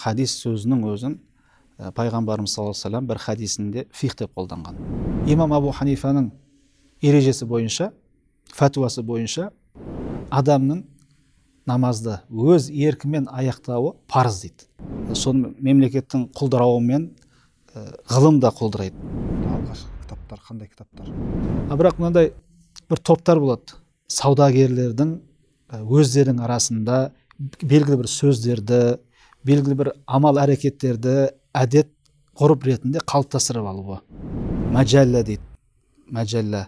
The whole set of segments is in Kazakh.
хадис сөзінің өзін ә, пайғамбарымыз саллаллаху алейхи бір хадисінде фих деп қолданған имам абу ханифаның ережесі бойынша фәтуасы бойынша адамның намазды өз еркімен аяқтауы парыз дейді э, соны мемлекеттің құлдырауымен э, ғылым да құлдырайды алғашқы кітаптар қандай кітаптар а бірақ мынандай бір топтар болады саудагерлердің өздерінің арасында белгілі бір сөздерді белгілі бір амал әрекеттерді әдет ғұрып ретінде қалыптастырып алуы мәжәлла дейді мәжәллә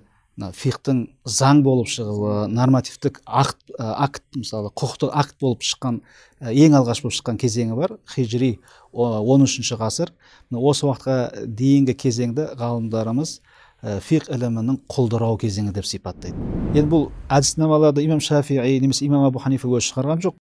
фихтың заң болып шығуы нормативтік акт, ә, акт мысалы құқықтық акт болып шыққан ә, ең алғаш болып шыққан кезеңі бар хижри 13 үшінші ғасыр осы уақытқа дейінгі кезеңді ғалымдарымыз ә, фиқ ілімінің құлдырау кезеңі деп сипаттайды енді бұл әдіснамаларды имам шафии немесе имам абу ханифа өзі шығарған жоқ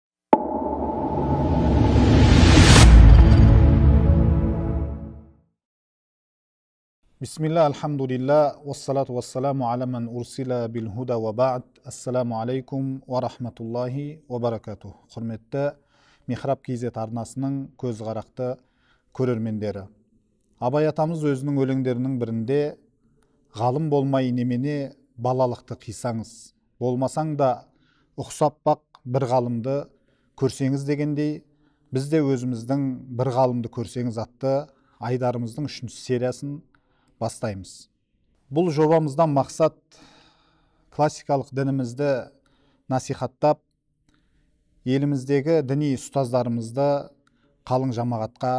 бисмилля альхамдулилла уассалату уассаламу аламан урсила бил худа уа бад ассаламу алейкум уа рахматуллахи уа баракату құрметті михраб Кизет арнасының көзқарақты көрермендері абай атамыз өзінің өлеңдерінің бірінде ғалым болмай немене балалықты қисаңыз болмасаң да ұқсап бақ бір ғалымды көрсеңіз дегендей біз де өзіміздің бір ғалымды көрсеңіз атты айдарымыздың үшінші сериясын бастаймыз бұл жобамыздан мақсат классикалық дінімізді насихаттап еліміздегі діни ұстаздарымызды қалың жамағатқа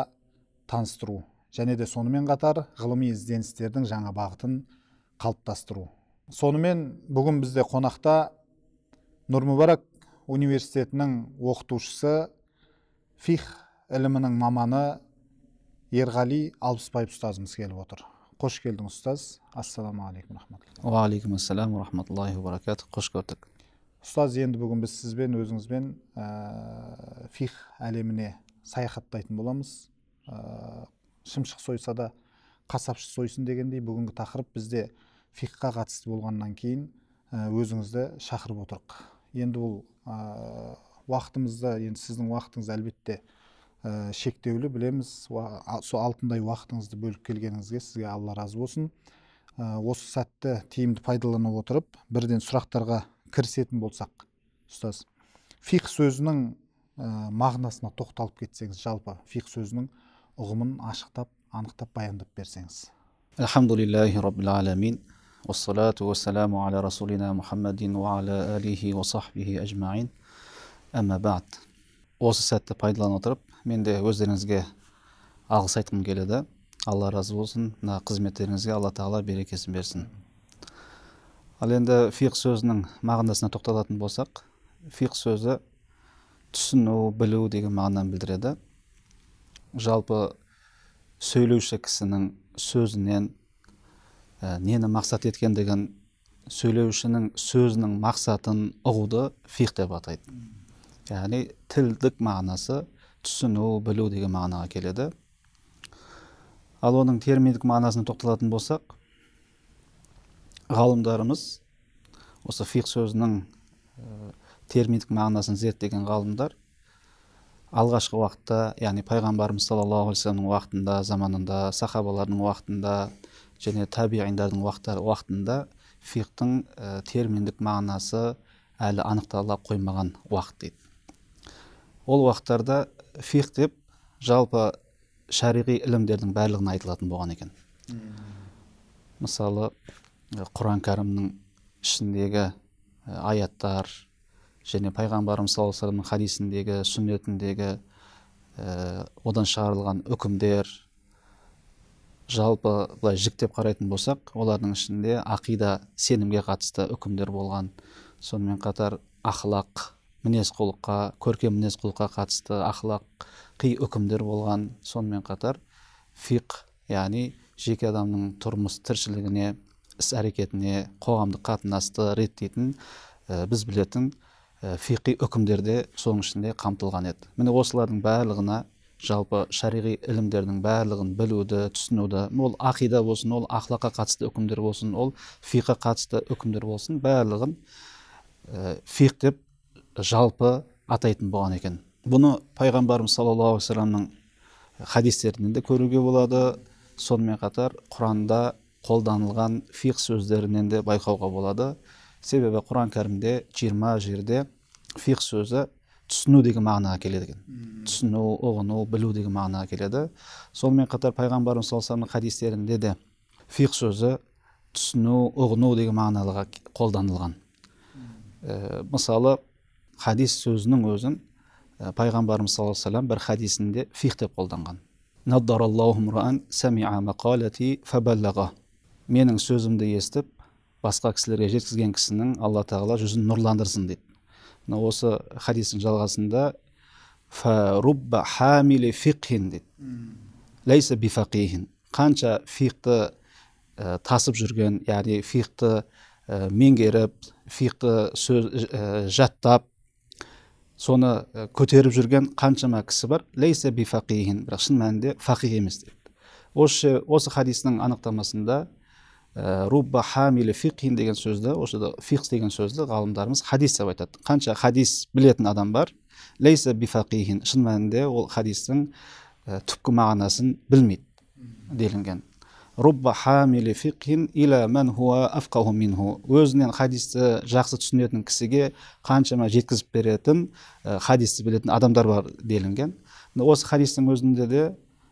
таныстыру және де сонымен қатар ғылыми ізденістердің жаңа бағытын қалыптастыру сонымен бүгін бізде қонақта нұрмүбарак университетінің оқытушысы фих ілімінің маманы ерғали алпысбаев ұстазымыз келіп отыр қош келдің ұстаз ассалаумағалейкум рахматулла уағалейкум ассалам рахматуллахи баракату қош көрдік ұстаз енді бүгін біз сізбен өзіңізбен ә, фих әлеміне саяхаттайтын боламыз ә, шымшық сойса да қасапшы сойсын дегендей бүгінгі тақырып бізде фиққа қатысты болғаннан кейін өзіңізді шақырып отырық енді бұл ә, уақытымызда енді сіздің уақытыңыз әлбетте ә, шектеулі білеміз сол алтындай уақытыңызды бөліп келгеніңізге сізге алла разы болсын э, осы сәтті тиімді пайдалана отырып бірден сұрақтарға кірісетін болсақ ұстаз фих сөзінің э, мағынасына тоқталып кетсеңіз жалпы фих сөзінің ұғымын ашықтап анықтап баяндап берсеңіз алхамдулиллахи роббил аламин аля расулина уа аля алихи уа сахбихи осы сәтті пайдалана отырып мен де өздеріңізге алғыс айтқым келеді алла разы болсын мына қызметтеріңізге алла тағала берекесін берсін ал енді фиқ сөзінің мағынасына тоқталатын болсақ фиқ сөзі түсіну білу деген мағынаны білдіреді жалпы сөйлеуші кісінің сөзінен ә, нені мақсат еткен деген, сөйлеушінің сөзінің мақсатын ұғуды фиқ деп атайды яғни тілдік мағынасы түсіну білу деген мағынаға келеді ал оның терминдік мағынасына тоқталатын болсақ ғалымдарымыз осы фих сөзінің э, терминдік мағынасын зерттеген ғалымдар алғашқы уақытта яғни пайғамбарымыз саллаллаху алейхи вассаламның уақытында заманында сахабалардың уақытында және табиғиндардың уақытында фихтың ә, терминдік мағынасы әлі анықтала қоймаған уақыт дейді ол уақыттарда фих деп жалпы шариғи ілімдердің барлығын айтылатын болған екен мысалы э, құран кәрімнің ішіндегі э, аяттар және пайғамбарымыз саллаллаху алейhi хадисіндегі сүннетіндегі ә, одан шығарылған үкімдер жалпы былай жіктеп қарайтын болсақ олардың ішінде ақида сенімге қатысты үкімдер болған сонымен қатар ақлақ мінез құлыққа көркем мінез құлыққа қатысты қи үкімдер болған сонымен қатар фиқ яғни жеке адамның тұрмыс тіршілігіне іс әрекетіне қоғамдық қатынасты реттейтін ә, біз білетін ә, фиқи үкімдер де соның ішінде қамтылған еді міне осылардың барлығына жалпы шариғи ілімдердің барлығын білуді түсінуді ол ақида болсын ол ақлаққа қатысты үкімдер болсын ол фиқа қатысты үкімдер болсын барлығын ә, фиқ деп жалпы атайтын болған екен бұны пайғамбарымыз саллаллаху алейхи вассаламның хадистерінен де көруге болады сонымен қатар құранда қолданылған фиқ сөздерінен де байқауға болады себебі құран кәрімде жиырма жерде фиқ сөзі түсіну деген мағынаға келеді екен түсіну ұғыну білу деген мағынаға келеді сонымен қатар пайғамбарымыз саллаллаху алейhi хадистерінде де фиқ сөзі түсіну ұғыну деген мағыналға қолданылған ә, мысалы хадис сөзінің өзін ә, пайғамбарымыз саллаллаху алейхи бір хадисінде фих деп қолданған менің сөзімді естіп басқа кісілерге жеткізген кісінің алла тағала жүзін нұрландырсын дейді мына осы хадистің жалғасында фарубба хамили дейді қанша фихты ә, тасып жүрген яғни фиқты ә, э, меңгеріп фихты сөз ә, жаттап соны көтеріп жүрген қаншама кісі бар лейса би бірақ шын мәнінде фақих емес дейді осы осы хадистің анықтамасында рубба хамили фиқин деген сөзді осы фихс деген сөзді ғалымдарымыз хадис деп айтады қанша хадис білетін адам бар лейса бифақихин шын мәнінде ол хадистің түпкі мағынасын білмейді делінген рубба өзінен хадисті жақсы түсінетін кісіге қаншама жеткізіп беретін хадисті білетін адамдар бар делінген осы хадистің өзінде де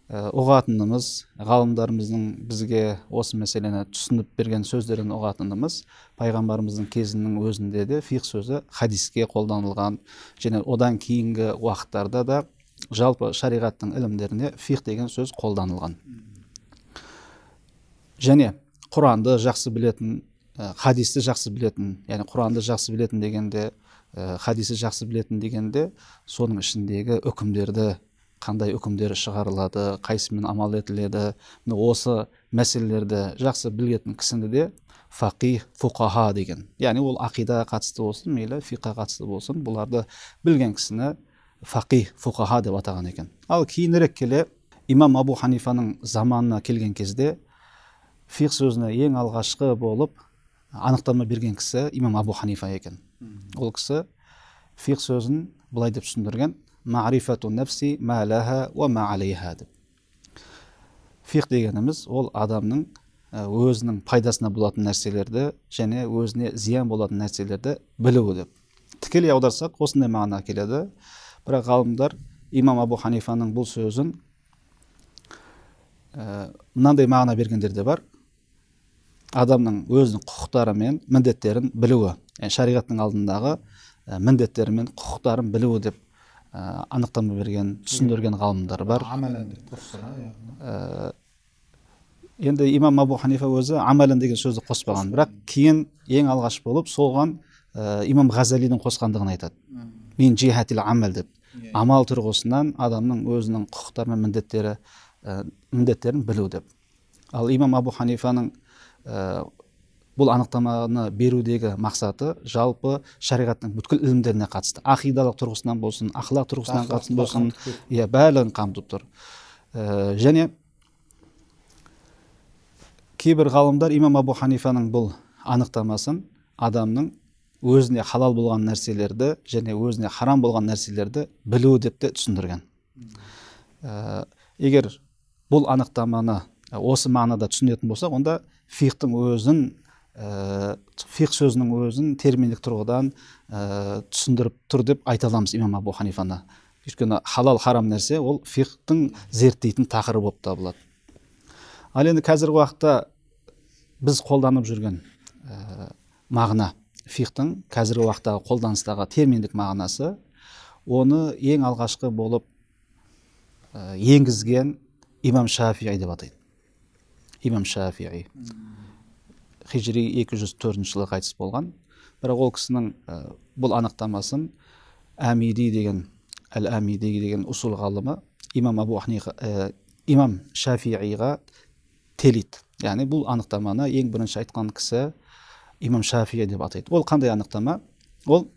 ұғатынымыз ғалымдарымыздың бізге осы мәселені түсініп берген сөздерін ұғатынымыз пайғамбарымыздың кезінің өзінде де фих сөзі хадиске қолданылған және одан кейінгі уақыттарда да жалпы шариғаттың ілімдеріне фих деген сөз қолданылған және құранды жақсы білетін хадисті жақсы білетін яғни құранды жақсы білетін дегенде хадисті жақсы білетін дегенде соның ішіндегі үкімдерді қандай үкімдер шығарылады қайсымен амал етіледі осы мәселелерді жақсы білетін кісіні де фақи фуқаха деген яғни ол ақида қатысты болсын мейлі фиқа қатысты болсын бұларды білген кісіні фақи фуқаха деп атаған екен ал кейінірек келе имам абу ханифаның заманына келген кезде фих сөзіне ең алғашқы болып анықтама берген кісі имам абу ханифа екен ол кісі фиқ сөзін былай деп түсіндірген мағрифату нәпси мә деп фих дегеніміз ол адамның өзінің пайдасына болатын нәрселерді және өзіне зиян болатын нәрселерді білуі деп тікелей аударсақ осындай мағына келеді бірақ ғалымдар имам абу ханифаның бұл сөзін ә, мынандай мағына бергендер де бар адамның өзінің құқықтары мен міндеттерін білуі шариғаттың алдындағы міндеттері мен құқықтарын білуі деп ә, анықтама берген түсіндірген ғалымдар бар ә, енді имам абу ханифа өзі амалін деген сөзді қоспаған бірақ кейін ең алғаш болып солған ә, имам ғазалидің қосқандығын айтады мен жихатил амал деп иә. амал тұрғысынан адамның өзінің құқықтары мен міндеттері ә, міндеттерін білу деп ал имам абу ханифаның ә, бұл анықтаманы берудегі мақсаты жалпы шариғаттың бүткіл ілімдеріне қатысты ақидалық тұрғысынан болсын ақылақ тұрғысынан қатысты болсын иә барлығын қамтып тұр ә, және кейбір ғалымдар имам абу ханифаның бұл анықтамасын адамның өзіне халал болған нәрселерді және өзіне харам болған нәрселерді білуі деп те түсіндірген ә, егер бұл анықтаманы Ә, осы мағынада түсінетін болсақ онда фихтың өзін ә, фих сөзінің өзін терминдік тұрғыдан ә, түсіндіріп тұр деп айта аламыз имам абу ханифаны өйткені халал харам нәрсе ол фихтың зерттейтін тақырыбы болып табылады ал енді қазіргі уақытта біз қолданып жүрген ә, мағына фихтың қазіргі уақыттағы қолданыстағы терминдік мағынасы оны ең алғашқы болып ә, енгізген имам шафии деп атайды имам шафии хижри 204 жылы қайтыс болған бірақ ол кісінің ә, бұл анықтамасын әмиди деген әл әмиди деген усул ғалымы имам абу ә, имам шафииға телит яғни бұл анықтаманы ең бірінші айтқан кісі имам Шафии деп атайды ол қандай анықтама ол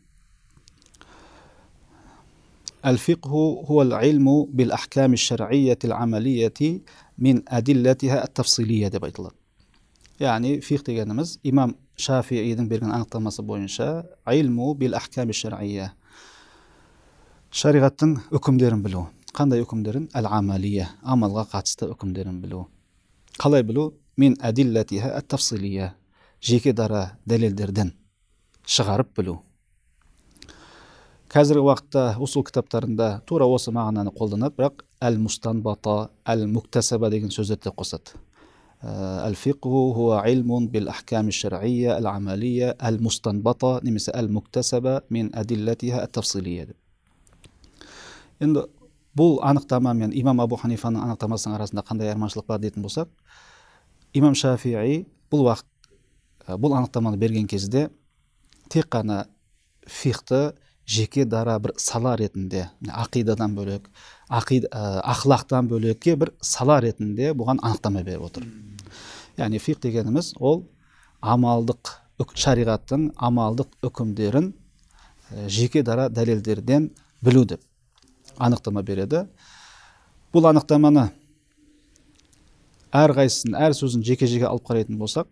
الفقه هو العلم بالأحكام الشرعية العملية من أدلتها التفصيلية دي بيطلع. يعني في نمز إمام شافعي إذن بيرغن أنا طمس بوينشا علم بالأحكام الشرعية شرغة أكم ديرن بلو قاندا أكم ديرن العملية أما الغاقات أكم ديرن بلو قلي بلو من أدلتها التفصيلية جيكي دارا دليل دردن شغارب بلو қазіргі уақытта усул кітаптарында тура осы мағынаны қолданады бірақ әл мустанбата әл муктасаба деген сөздерді де қосады ә, әл фиқху хуа илмун бил әл амалия әл мустанбата немесе әл муктасаба мин әдиллатиха тафсилия енді бұл анықтама мен имам абу ханифаның анықтамасының арасында қандай айырмашылық бар дейтін болсақ имам шафии бұл уақыт ә, бұл анықтаманы берген кезде тек қана фихты жеке дара бір сала ретінде ақидадан бөлек ақид, ә, ақлақтан бөлекке бір сала ретінде бұған анықтама беріп отыр яғни фиқ дегеніміз ол амалдық шариғаттың амалдық үкімдерін ә, жеке дара дәлелдерден білу деп анықтама береді бұл анықтаманы әрқайсысын әр сөзін жеке жеке алып қарайтын болсақ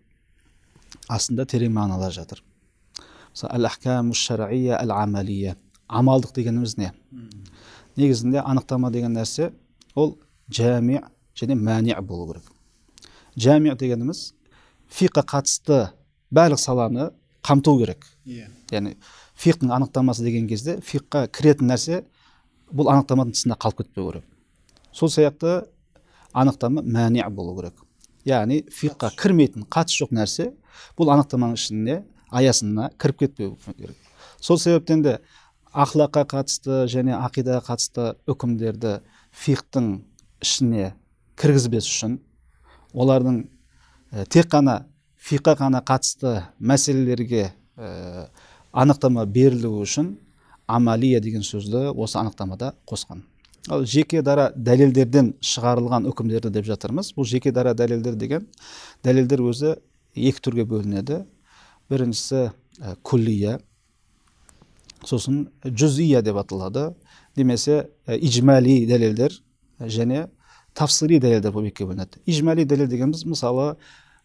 астында терең мағыналар жатыр мысалы амалдық дегеніміз не негізінде анықтама деген нәрсе ол жәми және мәни болу керек жәми дегеніміз фиққа қатысты барлық саланы қамту керек иә яғни фиқтың анықтамасы деген кезде фиққа кіретін нәрсе бұл анықтаманың тысында қалып кетпеу керек сол сияқты анықтама мәни болу керек яғни фиққа кірмейтін қатысы жоқ нәрсе бұл анықтаманың ішінде аясына кіріп кетпеу керек сол себептен де ақлаққа қатысты және ақидаға қатысты үкімдерді фихтың ішіне кіргізбес үшін олардың тек қана фиққа ғана қатысты мәселелерге анықтама берілуі үшін амалия деген сөзді осы анықтамада қосқан ал жеке дара дәлелдерден шығарылған үкімдерді деп жатырмыз бұл жеке дара дәлелдер деген дәлелдер өзі екі түрге бөлінеді ә, kulliya сосын жүзия деп аталады демесе ижмали дәлелдер және тафсири дәлелдер болып екіге бөлінеді ижмали дәлел дегеніміз мысалы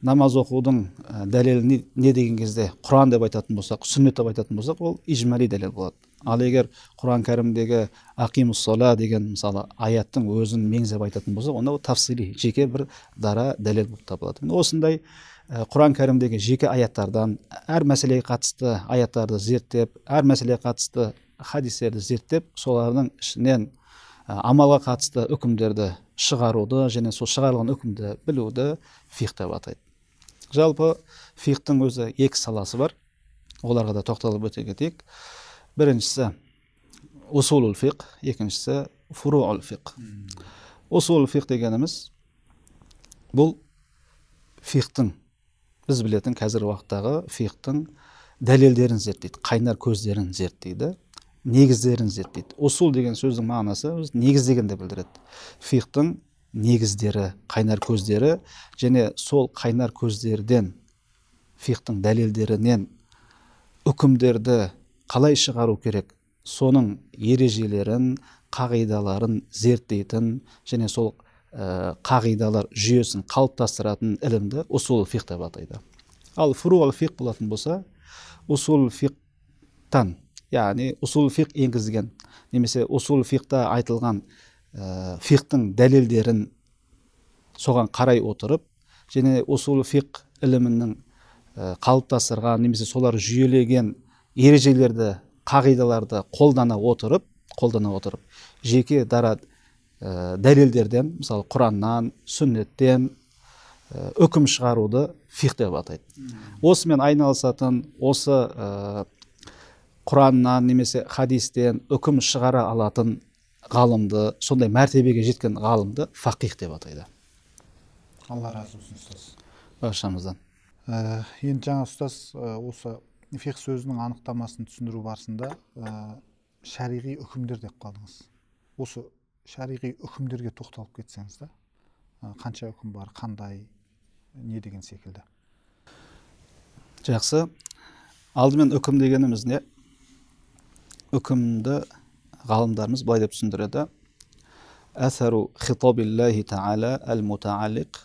намаз оқудың дәлелін не деген кезде құран деп айтатын болсақ сүннет деп айтатын болсақ ол ижмали дәлел болады ал егер құран кәрімдегі сала деген мысалы аяттың өзін меңзеп айтатын болсақ онда ол тафсили жеке бір дара дәлел болып табылады осындай Э, құран кәрімдегі жеке аяттардан әр мәселеге қатысты аяттарды зерттеп әр мәселеге қатысты хадистерді зерттеп солардың ішінен э, амалға қатысты үкімдерді шығаруды және сол шығарылған үкімді білуді фих деп атайды жалпы фихтың өзі екі саласы бар оларға да тоқталып өте кетейік біріншісі усулул фиқ екіншісі фуруул фиқ усул фиқ дегеніміз бұл фихтың біз білетін қазіргі уақыттағы фиқтың дәлелдерін зерттейді қайнар көздерін зерттейді негіздерін зерттейді усул деген сөздің мағынасы негіз дегенді білдіреді Фиқтың негіздері қайнар көздері және сол қайнар көздерден фиқтың дәлелдерінен үкімдерді қалай шығару керек соның ережелерін қағидаларын зерттейтін және сол Э, қағидалар жүйесін қалыптастыратын ілімді усул фиқ деп атайды ал фруал фиқ болатын болса усул фиқтан, яғни усул фиқ енгізген немесе усул фиқта айтылған ә, дәлелдерін соған қарай отырып және усул фиқ ілімінің э, қалыптастырған немесе солар жүйелеген ережелерді қағидаларды қолдана отырып қолдана отырып жеке дара ә, дәлелдерден мысалы құраннан сүннеттен э, үкім шығаруды фих деп атайды осымен айналысатын осы э, құраннан немесе хадистен үкім шығара алатын ғалымды сондай мәртебеге жеткен ғалымды фақих деп атайды алла разы болсын ұстаз баршамыздан енді жаңа ұстаз осы фих сөзінің анықтамасын түсіндіру барысында ә, шариғи үкімдер деп қалдыңыз осы шариғи үкімдерге тоқталып кетсеңіз да қанша үкім бар қандай не деген секілді жақсы алдымен үкім дегеніміз не үкімді ғалымдарымыз былай деп түсіндіреді әсәру хитабиллахи тағала әл мутаалиқ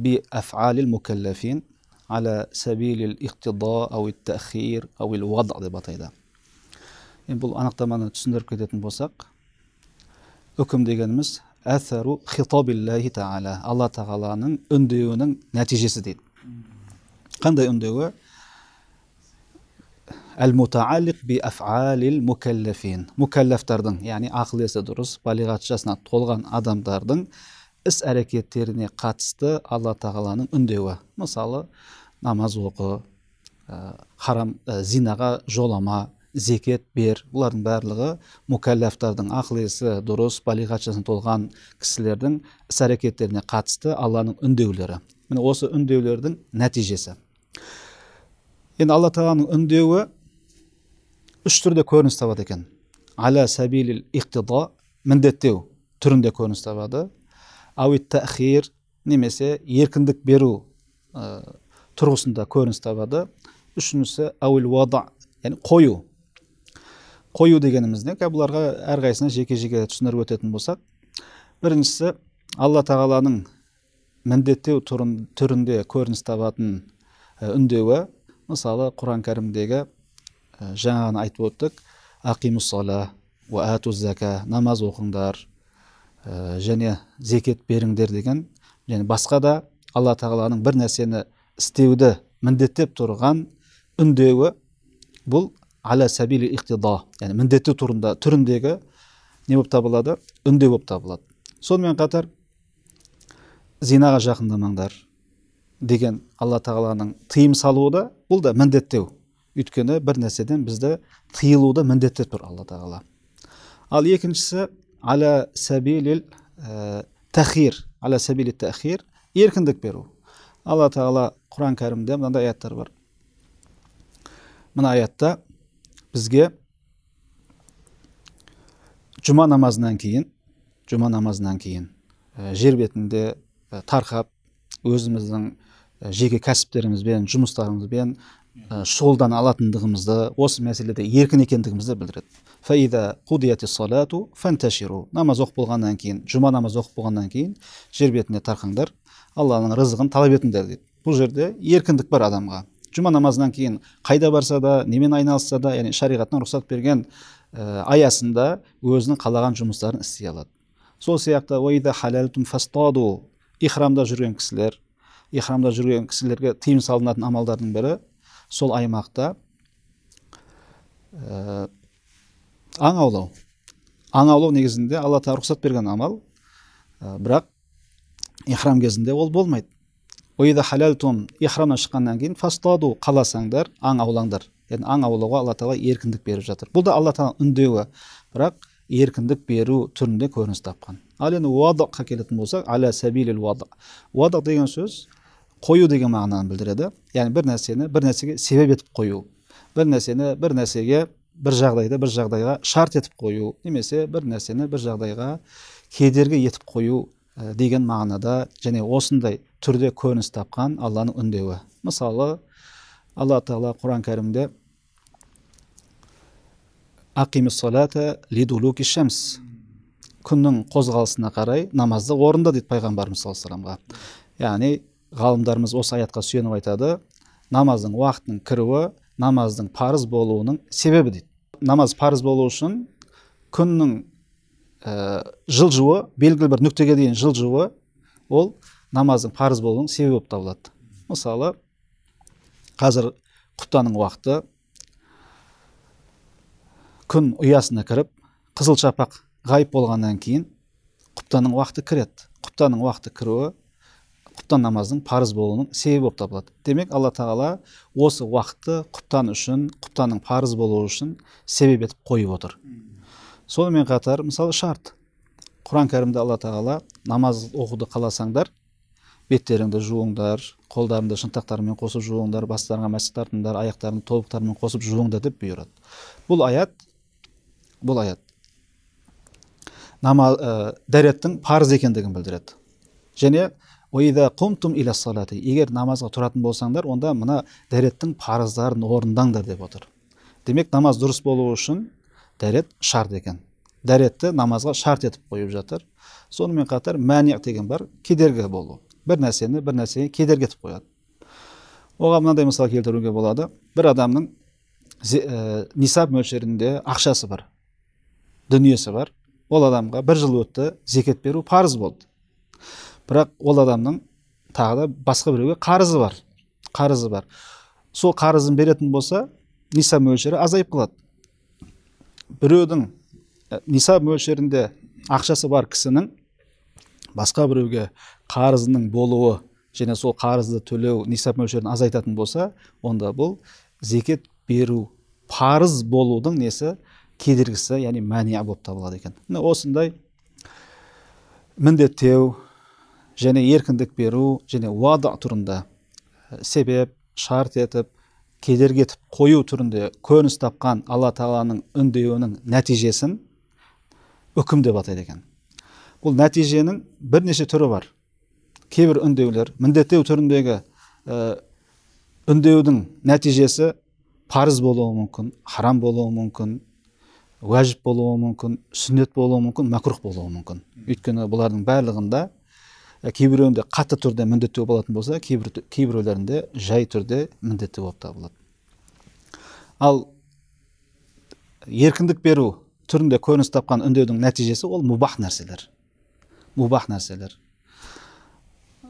би әфәлил мукәлләфин әлә سبيل иқтида әу тәхир әу الوضع деп атайды енді бұл анықтаманы түсіндіріп кететін болсақ үкім дегеніміз әсәру хитабиллахи тағала алла тағаланың үндеуінің нәтижесі дейді қандай үндеуі әл мутаалиқ би афалил мукәлләфин мукәлләфтардың яғни ақыл есі дұрыс балиғат жасына толған адамдардың іс әрекеттеріне қатысты алла тағаланың үндеуі мысалы намаз оқы э, харам э, зинаға жолама зекет бер бұлардың барлығы мукәллафтардың ақыл есі дұрыс балиғат жасына толған кісілердің іс әрекеттеріне қатысты алланың үндеулері міне осы үндеулердің нәтижесі енді алла тағаланың үндеуі үш түрде көрініс табады екен аля сәбилил иқтида міндеттеу түрінде көрініс табады ауи тәхир немесе еркіндік беру ә, тұрғысында көрініс табады үшіншісі әуил яғни қою қою не бұларға әрқайсысына жеке жеке түсіндіріп өтетін болсақ біріншісі алла тағаланың міндеттеу түрінде көрініс табатын үндеуі мысалы құран кәрімдегі жаңа ғана айтып өттік ақимусала уа зәка намаз оқыңдар және зекет беріңдер деген және басқа да алла тағаланың бір нәрсені істеуді міндеттеп тұрған үндеуі бұл ала сәбили ихтида яғни міндетті түрінде түріндегі не болып табылады үндеу болып табылады сонымен қатар зинаға жақындамаңдар деген алла тағаланың тыйым салуы да бұл да міндеттеу өйткені бір нәрседен бізді тыйылуды міндеттеп тұр алла тағала ал екіншісі әлә сәбилил ә, тахир әлә сәбили тахир еркіндік беру алла тағала құран кәрімде мынандай аяттар бар мына аятта бізге жұма намазынан кейін жұма намазынан кейін жер бетінде тарқап өзіміздің жеке кәсіптерімізбен жұмыстарымызбен ә, шұғылдана алатындығымызды осы мәселеде еркін екендігімізді білдіреді намаз оқып болғаннан кейін жұма намаз оқып болғаннан кейін жер бетіне тарқаңдар алланың рызығын талап етіңдер дейді бұл жерде еркіндік бар адамға жұма намазынан кейін қайда барса да немен айналысса да яғни шариғаттан рұқсат берген э, аясында өзінің қалаған жұмыстарын істей алады сол сияқты уайда фастаду ихрамда жүрген кісілер ихрамда жүрген кісілерге тыйым салынатын амалдардың бірі сол аймақта ә, аң аулау аң аулау негізінде алла тағала рұқсат берген амал ә, бірақ ихрам кезінде ол болмайды ихрамнан шыққаннан кейін фастаду қаласаңдар аң аулаңдар яғни аң аулауға алла тағала еркіндік беріп жатыр бұл да алла тағаланың үндеуі бірақ еркіндік беру түрінде көрініс тапқан ал енді уадаққа келетін болсақ әлә сәбилил уада уада деген сөз қою деген мағынаны білдіреді яғни бір нәрсені бір нәрсеге себеп етіп қою бір нәрсені бір нәрсеге бір жағдайды бір жағдайға шарт етіп қою немесе бір нәрсені бір жағдайға кедергі етіп қою Э, деген мағынада және осындай түрде көрініс тапқан алланың үндеуі мысалы алла тағала құран кәрімде күннің қозғалысына қарай намазды орында дейді пайғамбарымыз саллаллаху алейхи яғни ғалымдарымыз осы аятқа сүйеніп айтады намаздың уақытының кіруі намаздың парыз болуының себебі дейді намаз парыз болу үшін күннің ә, э, жылжуы белгілі бір нүктеге дейін жылжуы ол намаздың парыз болуының себебі болып табылады мысалы қазір құптаның уақыты күн ұясына кіріп қызыл шапақ ғайып болғаннан кейін құптаның уақыты кіреді құптаның уақыты кіруі құптан намазының парыз болуының себебі болып табылады демек алла тағала осы уақытты құптан үшін құптанның парыз болуы үшін себеп етіп қойып отыр сонымен қатар мысалы шарт құран кәрімде алла тағала намаз оқуды қаласаңдар беттеріңді жуыңдар қолдарыңды шынтақтарымен қосып жуыңдар бастарыңа мәсік тартыңдар аяқтарыңды тобықтарымен қосып жуыңдар деп бұйырады бұл аят бұл аят намаз ә, э, дәреттің парыз екендігін білдіреді және құмтум иля егер намазға тұратын болсаңдар онда мына дәреттің парыздарын орындаңдар деп отыр демек намаз дұрыс болу үшін дәрет шарт екен дәретті намазға шарт етіп қойып жатыр сонымен қатар мәни деген бар кедергі болу бір нәрсені бір нәрсеге кедергі етіп қояды оған мынандай мысал келтіруге болады бір адамның ә, нисап мөлшерінде ақшасы бар дүниесі бар ол адамға бір жыл өтті зекет беру парыз болды бірақ ол адамның тағы да басқа біреуге қарызы бар қарызы бар сол қарызын беретін болса нисап мөлшері азайып қалады біреудің э, нисап мөлшерінде ақшасы бар кісінің басқа біреуге қарызының болуы және сол қарызды төлеу нисап мөлшерін азайтатын болса онда бұл зекет беру парыз болудың несі кедергісі яғни мәни болып табылады екен міне осындай міндеттеу және еркіндік беру және уада түрінде э, себеп шарт етіп кедергі етіп қою түрінде көрініс тапқан алла тағаланың үндеуінің нәтижесін үкім деп атайды екен бұл нәтиженің бірнеше түрі бар кейбір үндеулер міндеттеу түріндегі э, үндеудің нәтижесі парыз болуы мүмкін харам болуы мүмкін уәжіп болуы мүмкін сүннет болуы мүмкін мәкрух болуы мүмкін өйткені бұлардың барлығында кейбіреуінде қатты түрде міндеттеу болатын болса кейбір кейбіреулерінде жай түрде міндетті болып табылады ал еркіндік беру түрінде көрініс тапқан үндеудің нәтижесі ол мубах нәрселер мубах нәрселер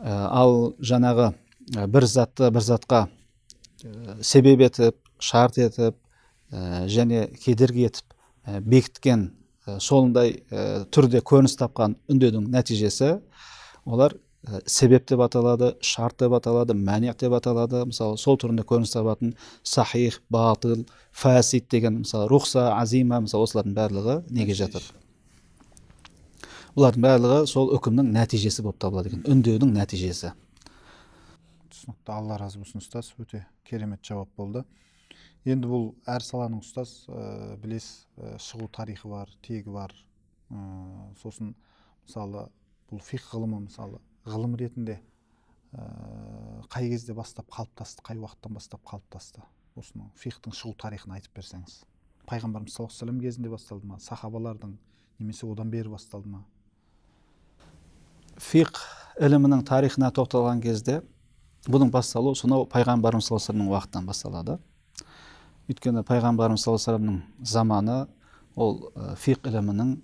ә, ал жанағы ә, бір затты бір затқа ә, себеп етіп шарт етіп және кедергі етіп бекіткен сондай түрде көрініс тапқан үндеудің нәтижесі олар ә, себеп деп аталады шарт деп аталады мәне деп аталады мысалы сол түрінде көрініс табатын сахих батыл фасид деген мысалы рухса азима мысалы осылардың барлығы неге жатады бұлардың барлығы сол үкімнің нәтижесі болып табылады екен үндеудің нәтижесі түсінікті алла разы болсын ұстаз өте керемет жауап болды енді бұл әр саланың ұстаз ә, білесіз э, шығу тарихы бар тегі бар ә, сосын мысалы бұл фих ғылымы мысалы ғылым ретінде ә, қай кезде бастап қалыптасты қай уақыттан бастап қалыптасты осыны фихтың шығу тарихын айтып берсеңіз пайғамбарымыз саллаллаху алейhi кезінде басталды ма сахабалардың немесе одан бері басталды ма фиқ ілімінің тарихына тоқталған кезде бұның басталуы сонау пайғамбарымыз саллаллаху алейхи уақытынан басталады өйткені пайғамбарымыз саллаллаху алейхи заманы ол э, фиқ ілімінің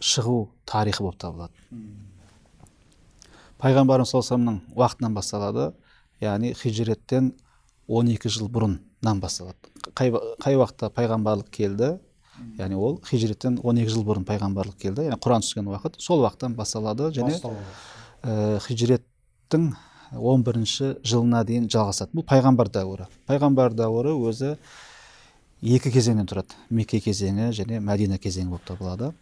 шығу тарихы болып табылады пайғамбарымыз саллаллаху алейхи уақытынан басталады яғни хижреттен 12 жыл бұрыннан басталады қай, қай уақытта пайғамбарлық келді яғни ол хижреттен 12 жыл бұрын пайғамбарлық келді яғни құран түскен уақыт сол уақыттан басталады және ә, э, хижреттің 11 бірінші жылына дейін жалғасады бұл пайғамбар дәуірі пайғамбар дәуірі өзі екі кезеңнен тұрады мекке кезеңі және мәдина кезеңі болып табылады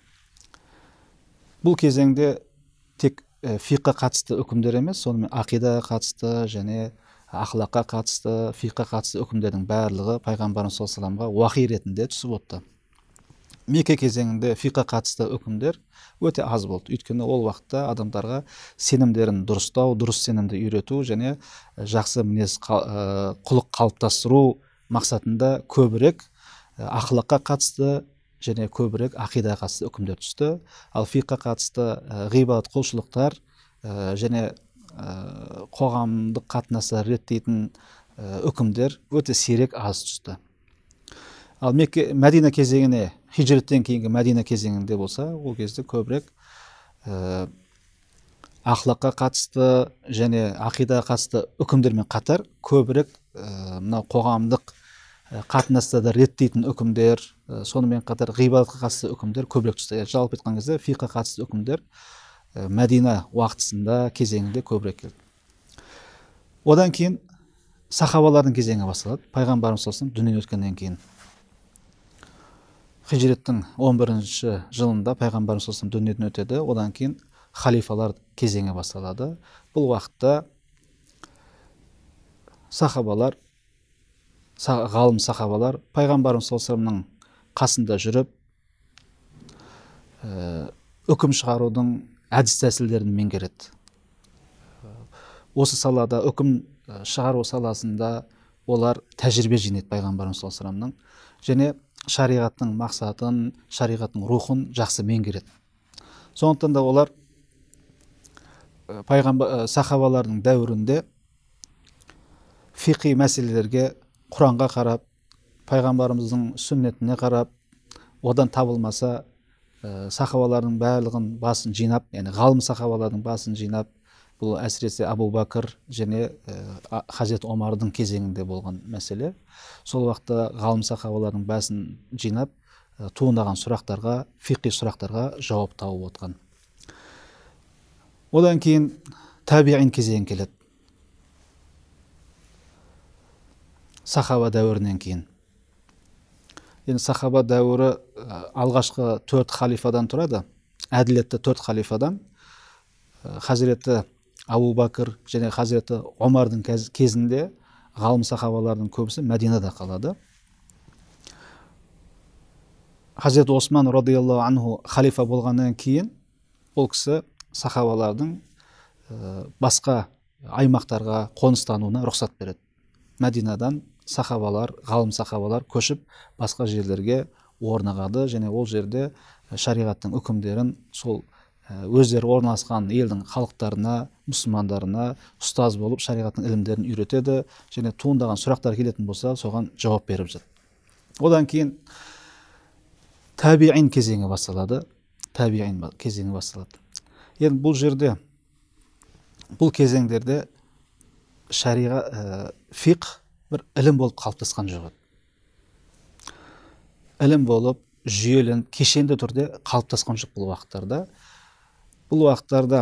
бұл кезеңде тек фиққа қатысты үкімдер емес сонымен ақидаға қатысты және ақлаққа қатысты фиққа қатысты үкімдердің барлығы пайғамбарымыз саллаллаху ассаламға уақи ретінде түсіп отты мекке кезеңінде фиққа қатысты үкімдер өте аз болды өйткені ол уақытта адамдарға сенімдерін дұрыстау дұрыс сенімді үйрету және жақсы мінез құлық қалыптастыру мақсатында көбірек ақылаққа қатысты және көбірек ақида қатысты үкімдер түсті ал фиққа қатысты ғибадат құлшылықтар және қоғамдық қатынастарды реттейтін үкімдер өте сирек аз түсті ал мекке мәдина кезеңіне хижреттен кейінгі мәдина кезеңінде болса ол кезде көбірек ә, қатысты және ақидаға қатысты үкімдермен қатар көбірек мынау ә, қоғамдық қатынастарды реттейтін үкімдер Э, сонымен қатар ғибадатқа қатысты үкімдер көбірек түсті иә, жалпы айтқан кезде фиқа қатысты үкімдер э, мәдина уақытысында кезеңінде көбірек келді одан кейін сахабалардың кезеңі басталады пайғамбарымыз алейхи дүниеден өткеннен кейін хижреттің 11 бірінші жылында пайғамбарымыз алейхи дүниеден өтеді одан кейін халифалар кезеңі басталады бұл уақытта сахабалар ғалым сахабалар пайғамбарымыз саллаллаху қасында жүріп э, үкім шығарудың әдіс тәсілдерін меңгереді э, осы салада үкім э, шығару саласында олар тәжірибе жинайды пайғамбарымыз саллаллаху және шариғаттың мақсатын шариғаттың рухын жақсы меңгереді сондықтан да олар пайғамбар сахабалардың дәуірінде фиқи мәселелерге құранға қарап пайғамбарымыздың сүннетіне қарап одан табылмаса ә, сахабалардың барлығын басын жинап яғни ғалым сахабалардың басын жинап бұл әсіресе абу бәкір және ә, омардың кезеңінде болған мәселе сол уақытта ғалым сахабалардың басын жинап ә, туындаған сұрақтарға фиқи сұрақтарға жауап тауып отқан одан кейін табиғин кезең келеді сахаба дәуірінен кейін енді сахаба дәуірі алғашқы төрт халифадан тұрады әділетті төрт халифадан хазіреті абу бәкір және хазіреті омардың кезінде ғалым сахабалардың көбісі мәдинада қалады хазірет осман радиаллаху анху халифа болғаннан кейін ол кісі сахабалардың басқа аймақтарға қоныстануына рұқсат береді мәдинадан сахабалар ғалым сахабалар көшіп басқа жерлерге орнығады және ол жерде э, шариғаттың үкімдерін сол э, өздері орналасқан елдің халықтарына мұсылмандарына ұстаз болып шариғаттың ілімдерін үйретеді және туындаған сұрақтар келетін болса соған жауап беріп жатады одан кейін табиғин кезеңі басталады табиин кезеңі басталады енді бұл жерде бұл кезеңдерде шариға э, фиқ бір ілім болып қалыптасқан жоқ еді ілім болып жүйеленіп кешенді түрде қалыптасқан жоқ бұл уақыттарда бұл уақыттарда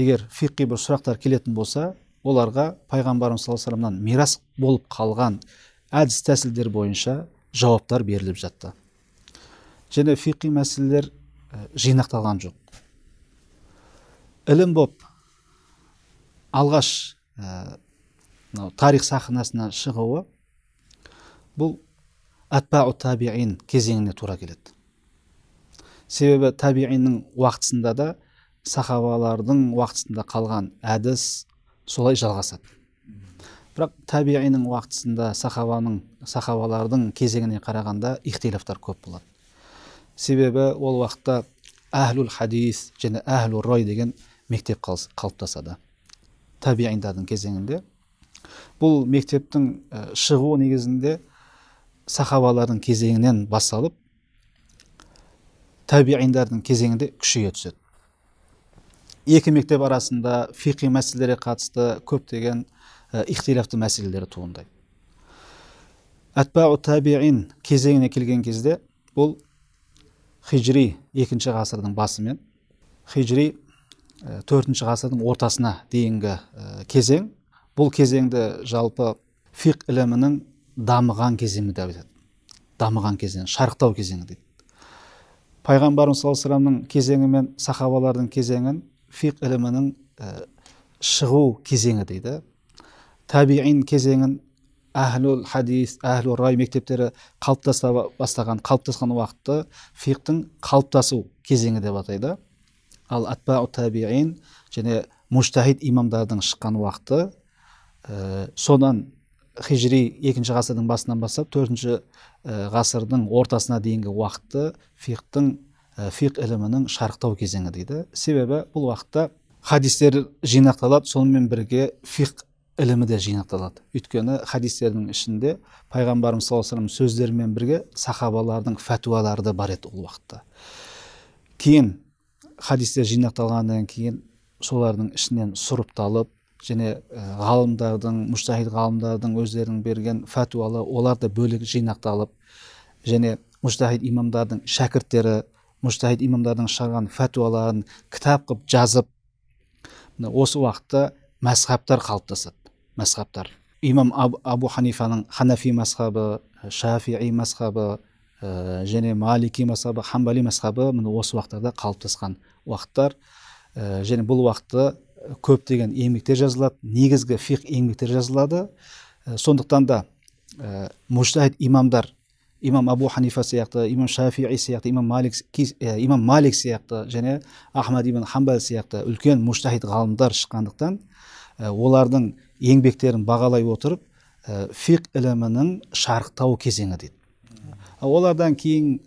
егер фиқи бір сұрақтар келетін болса оларға пайғамбарымыз саллаллаху алейхи вассаламнан мирас болып қалған әдіс тәсілдер бойынша жауаптар беріліп жатты және фиқи мәселелер жинақталған жоқ ілім болып алғаш мынау тарих сахнасына шығуы бұл әтпау табиин кезеңіне тура келеді себебі табииннің уақытысында да сахабалардың уақытысында қалған әдіс солай жалғасады бірақ табииннің уақытысында сахабаның сахабалардың кезеңіне қарағанда ихтилафтар көп болады себебі ол уақытта әхлул хадис және әхлу рой деген мектеп қалыптасады табииндардың кезеңінде бұл мектептің э, шығуы негізінде сахабалардың кезеңінен басталып тәбииндардың кезеңінде күшейе түседі екі мектеп арасында фиқи мәселелерге қатысты көптеген э, ихтилафты мәселелер туындайды әтбау табиин кезеңіне келген кезде бұл хижри екінші ғасырдың басы мен хижри э, төртінші ғасырдың ортасына дейінгі кезең бұл кезеңді жалпы фиқ ілімінің дамыған кезеңі деп айтады дамыған кезең шарықтау кезеңі дейді пайғамбарымыз саллаллаху алейхи саламның кезеңі мен сахабалардың кезеңін фиқ ілімінің шығу кезеңі дейді табиин кезеңін әхлул хадис әхлу рай мектептері қалыптаса бастаған қалыптасқан уақытты фиқтың қалыптасу кезеңі деп атайды ал атбау табиин және муштахид имамдардың шыққан уақыты ә, содан хижри екінші ғасырдың басынан бастап төртінші э, ғасырдың ортасына дейінгі уақытты фиқтың э, фиқ ілімінің шарықтау кезеңі дейді себебі бұл уақытта хадистер жинақталады сонымен бірге фиқ ілімі де жинақталады өйткені хадистердің ішінде пайғамбарымыз саллаллаху алейhi сөздерімен бірге сахабалардың фәтуалары да бар еді ол уақытта кейін хадистер жинақталғаннан кейін солардың ішінен сұрыпталып және э, ғалымдардың мұштахид ғалымдардың өздерінің берген фәтуалы олар да бөлек жинақталып және мұштахид имамдардың шәкірттері мұштахид имамдардың шығарған фәтуаларын кітап қып, жазып осы уақытта мәсхабтар қалыптасады мәсхабтар имам абу ханифаның ханафи мазхабы шафии мазхабы э, және малики мазхабы хамбали мазхабы міне осы уақыттарда қалыптасқан уақыттар э, және бұл уақытты көптеген еңбектер жазылады негізгі фиқ еңбектер жазылады ә, сондықтан да ә, имамдар имам абу ханифа сияқты имам шафии сияқты имам малик э, имам малик сияқты және ахмад ибн хамбал сияқты үлкен мужтахид ғалымдар шыққандықтан олардың еңбектерін бағалай отырып фиқ фих ілімінің шарықтау кезеңі дейді олардан кейін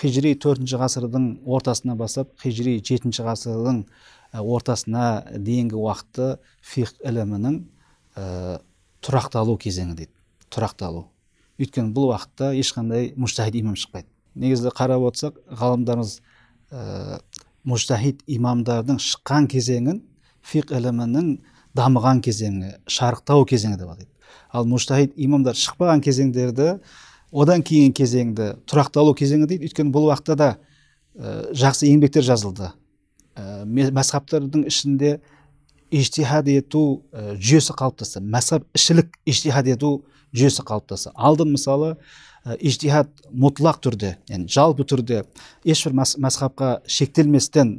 хижри төртінші ғасырдың ортасына бастап хижри жетінші ғасырдың Э, ортасына дейінгі уақытты фих ілімінің ә, тұрақталу кезеңі дейді тұрақталу өйткені бұл уақытта ешқандай мұштахид имам шықпайды негізі қарап отырсақ ғалымдарымыз ә, имамдардың шыққан кезеңін фиқ ілімінің дамыған кезеңі шарықтау кезеңі деп атайды ал мұштахид имамдар шықпаған кезеңдерді одан кейін кезеңді тұрақталу кезеңі дейді өйткені бұл уақытта да жақсы еңбектер жазылды Э, мәсхабтардың ішінде иштихад ету э, жүйесі қалыптасты мәсхаб ішілік иштихад ету жүйесі қалыптасты алдын мысалы э, иштихад мұтлақ түрде яғни жалпы түрде ешбір мәсхабқа шектелместен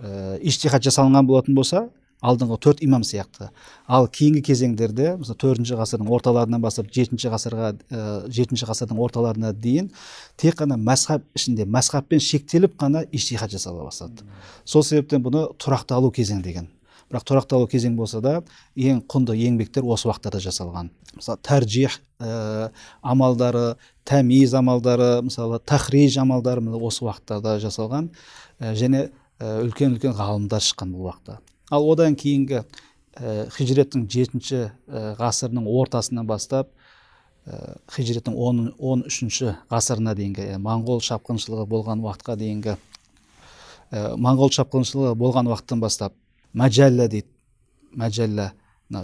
ә, иштихад жасалынған болатын болса алдыңғы төрт имам сияқты ал кейінгі кезеңдерде мысалы төртінші ғасырдың орталарынан бастап жетінші ғасырға э, жетінші ғасырдың орталарына дейін тек қана мәсхаб ішінде мәсхабпен шектеліп қана иштихат жасала бастады сол себептен бұны тұрақталу кезең деген бірақ тұрақталу кезең болса да ең құнды еңбектер осы уақыттарда жасалған мысалы тәржих ә, амалдары тәмиз амалдары мысалы тахриж амалдары осы уақыттарда жасалған ә, және үлкен үлкен ғалымдар шыққан бұл уақытта ал одан кейінгі ә, э, хижреттің жетінші э, ғасырының ортасынан бастап ә, э, хижреттің он, он үшінші ғасырына дейінгі ә, моңғол шапқыншылығы болған уақытқа дейінгі ә, моңғол шапқыншылығы болған уақыттан бастап мәжәллә дейді мәжәллә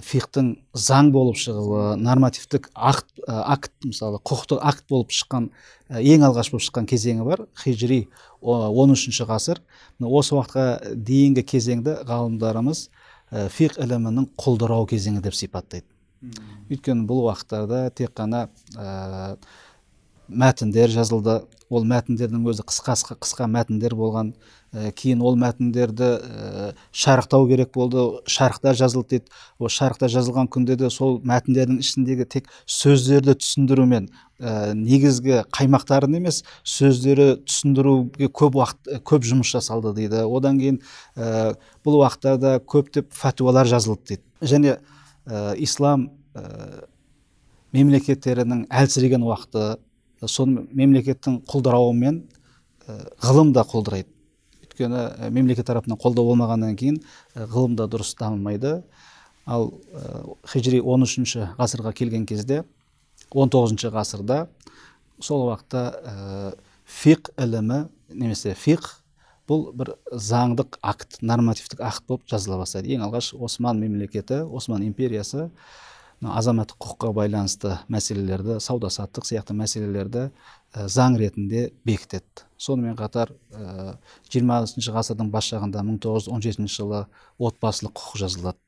фихтың заң болып шығуы нормативтік акт, акт мысалы құқықтық акт болып шыққан ең алғаш болып шыққан кезеңі бар хижри он үшінші ғасыр осы уақытқа дейінгі кезеңді ғалымдарымыз э, фиқ ілімінің құлдырау кезеңі деп сипаттайды өйткені бұл уақыттарда тек қана ә, мәтіндер жазылды ол мәтіндердің өзі қысқа қысқа мәтіндер болған Э, кейін ол мәтіндерді ә, шарықтау керек болды шарықта жазылды дейді ол шарықта жазылған күнде де сол мәтіндердің ішіндегі тек сөздерді түсіндірумен ә, негізгі қаймақтарын емес сөздері түсіндіруге көп уақыт көп жұмыс жасалды дейді одан кейін ә, бұл да көптеп фәтуалар жазылды дейді және ә, ислам мемлекеттерінің әлсіреген уақыты сол мемлекеттің құлдырауымен ғылым да құлдырайды өйткені мемлекет тарапынан қолдау болмағаннан кейін ғылым да дұрыс дамымайды ал хижри 13ші ғасырға келген кезде 19 тоғызыншы ғасырда сол уақытта фиқ ілімі немесе фиқ бұл бір заңдық акт нормативтік акт болып жазыла бастайды ең алғаш осман мемлекеті осман империясы азаматтық құқыққа байланысты мәселелерді сауда саттық сияқты мәселелерді Э, заң ретінде бекітеді сонымен қатар э, жиырмасыншы ғасырдың бас жағында 1917 жылы отбасылық құқық жазылады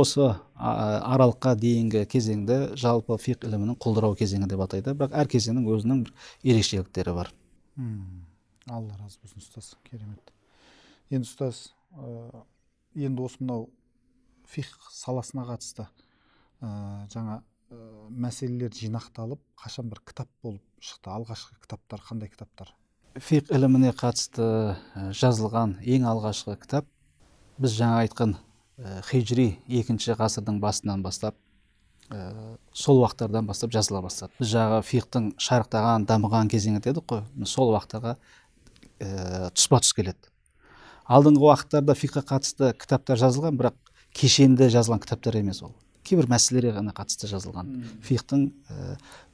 осы аралыққа дейінгі кезеңді жалпы фиқ ілімінің құлдырау кезеңі деп атайды бірақ әр кезеңнің өзінің бір ерекшеліктері бар Үм, алла разы болсын ұстаз керемет енді ұстаз ә, енді осы мынау фих саласына қатысты ә, жаңа ә, мәселелер жинақталып қашан бір кітап болып шықты алғашқы кітаптар қандай кітаптар фиқ іліміне қатысты э, жазылған ең алғашқы кітап біз жаңа айтқан э, хижри екінші ғасырдың басынан бастап сол уақыттардан бастап жазыла бастады біз жаңағы фиқтың шарықтаған дамыған кезеңі дедік қой сол уақыттарға ә, тұспа тұс келеді алдыңғы уақыттарда фиққа қатысты кітаптар жазылған бірақ кешенді жазылған кітаптар емес ол кейбір мәселелерге ғана қатысты жазылған фихтың э,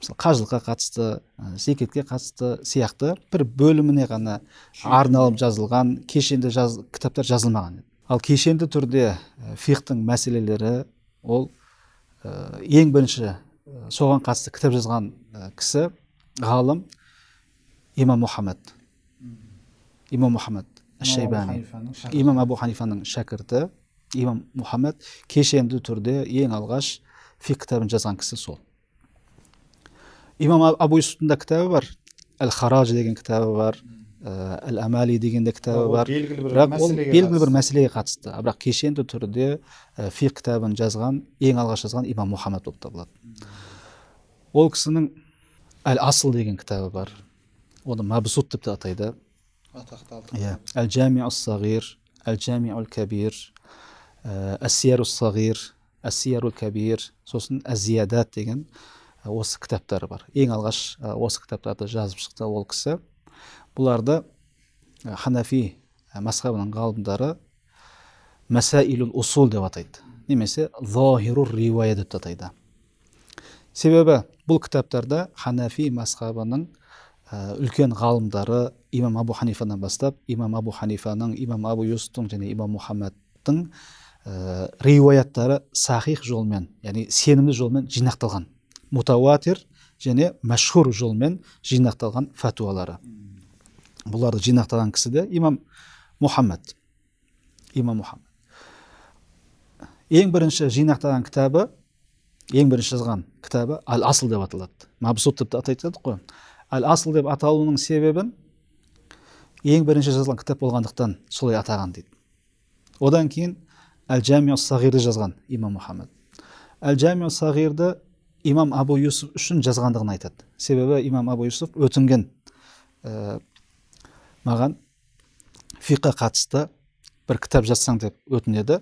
мысалы қажылыққа қатысты э, зекетке қатысты сияқты бір бөліміне ғана арналып жазылған кешенді жаз, кітаптар жазылмаған ал кешенді түрде э, фихтың мәселелері ол ең бірінші соған қатысты кітап жазған кісі ғалым имам мұхаммед имам мұхаммед шайбани имам абу ханифаның шәкірті имам мұхаммед кешенді түрде ең алғаш фиқ кітабын жазған кісі сол имам абу юсуфтың да кітабы бар әл хараж деген кітабы бар әл амали деген де кітабы бар бірақ ол белгілі бір мәселеге қатысты бірақ кешенді түрде фиқ кітабын жазған ең алғаш жазған имам мұхаммад болып табылады ол кісінің әл асыл деген кітабы бар оны мабсут деп те атайды атақты иә әл жами сағир әл жами кәбир әссияру сағир әссияру кәбир сосын әзиядат деген осы кітаптары бар ең алғаш осы кітаптарды жазып шықты ол кісі бұларды ханафи мазхабының ғалымдары мәсаилул усул деп атайды немесе зохиру риуая деп атайды себебі бұл кітаптарда ханафи мазхабының үлкен ғалымдары имам абу ханифадан бастап имам абу ханифаның имам абу юсуфтың және имам мұхаммадтың ә, риуаяттары сахих жолмен яғни сенімді жолмен жинақталған мутауатир және мәшһүр жолмен жинақталған фәтуалары бұларды жинақтаған кісі де имам мұхаммед имам мұхаммед ең бірінші жинақтаған кітабы ең бірінші жазған кітабы әл асыл деп аталады мабсут деп атайды едік қой әл асыл деп аталуының себебін ең бірінші жазылған кітап болғандықтан солай атаған дейді одан кейін әл жамиу сағирді жазған имам мұхаммед әл жамиу сағирді имам абу юсуф үшін жазғандығын айтады себебі имам абу юсуф өтінген ә, маған фиқа қатысты бір кітап жазсаң деп өтінеді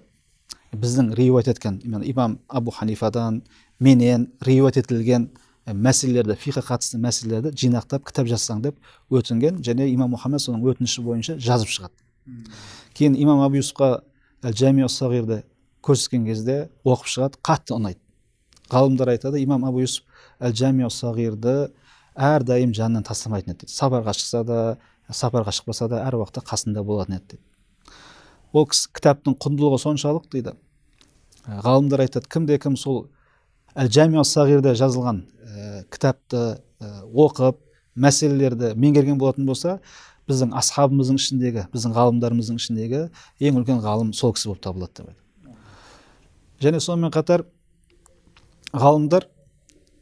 біздің риуат еткен имам абу ханифадан менен риуат етілген э, мәселелерді фиқа қатысты мәселелерді жинақтап кітап жазсаң деп өтінген және имам мұхаммед соның өтініші бойынша жазып шығады кейін имам абу юсуфқа әл жәми көрсеткен кезде оқып шығады қатты ұнайды ғалымдар айтады имам абу юсуф әл жәми сағирді әрдайым жанынан тастамайтын еді дейді сапарға шықса да сапарға шықпаса да әр уақытта қасында болатын еді дейді ол кітаптың құндылығы соншалық дейді ә, ғалымдар айтады кімде кім сол әл жәми жазылған ә, кітапты ә, оқып мәселелерді меңгерген болатын болса біздің асхабымыздың ішіндегі біздің ғалымдарымыздың ішіндегі ең үлкен ғалым сол кісі болып табылады деп және сонымен қатар ғалымдар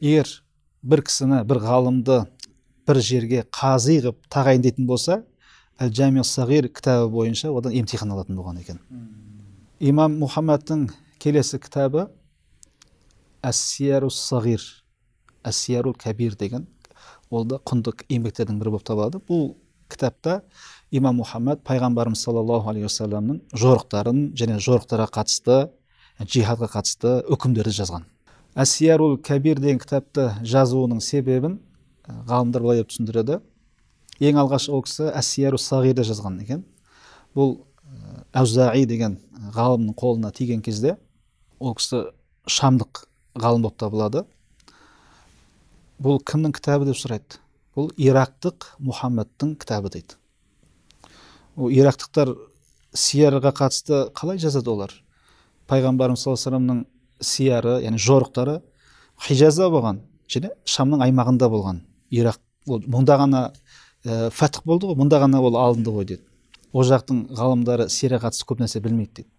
егер бір кісіні бір ғалымды бір жерге қази қылып тағайындайтын болса әл жами сағир кітабы бойынша одан емтихан алатын болған екен имам мұхаммадтың келесі кітабы әссияру сағир әссияру кәбир деген ол да құнды еңбектердің бірі болып табылады бұл кітапта имам мұхаммад пайғамбарымыз саллаллаху алейхи уассаламның жорықтарын және жорықтарға қатысты жихадқа қатысты үкімдерді жазған әсиярул кәбир деген кітапты жазуының себебін э, ғалымдар былай деп түсіндіреді ең алғаш ол кісі әсияру сағирді жазған екен бұл э, әузаи деген э, ғалымның қолына тиген кезде ол кісі шамдық ғалым болып табылады бұл кімнің кітабы деп сұрайды бұл ирактық мұхаммедтің кітабы дейді ол ирактықтар сиярға қатысты қалай жазады олар пайғамбарымыз саллаллаху алейхи вассаламның сияры яғни жорықтары хижазда болған және шамның аймағында болған ирак ол мұнда ғана ә, болды ғой мұнда ғана ол алынды ғой дейді ол жақтың ғалымдары сирияға қатысты көп нәрсе білмейді дейді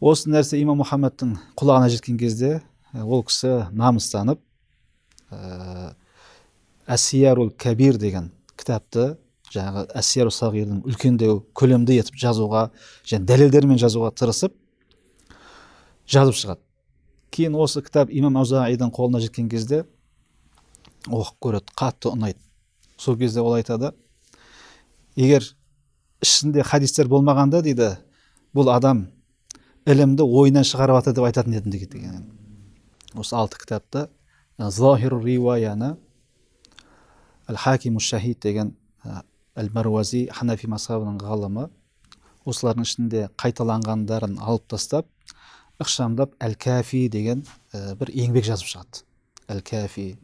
осы нәрсе имам мұхаммедтің құлағына жеткен кезде э, ол кісі намыстанып э, әсиярул кәбир деген кітапты жаңағы әсиярул сағирдің үлкендеу көлемді етіп жазуға және дәлелдермен жазуға тырысып жазып шығады кейін осы кітап имам аузаидың қолына жеткен кезде оқып көреді қатты ұнайды сол кезде ол айтады егер ішінде хадистер болмағанда дейді бұл адам ілімді ойынан шығарып жатыр деп айтатын едім деген осы алты кітапты зохир риуаяны әл хакиму шахид деген әл маруази ханафи мазхабының ғалымы осылардың ішінде қайталанғандарын алып тастап ықшамдап әл кафи деген ә, бір еңбек жазып шығады әл кафи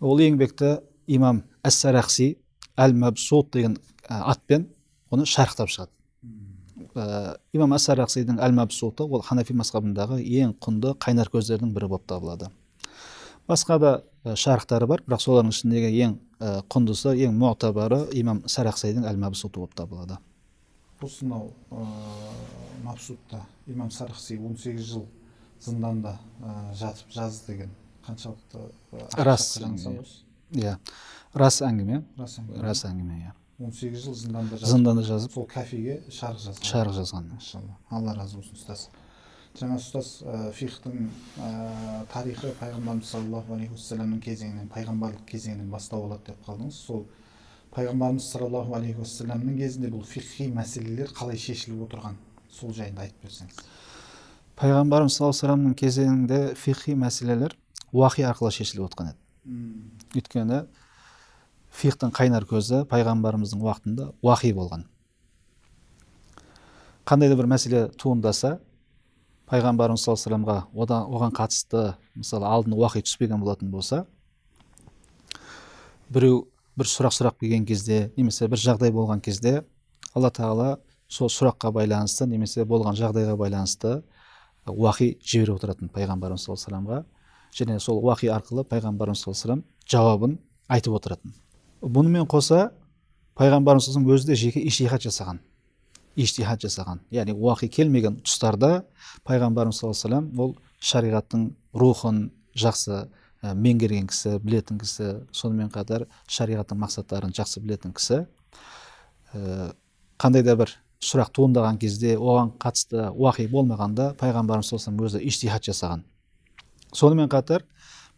ол еңбекті имам сарахси әл мәбсуд деген ә, атпен оны шарықтап шығады ә, имам сарахсидің әл мәбсуты ол ханафи мазхабындағы ең құнды қайнар көздердің бірі болып табылады басқа да ә, шарықтары бар бірақ солардың ішіндегі ең Э, құндысы ең муатабары имам сарақсайдың әл мабсуты болып табылады осы ә, э, мабсутта имам сарықси 18 жыл зынданда э, жатып жазды деген қаншалықты рас иә рас әңгіме рас әңгіме иә он сегіз жыл зынданда зынданда жазып сол кафеге шарық жазған шарық жазған алла разы болсын ұстаз жаңа ұстаз ә, фихтың ә, тарихы пайғамбарымыз саллаллаху алейхи уассаламның кезеңінен пайғамбарлық кезеңінен бастау алады деп қалдыңыз сол пайғамбарымыз саллаллаху алейхи уассаламның кезінде бұл фихи мәселелер қалай шешіліп отырған сол жайында айтып берсеңіз пайғамбарымыз саллаллаху алейхи кезеңінде фихи мәселелер уақи арқылы шешіліп отқан еді өйткені фихтың қайнар көзі пайғамбарымыздың уақытында уақи болған қандай да бір мәселе туындаса пайғамбарымыз саллаллаху алейхи одан оған қатысты мысалы алдын уақи түспеген болатын болса біреу бір сұрақ сұрақ келген кезде немесе бір жағдай болған кезде алла тағала сол сұраққа байланысты немесе болған жағдайға байланысты уақи жіберіп отыратын пайғамбарымыз саллаллаху алейхи және сол уақи арқылы пайғамбарымыз саллаллаху алейхи жауабын айтып отыратын бұнымен қоса пайғамбарымыз өзі де жеке ишихат жасаған иштихат жасаған яғни уақи келмеген тұстарда пайғамбарымыз саллаллаху алейхи ол шариғаттың рухын жақсы меңгерген кісі білетін кісі сонымен қатар шариғаттың мақсаттарын жақсы білетін кісі қандай да бір сұрақ туындаған кезде оған қатысты уақи болмағанда пайғамбарымыз саллаллаху алейхи өзі иштихат жасаған сонымен қатар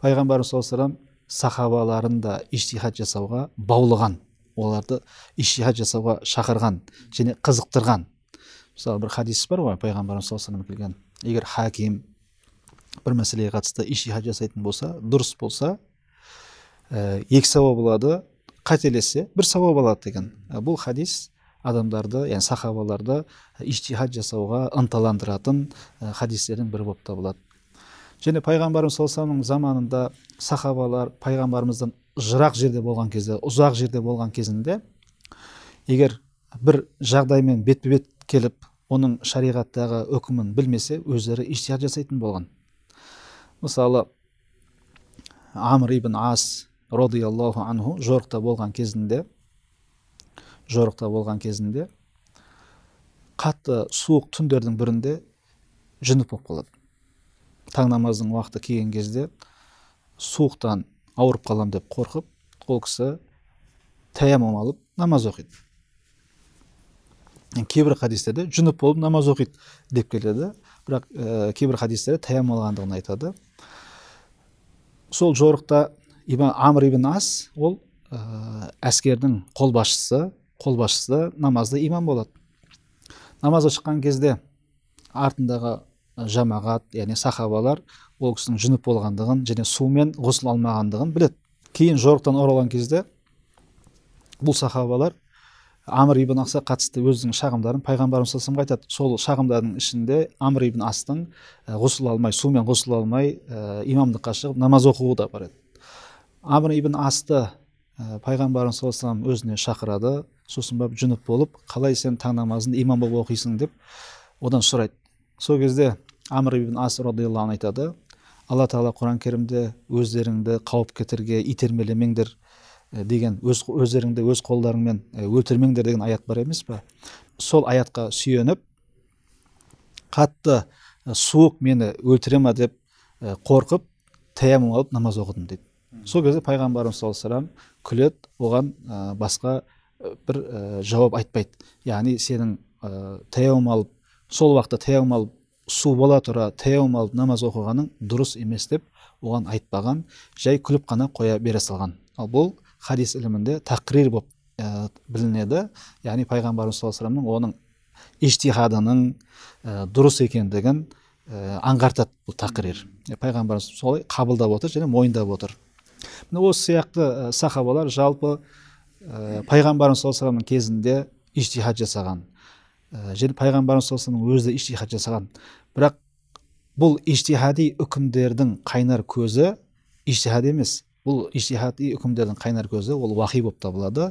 пайғамбарымыз саллаллаху алейхи сахабаларын да иштихат жасауға баулыған оларды ишихад жасауға шақырған және қызықтырған мысалы бір хадис бар ғой пайғамбарымыз саллаллаху алейхи келген егер хаким бір мәселеге қатысты ишихад жасайтын болса дұрыс болса ә, екі сауап алады қателессе бір сауап алады деген э, бұл хадис адамдарды яғни сахабаларды иштихад жасауға ынталандыратын э, хадистердің бірі болып табылады және пайғамбарымыз саллаллаху заманында сахабалар пайғамбарымыздан жырақ жерде болған кезде ұзақ жерде болған кезінде егер бір жағдаймен бетпе бет келіп оның шариғаттағы үкімін білмесе өздері иштият жасайтын болған мысалы амр ибн ас радиаллаху анху жорықта болған кезінде жорықта болған кезінде қатты суық түндердің бірінде жүніп болып қалады таң намазының уақыты келген кезде суықтан ауырып қалам деп қорқып ол кісі таяммум алып намаз оқиды кейбір хадистерде жүніп болып намаз оқиды деп келеді бірақ э, кейбір хадистерде таям алғандығын айтады сол жорықта ибн амр ибн ас ол ә, әскердің қолбасшысы қолбасшысы намазда имам болады намазға шыққан кезде артындағы э, жамағат яғни сахабалар ол кісінің жүніп болғандығын және сумен ғұсыл алмағандығын білет. кейін жорықтан оралған кезде бұл сахабалар амр ибн асқа қатысты өзінің шағымдарын пайғамбарымыз саллаллаху айтады сол шағымдардың ішінде амр ибн астың э, ғұсыл алмай сумен ғұсыл алмай ә, имамдыққа шығып намаз оқуы да бар еді амр ибн асты ә, пайғамбарымыз саллаллаху өзіне шақырады сосын барып жүніп болып қалай сен таң намазын имам болып оқисың деп одан сұрайды сол кезде амр ибн ас айтады алла тағала құран кәрімде өздеріңді қауіп кетерге итермелемеңдер деген өз өздеріңді өз қолдарыңмен өлтірмеңдер деген аят бар емес па сол аятқа сүйеніп қатты суық мені өлтіре ма деп қорқып таяммум алып намаз оқыдым дейді сол кезде пайғамбарымыз саллаллаху алейхи күледі оған басқа бір жауап айтпайды яғни сенің таяум алып сол уақытта таяммум алып су бола тұра алып намаз оқығаның дұрыс емес деп оған айтпаған жай күліп қана қоя бере салған ал бұл хадис ілімінде тақрир болып ә, білінеді яғни пайғамбарымыз саллаллаху оның иштихадының ә, дұрыс екендігін ә, аңғартады бұл тақрир пайғамбарымыз солай қабылдап отыр және мойындап отыр міне осы сияқты ә, сахабалар жалпы ә, пайғамбарымыз саллаллаху кезінде иштихад жасаған Э, және пайғамбарымыз саллаллаху өзі иштихат жасаған бірақ бұл иштихади үкімдердің қайнар көзі иштихад емес бұл иштихади үкімдердің қайнар көзі ол уахи болып табылады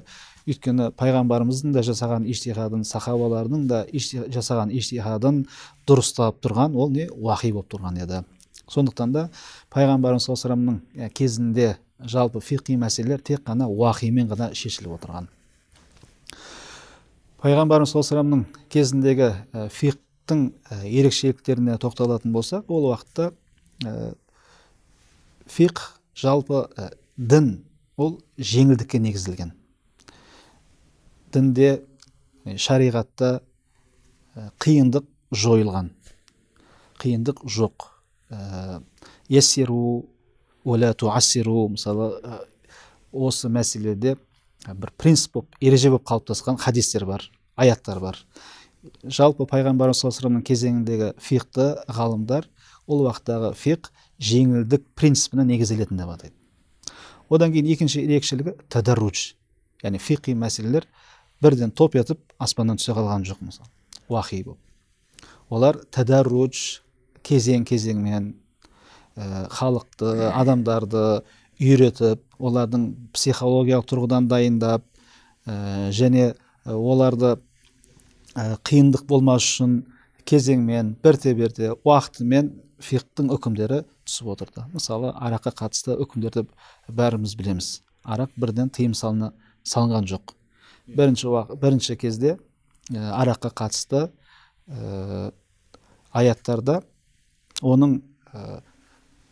өйткені пайғамбарымыздың да жасаған иштихадын сахабалардың да ишти, жасаған иштихадын дұрыстап тұрған ол не уахи болып тұрған еді сондықтан да пайғамбарымыз саллаллаху кезінде жалпы фиқи мәселелер тек қана уахимен ғана шешіліп отырған пайғамбарымыз саллаллаху кезіндегі фиқтың ерекшеліктеріне тоқталатын болсақ ол уақытта фиқ жалпы дін ол жеңілдікке негізделген дінде шариғатта қиындық жойылған қиындық жоқ ә, есеру уәлә туассиру мысалы осы мәселеде Ә, бір принцип болып ереже болып қалыптасқан хадистер бар аяттар бар жалпы пайғамбарымыз саллаллаху алейхи кезеңіндегі фиқты ғалымдар ол уақыттағы фиқ жеңілдік принципіне негізделетін деп атайды одан кейін екінші ерекшелігі тадарруч яғни фиқи мәселелер бірден топ етіп аспаннан түсе қалған жоқ мысалы уахи болып олар тадарруч кезең кезеңмен ә, халықты адамдарды үйретіп олардың психологиялық тұрғыдан дайындап ә, және э, оларды э, қиындық болмас үшін кезеңмен бірте берте уақытымен фиқтың үкімдері түсіп отырды мысалы араққа қатысты үкімдерді бәріміз білеміз арақ бірден тыйым салына, салынған жоқ бірінші бірінші кезде араққа қатысты ә, аяттарда оның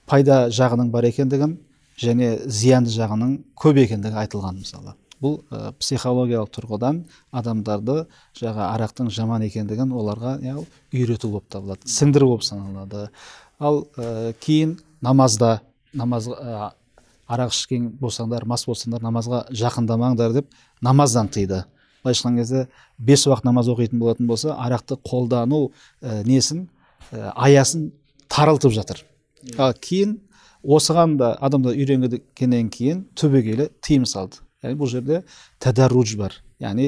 пайда жағының бар екендігін және зиянды жағының көп екендігі айтылған мысалы бұл ә, психологиялық тұрғыдан адамдарды жаға арақтың жаман екендігін оларға иә, үйрету болып табылады сіңдіру болып саналады ал ә, кейін намазда намаз арақ ішкен болсаңдар мас болсаңдар намазға жақындамаңдар деп намаздан тыйды былайша айтқан кезде бес уақыт намаз оқитын болатын болса арақты қолдану несін аясын тарылтып жатыр ал кейін осыған да адамдар үйренгеннен кейін түбегейлі тыйым салды яғни бұл жерде тәдәруж бар яғни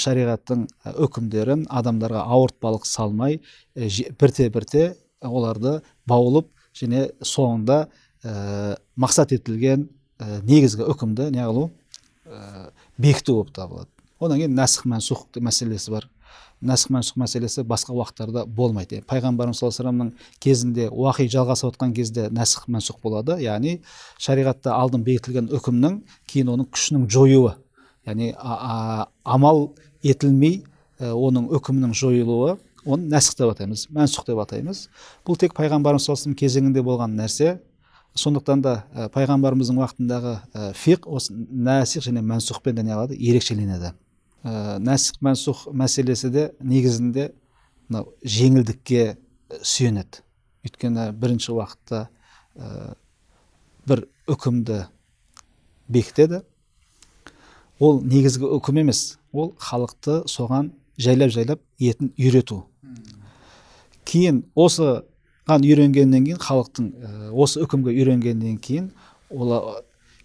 шариғаттың үкімдерін адамдарға ауыртпалық салмай бірте бірте оларды баулып және соңында мақсат етілген негізгі үкімді не қылу ә, бекіту болып табылады одан кейін нәсіх мәнсух мәселесі бар нәсіх мәнсұх мәселесі басқа уақыттарда болмайды пайғамбарымыз саллаллаху алейхи вассаламның кезінде уақи жалғасып отқан кезде нәсіх мәнсұх болады яғни шариғатта алдын бекітілген үкімнің кейін оның күшінің жоюы яғни амал етілмей оның үкімінің жойылуы оны нәсіх деп атаймыз мәнсұқ деп атаймыз бұл тек пайғамбарымыз саллаллаху кезеңінде болған нәрсе сондықтан да пайғамбарымыздың уақытындағы фиқ осы нәсих және мәнсұхпен не ерекшеленеді ә, э, нәсік мәнсух мәселесі де негізінде мынау жеңілдікке э, сүйенеді өйткені бірінші уақытта ә, бір үкімді бекітеді ол негізгі үкім емес ол халықты соған жайлап жайлап етін үйрету кейін осыған үйренгеннен кейін халықтың осы үкімге үйренгеннен кейін ол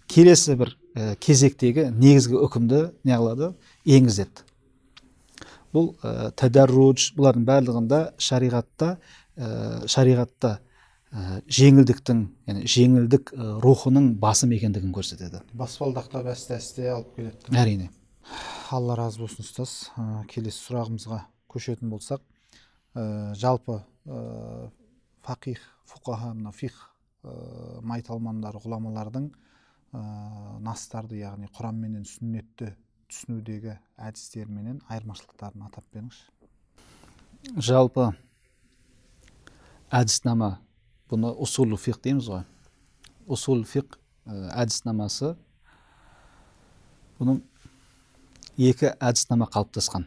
келесі бір ә, кезектегі негізгі үкімді не қылады енгізеді бұл ә, тәдәрруж бұлардың барлығында шариғатта ә, шариғатта ә, жеңілдіктің яғни жеңілдік рухының басым екендігін көрсетеді баспалдақтап әсте әсте алып келеді әрине алла разы болсын ұстаз келесі сұрағымызға көшетін болсақ ә, жалпы ә, фақих фуқаха мына фих майталмандар ғұламалардың ә, настарды яғни құран менен сүннетті түсінудегі менен айырмашылықтарын атап беріңізші жалпы әдіснама бұны усул фиқ дейміз ғой усул фиқ э, әдіснамасы бұның екі әдіснама қалыптасқан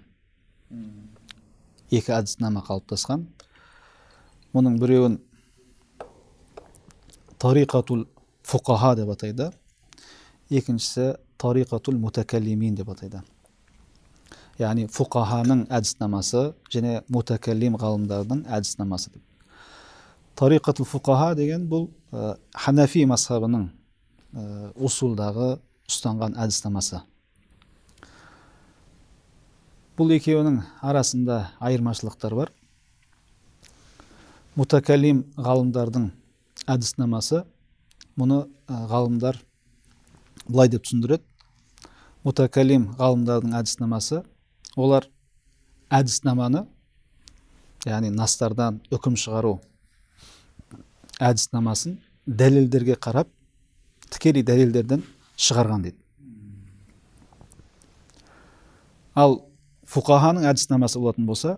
екі әдіснама қалыптасқан мұның біреуін тариқатул фуқаха деп атайды екіншісі тарикатул мутакаллимин деп атайды яғни фуқаханың әдіснамасы және мутакаллим ғалымдардың әдіснамасы деп тарикатул фуқаха деген бұл ә, ханафи мазхабының ә, усулдағы ұстанған әдіснамасы бұл екеуінің арасында айырмашылықтар бар мутакалим ғалымдардың әдіснамасы мұны ғалымдар былай деп түсіндіреді мутакалим ғалымдардың әдіснамасы олар әдіснаманы яғни настардан үкім шығару әдіснамасын дәлелдерге қарап тікелей дәлелдерден шығарған дейді ал фуқаханың әдіснамасы болатын болса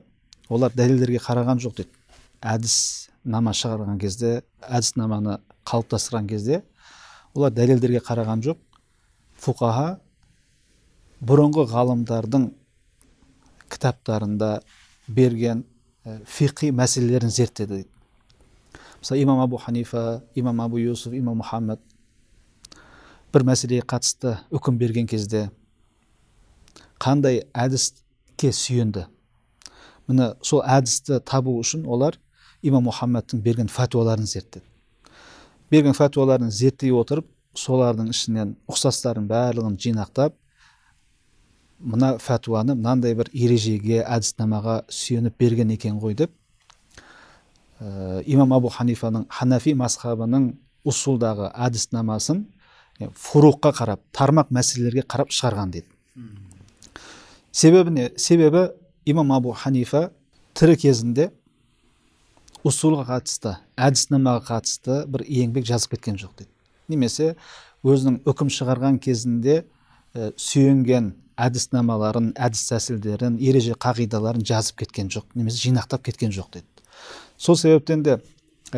олар дәлелдерге қараған жоқ дейді Әдіс-нама шығарған кезде әдіснаманы қалыптастырған кезде олар дәлелдерге қараған жоқ фуқаха бұрынғы ғалымдардың кітаптарында берген фиқи мәселелерін зерттеді дейді мысалы имам абу ханифа имам абу юсуф имам мұхаммед бір мәселеге қатысты үкім берген кезде қандай әдіске сүйенді міне сол әдісті табу үшін олар имам мұхаммедтің берген фәтуаларын зерттеді берген фәтуаларын зерттей отырып солардың ішінен ұқсастарын барлығын жинақтап мына фәтуаны мынандай бір ережеге әдіснамаға сүйеніп берген екен ғой деп ә, имам абу ханифаның ханафи мазхабының усулдағы әдіснамасын фуруққа қарап тармақ мәселелерге қарап шығарған дейді себебі не себебі имам абу ханифа тірі кезінде усулға қатысты әдіснамаға қатысты бір еңбек жазып кеткен жоқ дейді немесе өзінің үкім шығарған кезінде ә, сүйенген әдіснамаларын әдіс тәсілдерін ереже қағидаларын жазып кеткен жоқ немесе жинақтап кеткен жоқ дейді сол себептен де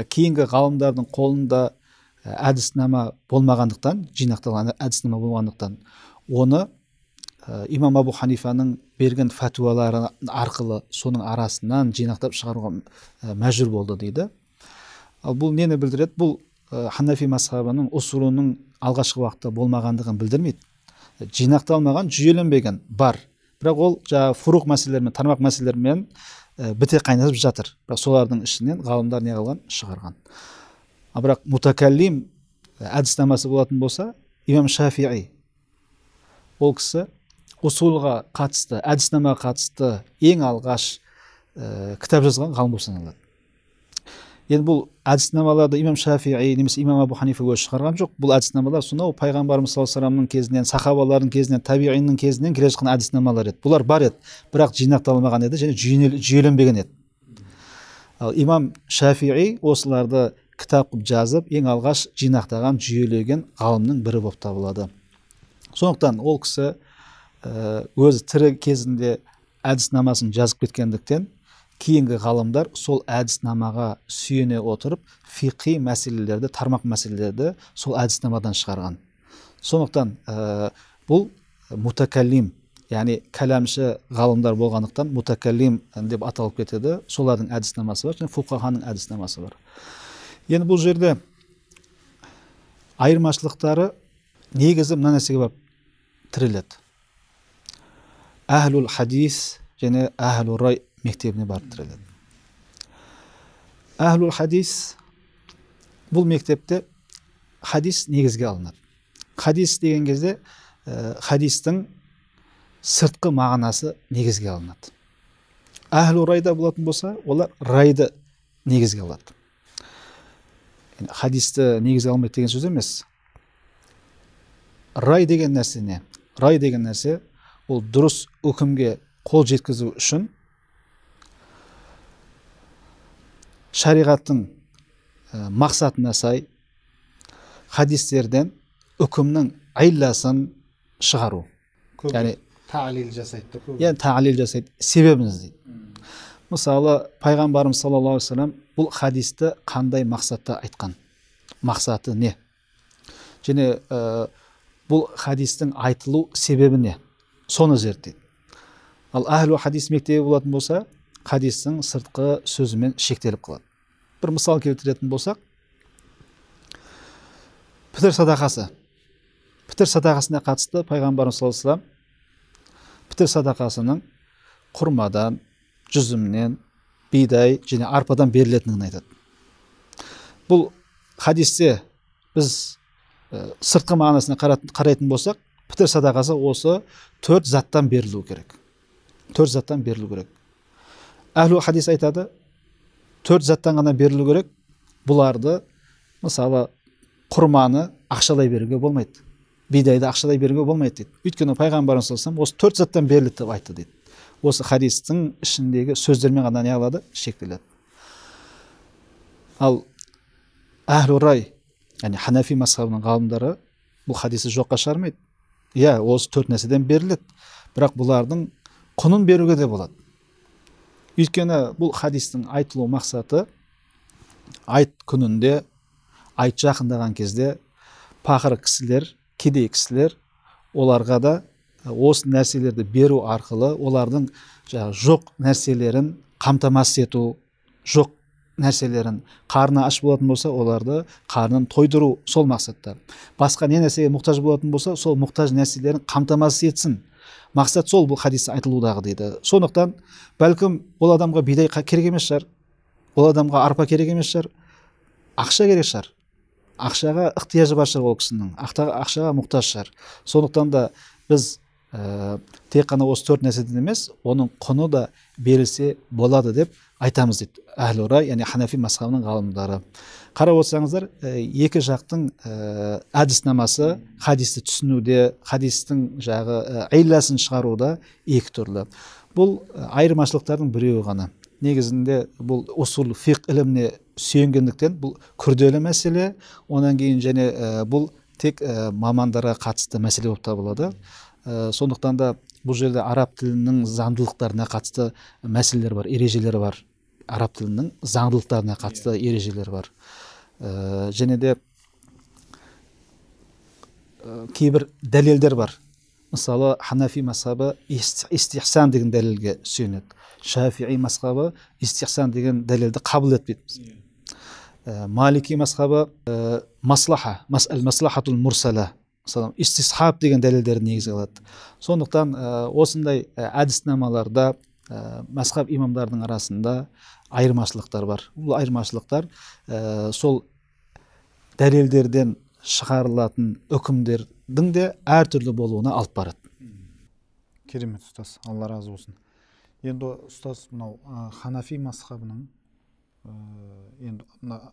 кейінгі ғалымдардың қолында әдіснама болмағандықтан жинақталған әдіснама болмағандықтан оны ә, имам абу ханифаның берген фәтуалары арқылы соның арасынан жинақтап шығаруға мәжбүр болды дейді ал бұл нені білдіреді бұл ханафи масхабының усруның алғашқы уақытта болмағандығын білдірмейді жинақталмаған жүйеленбеген бар бірақ ол жаңағы фурух мәселелермен тармақ мәселелермен э, біте қайнасып жатыр бірақ солардың ішінен ғалымдар не қылған шығарған ал бірақ мутакаллим э, әдіснамасы болатын болса имам шафии ол кісі усулға қатысты әдіснамаға қатысты ең алғаш ә, кітап жазған ғалым болып саналады енді бұл әдіснамаларды имам шафии немесе имам абу ханифа өзі шығарған жоқ бұл әдіснамалар сонау пайғамбарымыз саллаллаху алейхи вассаламның кезінен сахабалардың кезінен табииннің кезінен келе жатқан әдіснамалар еді бұлар бар еді бірақ жинақталмаған еді және жүйеленбеген еді ал имам шафии осыларды кітап қылып жазып ең алғаш жинақтаған жүйелеген ғалымның бірі болып табылады сондықтан ол кісі өзі тірі кезінде әдіснамасын жазып кеткендіктен кейінгі ғалымдар сол әдіснамаға сүйене отырып фиқи мәселелерді тармақ мәселелерді сол әдіснамадан шығарған сондықтан ә, бұл мутакаллим яғни кәләмші ғалымдар болғандықтан мутакаллим деп аталып кетеді солардың әдіснамасы бар және фуқаханың әдіснамасы бар енді бұл жерде айырмашылықтары негізі мына нәрсеге барып тіреледі әхлул хадис және әхлу рай мектебіне барып тіреледі әхлул хадис бұл мектепте хадис негізге алынады хадис деген кезде ә, хадистің сыртқы мағынасы негізге алынады әхлу райда болатын болса олар райды негізге алады хадисті негізге алмайды деген сөз емес рай деген нәрсе не рай деген нәрсе ол дұрыс үкімге қол жеткізу үшін шариғаттың э, мақсатына сай хадистерден үкімнің айласын шығару яғни тәлил жасайды иә тәлил жасайды себебін іздейді мысалы пайғамбарымыз саллаллаху алейхи вассалам бұл хадисті қандай мақсатта айтқан мақсаты не және ә, бұл хадистің айтылу себебі не соны зерттейді ал әхлу хадис мектебі болатын болса хадистің сыртқы сөзімен шектеліп қалады бір мысал келтіретін болсақ пітір садақасы пітір садақасына қатысты пайғамбарымыз саллаллаху алейхи вассалам пітір садақасының құрмадан жүзімнен бидай және арпадан берілетінін айтады бұл хадисте біз ә, сыртқы мағынасына қарайтын болсақ пітір садақасы осы төрт заттан берілу керек төрт заттан берілу керек әхлу хадис айтады төрт заттан ғана берілу керек бұларды мысалы құрманы ақшалай беруге болмайды бидайды ақшалай беруге болмайды дейді өйткені пайғамбарымыз саллаллаху осы төрт заттан беріледі деп айтты дейді осы хадистің ішіндегі сөздермен ғана не қылады шектеледі ал әхлурай рай яғни ханафи мазхабының ғалымдары бұл хадисті жоққа шығармайды иә осы төрт нәрседен беріледі бірақ бұлардың құнын беруге де болады өйткені бұл хадистің айтылу мақсаты айт күнінде айт жақындаған кезде пақыр кісілер кедей кісілер оларға да осы нәрселерді беру арқылы олардың жаңағы жоқ нәрселерін қамтамасыз ету жоқ нәрселерін қарны аш болатын болса оларды қарнын тойдыру сол мақсатта басқа не нәрсеге мұқтаж болатын болса сол мұқтаж нәрселерін қамтамасыз етсін мақсат сол бұл хадисте айтылудағы дейді сондықтан бәлкім ол адамға бидай керек емес шығар ол адамға арпа керек емес шығар ақша керек шығар ақшаға ықтияжы бар шығар ол кісінің ақшаға мұқтаж шығар сондықтан да біз ә, тек қана осы төрт нәрседен емес оның құны да берілсе болады деп айтамыз дейді әл ра яғни ханафи мазхабының ғалымдары қарап отырсаңыздар э, екі жақтың ә, әдіснамасы хадисті түсінуде хадистің жағы ә, шығаруда екі түрлі бұл айырмашылықтардың біреуі ғана негізінде бұл усул фиқ іліміне сүйенгендіктен бұл күрделі мәселе одан кейін және ә, бұл тек ә, мамандарға қатысты мәселе болып табылады ә, сондықтан да бұл жерде араб тілінің заңдылықтарына қатысты мәселелер бар ережелер бар араб тілінің заңдылықтарына қатысты ережелер бар ә, және де e, кейбір дәлелдер бар мысалы ханафи мазхабы истихсан деген дәлелге сүйенеді шафии мазхабы истихсан деген дәлелді қабыл етпейді малики мазхабы ә, маслаха масал маслахатул мурсала мысалы истисхаб деген дәлелдерді негізге алады сондықтан осындай әдіснамаларда ә, мазхаб имамдардың арасында айырмашылықтар бар бұл айырмашылықтар ә, сол дәлелдерден шығарылатын үкімдердің де әртүрлі болуына алып барады керемет ұстаз алла разы болсын енді ұстаз мынау ханафи мазхабының э, енді мына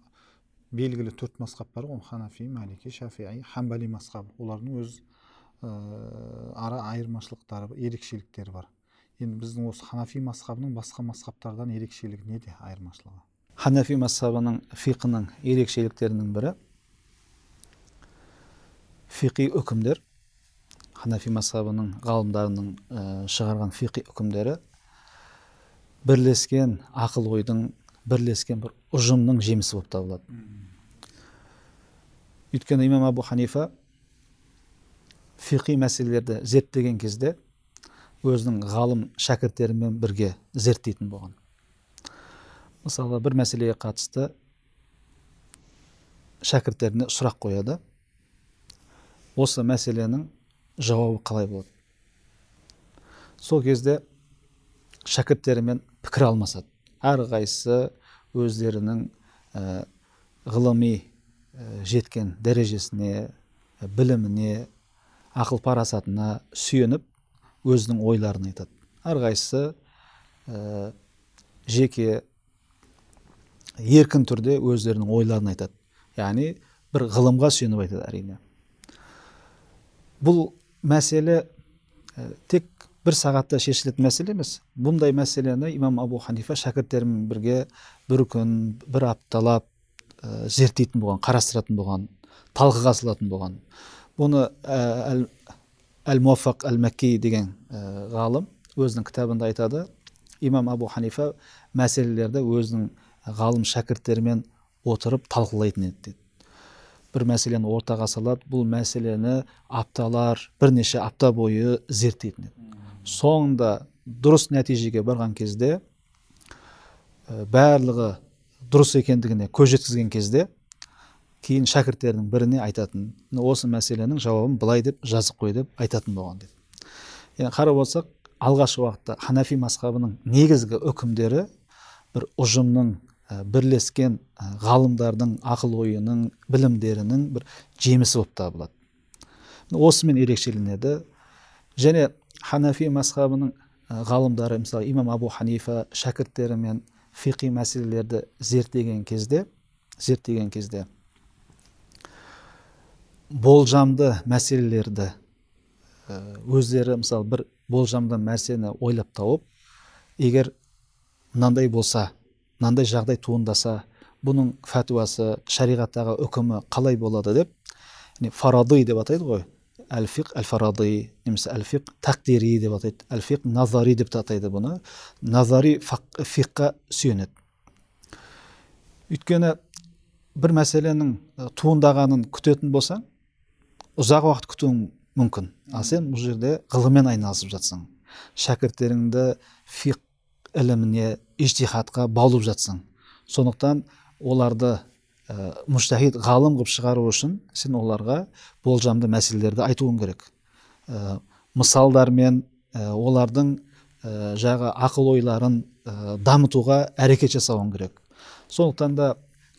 белгілі төрт мазхаб бар ғой ханафи мәлики шафии хамбали мазхабы олардың өз э, ара айырмашылықтары ерекшеліктері бар енді біздің осы ханафи мазхабының басқа мазхабтардан ерекшелігі неде айырмашылығы ханафи мазхабының фиқының ерекшеліктерінің бірі фиқи үкімдер ханафи мазхабының ғалымдарының э, шығарған фиқи үкімдері бірлескен ақыл ойдың бірлескен бір ұжымның жемісі болып табылады өйткені имам абу ханифа фиқи мәселелерді зерттеген кезде өзінің ғалым шәкірттерімен бірге зерттейтін болған мысалы бір мәселеге қатысты шәкірттеріне сұрақ қояды осы мәселенің жауабы қалай болады сол кезде шәкірттерімен пікір алмасады әрқайсысы өздерінің ә, ғылыми ә, жеткен дәрежесіне біліміне ақыл парасатына сүйеніп өзінің ойларын айтады әрқайсысы ә, жеке еркін түрде өздерінің ойларын айтады яғни бір ғылымға сүйеніп айтады әрине бұл мәселе э, тек бір сағатта шешілетін мәселе емес бұндай мәселені имам абу ханифа шәкірттерімен бірге бір күн бір апталап ә, зерттейтін болған қарастыратын болған талқыға салатын болған бұны әл муаффақ әл мәкки деген e, ғалым өзінің кітабында айтады имам абу ханифа мәселелерді өзінің ғалым шәкірттерімен отырып талқылайтын еді дейді бір мәселені ортаға салады бұл мәселені апталар бірнеше апта бойы зерттейтін еді соңында дұрыс нәтижеге барған кезде e, барлығы дұрыс екендігіне көз жеткізген кезде кейін шәкірттерінің біріне айтатын осы мәселенің жауабын былай деп жазып қой деп айтатын болған дейді яғни қарап отырсақ алғашқы уақытта ханафи мазхабының негізгі үкімдері бір ұжымның ә, бірлескен ә, ғалымдардың ақыл ойының білімдерінің бір жемісі болып табылады осымен ерекшеленеді және ханафи мазхабының ә, ғалымдары мысалы имам абу ханифа шәкірттерімен фиқи мәселелерді зерттеген кезде зерттеген кезде болжамды мәселелерді э, өздері мысалы бір болжамды нәрсені ойлап тауып егер мынандай болса мынандай жағдай туындаса бұның фәтуасы шариғаттағы үкімі қалай болады деп яғни фарады деп атайды ғой әл фиқ әл фарады немесе әл фиқ тақдири деп атайды әл фиқ назари деп те атайды бұны назари фиққа сүйенеді өйткені бір мәселенің э, туындағанын күтетін болсаң ұзақ уақыт күтуің мүмкін ал сен бұл жерде ғылыммен айналысып жатсаң шәкірттеріңді фиқ іліміне иштихатқа баулып жатсаң сондықтан оларды ә, ғалым қылып шығару үшін сен оларға болжамды мәселелерді айтуың керек ә, мысалдармен э, олардың ә, жағы ақыл ойларын дамытуға әрекет жасауың керек сондықтан да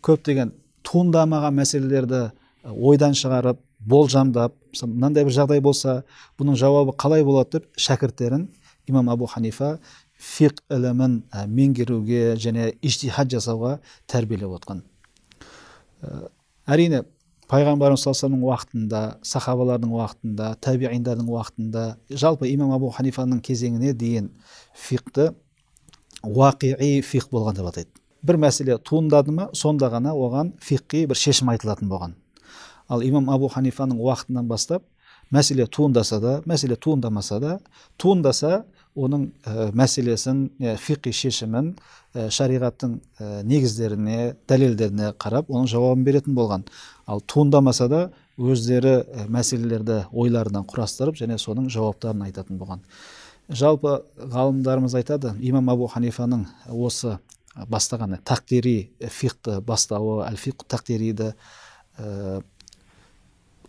көптеген туындамаған мәселелерді ойдан шығарып болжамдап мынандай бір жағдай болса бұның жауабы қалай болады деп шәкірттерін имам абу ханифа фиқ ілімін ә, меңгеруге және иштихад жасауға тәрбиелеп отқан ә, әрине пайғамбарымыз саллаллаху уақытында сахабалардың уақытында табииндардың уақытында жалпы имам абу ханифаның кезеңіне дейін фиқты, уақиғи фиқ болған деп атайды бір мәселе туындады ма сонда ғана оған фиқи бір шешім айтылатын болған ал имам абу ханифаның уақытынан бастап мәселе туындаса да мәселе туындамаса да туындаса оның ә, мәселесін ә, э, фиқи шешімін ә, шариғаттың негіздеріне дәлелдеріне қарап оның жауабын беретін болған ал туындамаса да өздері ә, мәселелерді ойларынан құрастырып және соның жауаптарын айтатын болған жалпы ғалымдарымыз айтады имам абу ханифаның осы бастағаны тақтири фиқты бастауы әл фиқ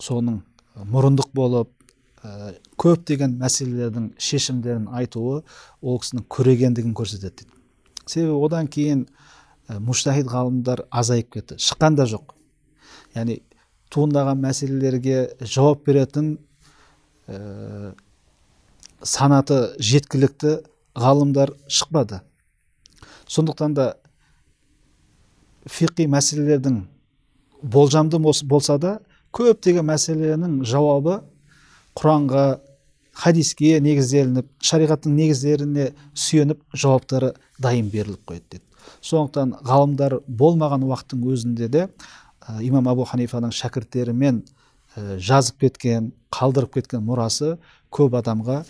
соның мұрындық болып ә, деген мәселелердің шешімдерін айтуы ол кісінің көрегендігін көрсетеді дейді себебі одан кейін ә, ғалымдар азайып кетті шыққан да жоқ яғни туындаған мәселелерге жауап беретін санаты жеткілікті ғалымдар шықпады сондықтан да фиқи мәселелердің болжамды болса да көптеген мәселенің жауабы құранға хадиске негізделініп шариғаттың негіздеріне сүйеніп жауаптары дайын беріліп қойды дейді сондықтан ғалымдар болмаған уақыттың өзінде де имам абу ханифаның шәкірттерімен ә, жазып кеткен қалдырып кеткен мұрасы көп адамға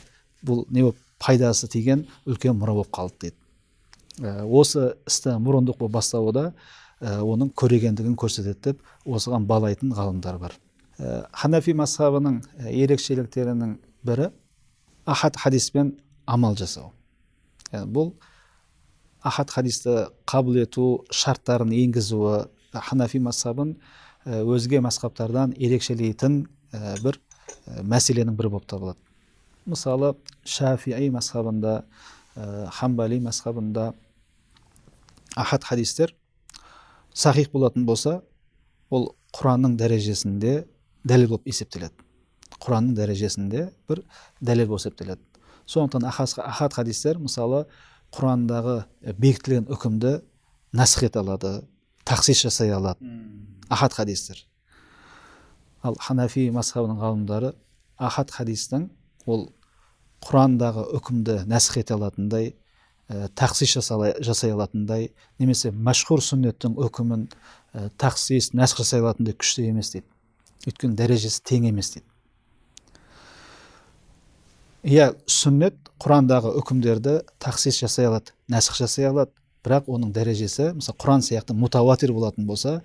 бұл не болып пайдасы тиген үлкен мұра болып қалды дейді осы істі мұрындық болып бастауда Э, оның көрегендігін көрсетеді деп осыған балайтын ғалымдар бар э, ханафи мазхабының э, ерекшеліктерінің бірі Ахат хадиспен амал жасау бұл Ахат хадисті қабыл ету шарттарын енгізуі ханафи мазхабын өзге мазхабтардан ерекшелейтін бір мәселенің бірі болып табылады мысалы шафии мазхабында ә, хамбали мазхабында Ахат хадистер сахих болатын болса ол құранның дәрежесінде дәлел болып есептеледі құранның дәрежесінде бір дәлел болып есептеледі сондықтан Ахат хадистер мысалы құрандағы бекітілген үкімді насх ете алады тақсис жасай алады Ахат хадистер ал ханафи мазхабының ғалымдары Ахат хадистің ол құрандағы үкімді нәсх ете алатындай ә, э, тақсис жасай алатындай немесе мәшһүр сүннеттің үкімін ә, э, тақсис нәсх жасай алатындай күшті емес дейді өйткені дәрежесі тең емес дейді иә сүннет құрандағы үкімдерді тақсис жасай алады нәсх жасай алады бірақ оның дәрежесі мысалы құран сияқты мутаватир болатын болса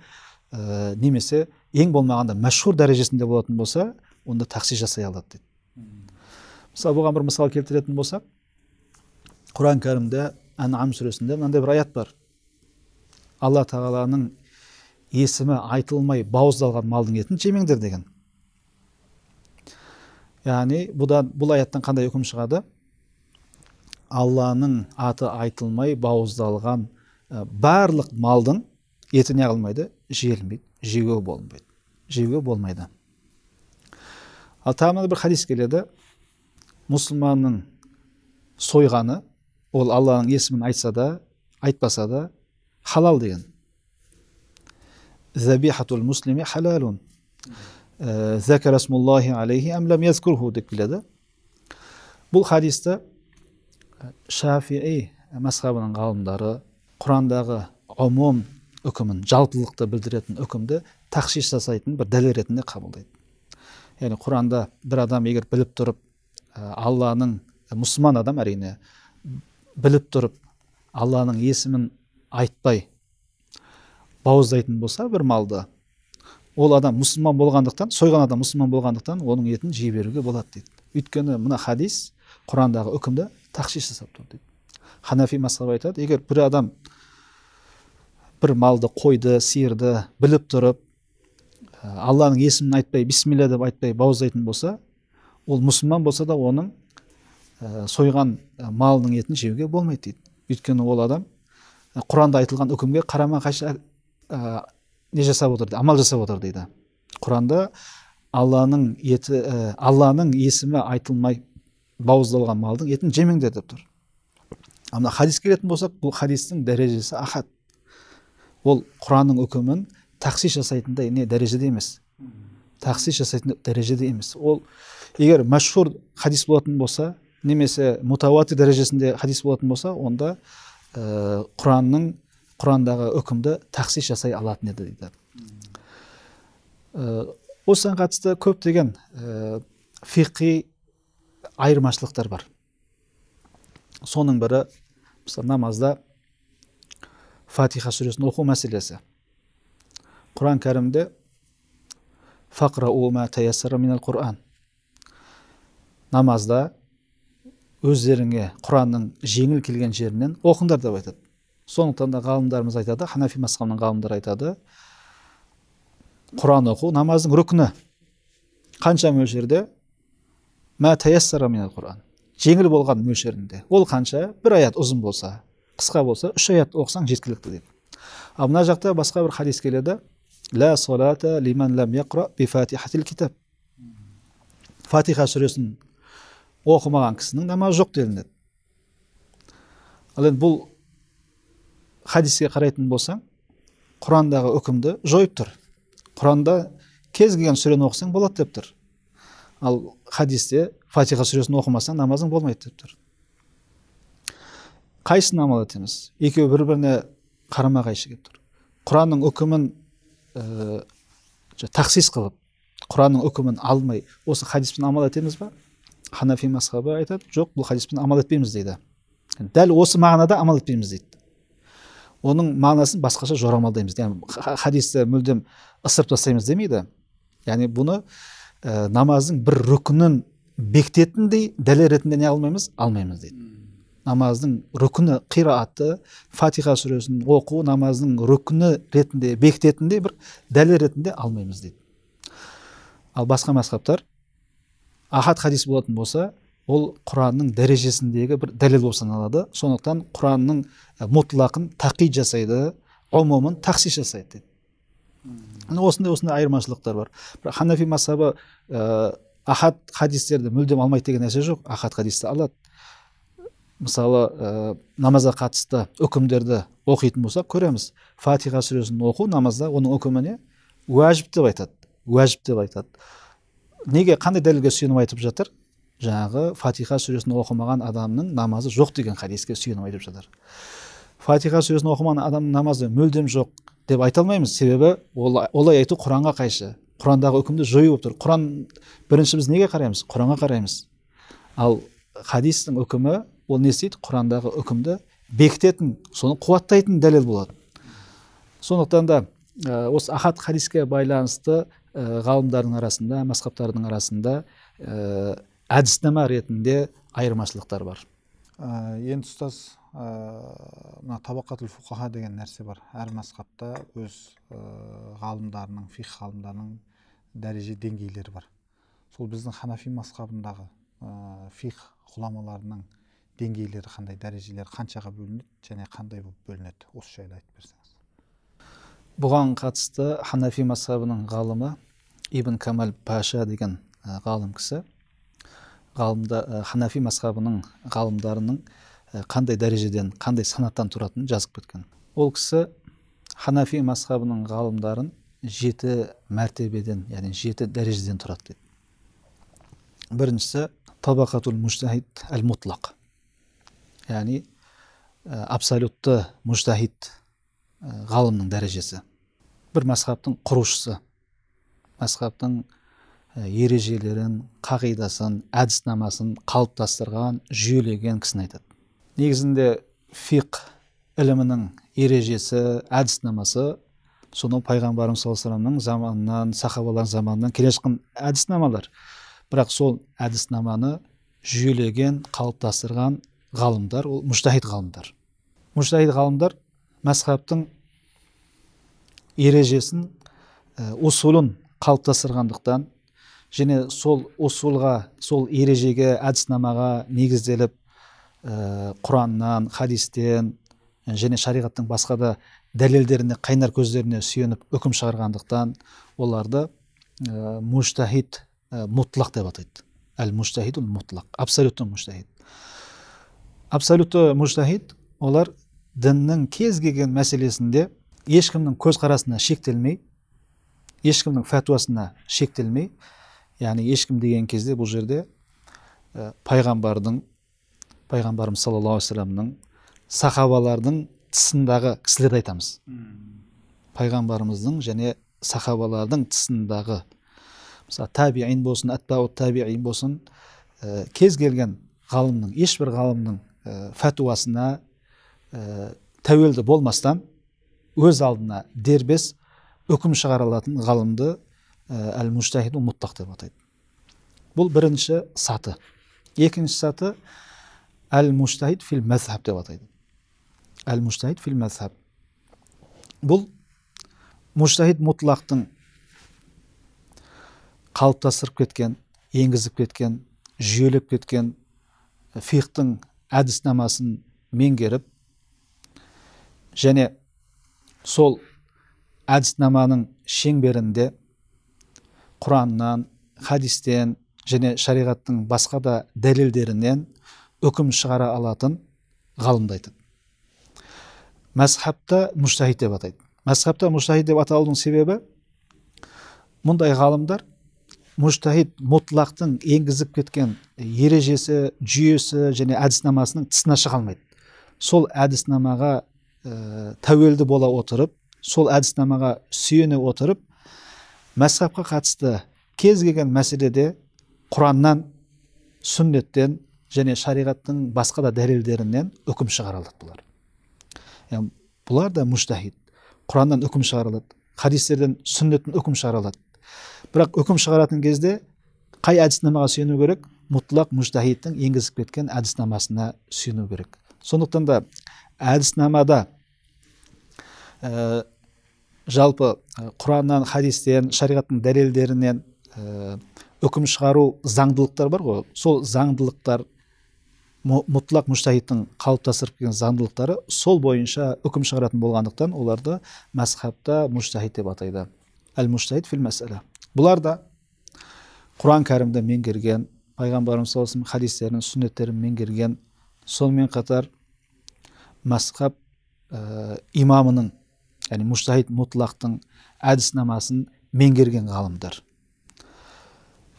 ә, немесе ең болмағанда мәшһүр дәрежесінде болатын болса онда тақсис жасай алады дейді мысалы бұған бір мысал келтіретін болсақ құран кәрімде әнам сүресінде мынандай бір аят бар алла тағаланың есімі айтылмай бауыздалған малдың етін жемеңдер деген яғни бұдан бұл аяттан қандай үкім шығады алланың аты айтылмай бауыздалған барлық малдың еті не қылмайды жеілмейді жеуге болмайды жеуге болмайды ал тағы бір хадис келеді мұсылманның сойғаны ол алланың есімін айтса да айтпаса да халал деген забихатул муслими халалун э, Закарасмуллахи алейхи әмләм язкурху деп келеді бұл хадисті э, шафии мазхабының ғалымдары құрандағы ұмум үкімін жалпылықты білдіретін үкімді тақшиш жасайтын бір дәлел ретінде қабылдайды яғни құранда бір адам егер біліп тұрып э, алланың мұсылман адам әрине біліп тұрып алланың есімін айтпай бауыздайтын болса бір малды ол адам мұсылман болғандықтан сойған адам мұсылман болғандықтан оның етін жей беруге болады дейді өйткені мына хадис құрандағы үкімді тақшиш жасап тұр дейді ханафи мазхабы айтады егер бір адам бір малды қойды сиырды біліп тұрып алланың есімін айтпай бисмилля деп айтпай бауыздайтын болса ол мұсылман болса да оның Э, сойған э, малының етін жеуге болмайды дейді өйткені ол адам э, құранда айтылған үкімге қарама қайшы ә, не жасап отыр амал жасап отыр дейді құранда алланың еті ә, алланың есімі айтылмай бауыздалған малдың етін жемеңдер деп тұр ал мына хадис келетін болсақ бұл хадистің дәрежесі ахат ол құранның үкімін таксис жасайтындай не дәрежеде емес таксис жасайтындай дәрежеде емес ол егер мәшһүр хадис болатын болса немесе мутауати дәрежесінде хадис болатын болса онда ә, құранның құрандағы үкімді тақсис жасай алатын еді дейді ә, осыған қатысты көптеген ә, фиқи айырмашылықтар бар соның бірі мысалы намазда фатиха сүресін оқу мәселесі құран кәрімде намазда өздеріңе құранның жеңіл келген жерінен оқыңдар деп айтады сондықтан да ғалымдарымыз айтады ханафи мазхабының ғалымдары айтады құран оқу намаздың рүкіні қанша мөлшерде құран жеңіл болған мөлшерінде ол қанша бір аят ұзын болса қысқа болса үш аят оқысаң жеткілікті дейді. ал мына жақта басқа бір хадис келеді лиман яқра фатиха сүресін оқымаған кісінің намазы жоқ делінеді ал енді бұл хадиске қарайтын болсаң құрандағы үкімді жойып тұр құранда кез келген сүрені оқысаң болады деп тұр ал хадисте фатиха сүресін оқымасаң намазың болмайды деп тұр қайсысын амал етеміз екеуі бір біріне қарама қайшы келіп тұр құранның үкімін ә, тақсис қылып құранның үкімін алмай осы хадиспен амал етеміз ба ханафи мазхабы айтады жоқ бұл хадиспен амал етпейміз дейді дәл осы мағынада амал етпейміз дейді оның мағынасын басқаша жорамалдаймыз яғни хадисті мүлдем ысырып тастаймыз демейді яғни бұны ә, намаздың бір рүкінін бекітетіндей дәлел ретінде не алмаймыз алмаймыз дейді намаздың рүкіні қирааты фатиха сүресін оқу намаздың рүкіні ретінде бекітетіндей бір дәлел ретінде алмаймыз дейді ал басқа мазхабтар ахад хадис болатын болса ол құранның дәрежесіндегі бір дәлел болып саналады сондықтан құранның мұтлақын тақи жасайды ұмумын тақсис жасайды дейді осындай осындай айырмашылықтар бар бірақ ханафи мазхабы ә, ахад хадистерді мүлдем алмайды деген нәрсе жоқ ахад хадисті алады мысалы ә, намазға қатысты үкімдерді оқитын болсақ көреміз фатиха сүресін оқу намазда оның үкіміне уәжіп деп айтады уәжіп деп айтады неге қандай дәлелге сүйеніп айтып жатыр жаңағы фатиха сүресін оқымаған адамның намазы жоқ деген хадиске сүйеніп айтып жатыр фатиха сүресін оқымаған адамның намазы мүлдем жоқ деп айта алмаймыз себебі олай айту құранға қайшы құрандағы үкімді жою болып тұр құран бірінші біз неге қараймыз құранға қараймыз ал хадистің үкімі ол не істейді құрандағы үкімді бекітетін соны қуаттайтын дәлел болады сондықтан да осы ахат хадиске байланысты Э, ғалымдардың арасында мазхабтардың арасында ә, әдіснама ретінде айырмашылықтар бар ә, енді ұстаз мына табақатул фуқаха деген нәрсе бар әр масқапта өз ә, ғалымдарының фих ғалымдарының дәреже деңгейлері бар сол біздің ханафи мазхабындағы ә, фих ғұламаларының деңгейлері қандай дәрежелері қаншаға бөлінеді және қандай болып бөлінеді осы жайлы айтып берсең бұған қатысты ханафи мазхабының ғалымы ибн камал паша деген ғалым кісі ғалымда ханафи мазхабының ғалымдарының қандай дәрежеден қандай санаттан тұратынын жазып кеткен ол кісі ханафи мазхабының ғалымдарын жеті мәртебеден яғни жеті дәрежеден тұрады дейді біріншісі табақатул мужтахид әл мутлақ яғни абсолютті мужтахид Э, ғалымның дәрежесі бір масхабтың құрушысы масхабтың э, ережелерін қағидасын әдіснамасын қалыптастырған жүйелеген кісіні айтады негізінде фиқ ілімінің ережесі әдіснамасы сонау пайғамбарымыз саллаллаху алейхи заманынан сахабалардың заманынан келе жатқан әдіснамалар бірақ сол әдіснаманы жүйелеген қалыптастырған ғалымдар ол ғалымдар мұжтахид ғалымдар мәсхабтың ережесін усулын қалыптастырғандықтан және сол усулға сол ережеге әдіснамаға негізделіп құраннан хадистен және шариғаттың басқа да дәлелдеріне қайнар көздеріне сүйеніп үкім шығарғандықтан оларды мужтахид мұтлақ деп атайды әл муштахид мұтлақ абсолютті муштахид абсолютті муштахид олар діннің кез келген мәселесінде ешкімнің көзқарасына шектелмей ешкімнің фәтуасына шектелмей яғни ешкім деген кезде бұл жерде ә, пайғамбардың пайғамбарымыз саллаллаху алейхи вассаламның сахабалардың тысындағы кісілерді айтамыз пайғамбарымыздың және сахабалардың тысындағы мысалы табиин болсын әтбау табиин болсын ә, кез келген ғалымның ешбір ғалымның ә, фәтуасына ә, тәуелді болмастан өз алдына дербес үкім шығара алатын ғалымды э, әл муштахид мұттақ деп атайды бұл бірінші саты екінші саты әл мужтахид фил мәзхаб деп атайды әл мужтахид фил мәзхаб бұл мужтахид мұтлақтың қалыптастырып кеткен енгізіп кеткен жүйелеп кеткен фихтың әдіснамасын меңгеріп және сол әдіснаманың шеңберінде құраннан хадистен және шариғаттың басқа да дәлелдерінен үкім шығара алатын ғалымды айтады мәзхабта деп атайды мәзхабта мұштахид деп аталудың себебі мұндай ғалымдар мұштахид мұтлақтың енгізіп кеткен ережесі жүйесі және әдіснамасының тысына шыға алмайды сол әдіснамаға ә, тәуелді бола отырып сол әдіснамаға сүйене отырып мәсхабқа қатысты кез келген мәселеде құраннан сүннеттен және шариғаттың басқа да дәлелдерінен үкім шығара алады бұлар бұлар да мүжтахид құраннан үкім шығара алады хадистерден сүннеттен үкім шығара алады бірақ үкім шығаратын кезде қай әдіснамаға сүйену керек мұтлақ мүжтахидтің енгізіп кеткен әдіснамасына сүйену керек сондықтан да әдіснамада ә, жалпы э, құраннан хадистен шариғаттың дәлелдерінен ә, үкім шығару заңдылықтар бар ғой сол заңдылықтар мұтлақ мүштахидтің қалыптастырып келген заңдылықтары сол бойынша үкім шығаратын болғандықтан оларды мәсхабта мүштахид деп атайды әл мүштахид фил мәсәлә бұлар да құран кәрімді меңгерген пайғамбарымыз саллаллаху хадистерін сүннеттерін меңгерген сонымен қатар мазхаб ә, э, имамының яғни муштахид мұтлақтың әдіснамасын меңгерген ғалымдар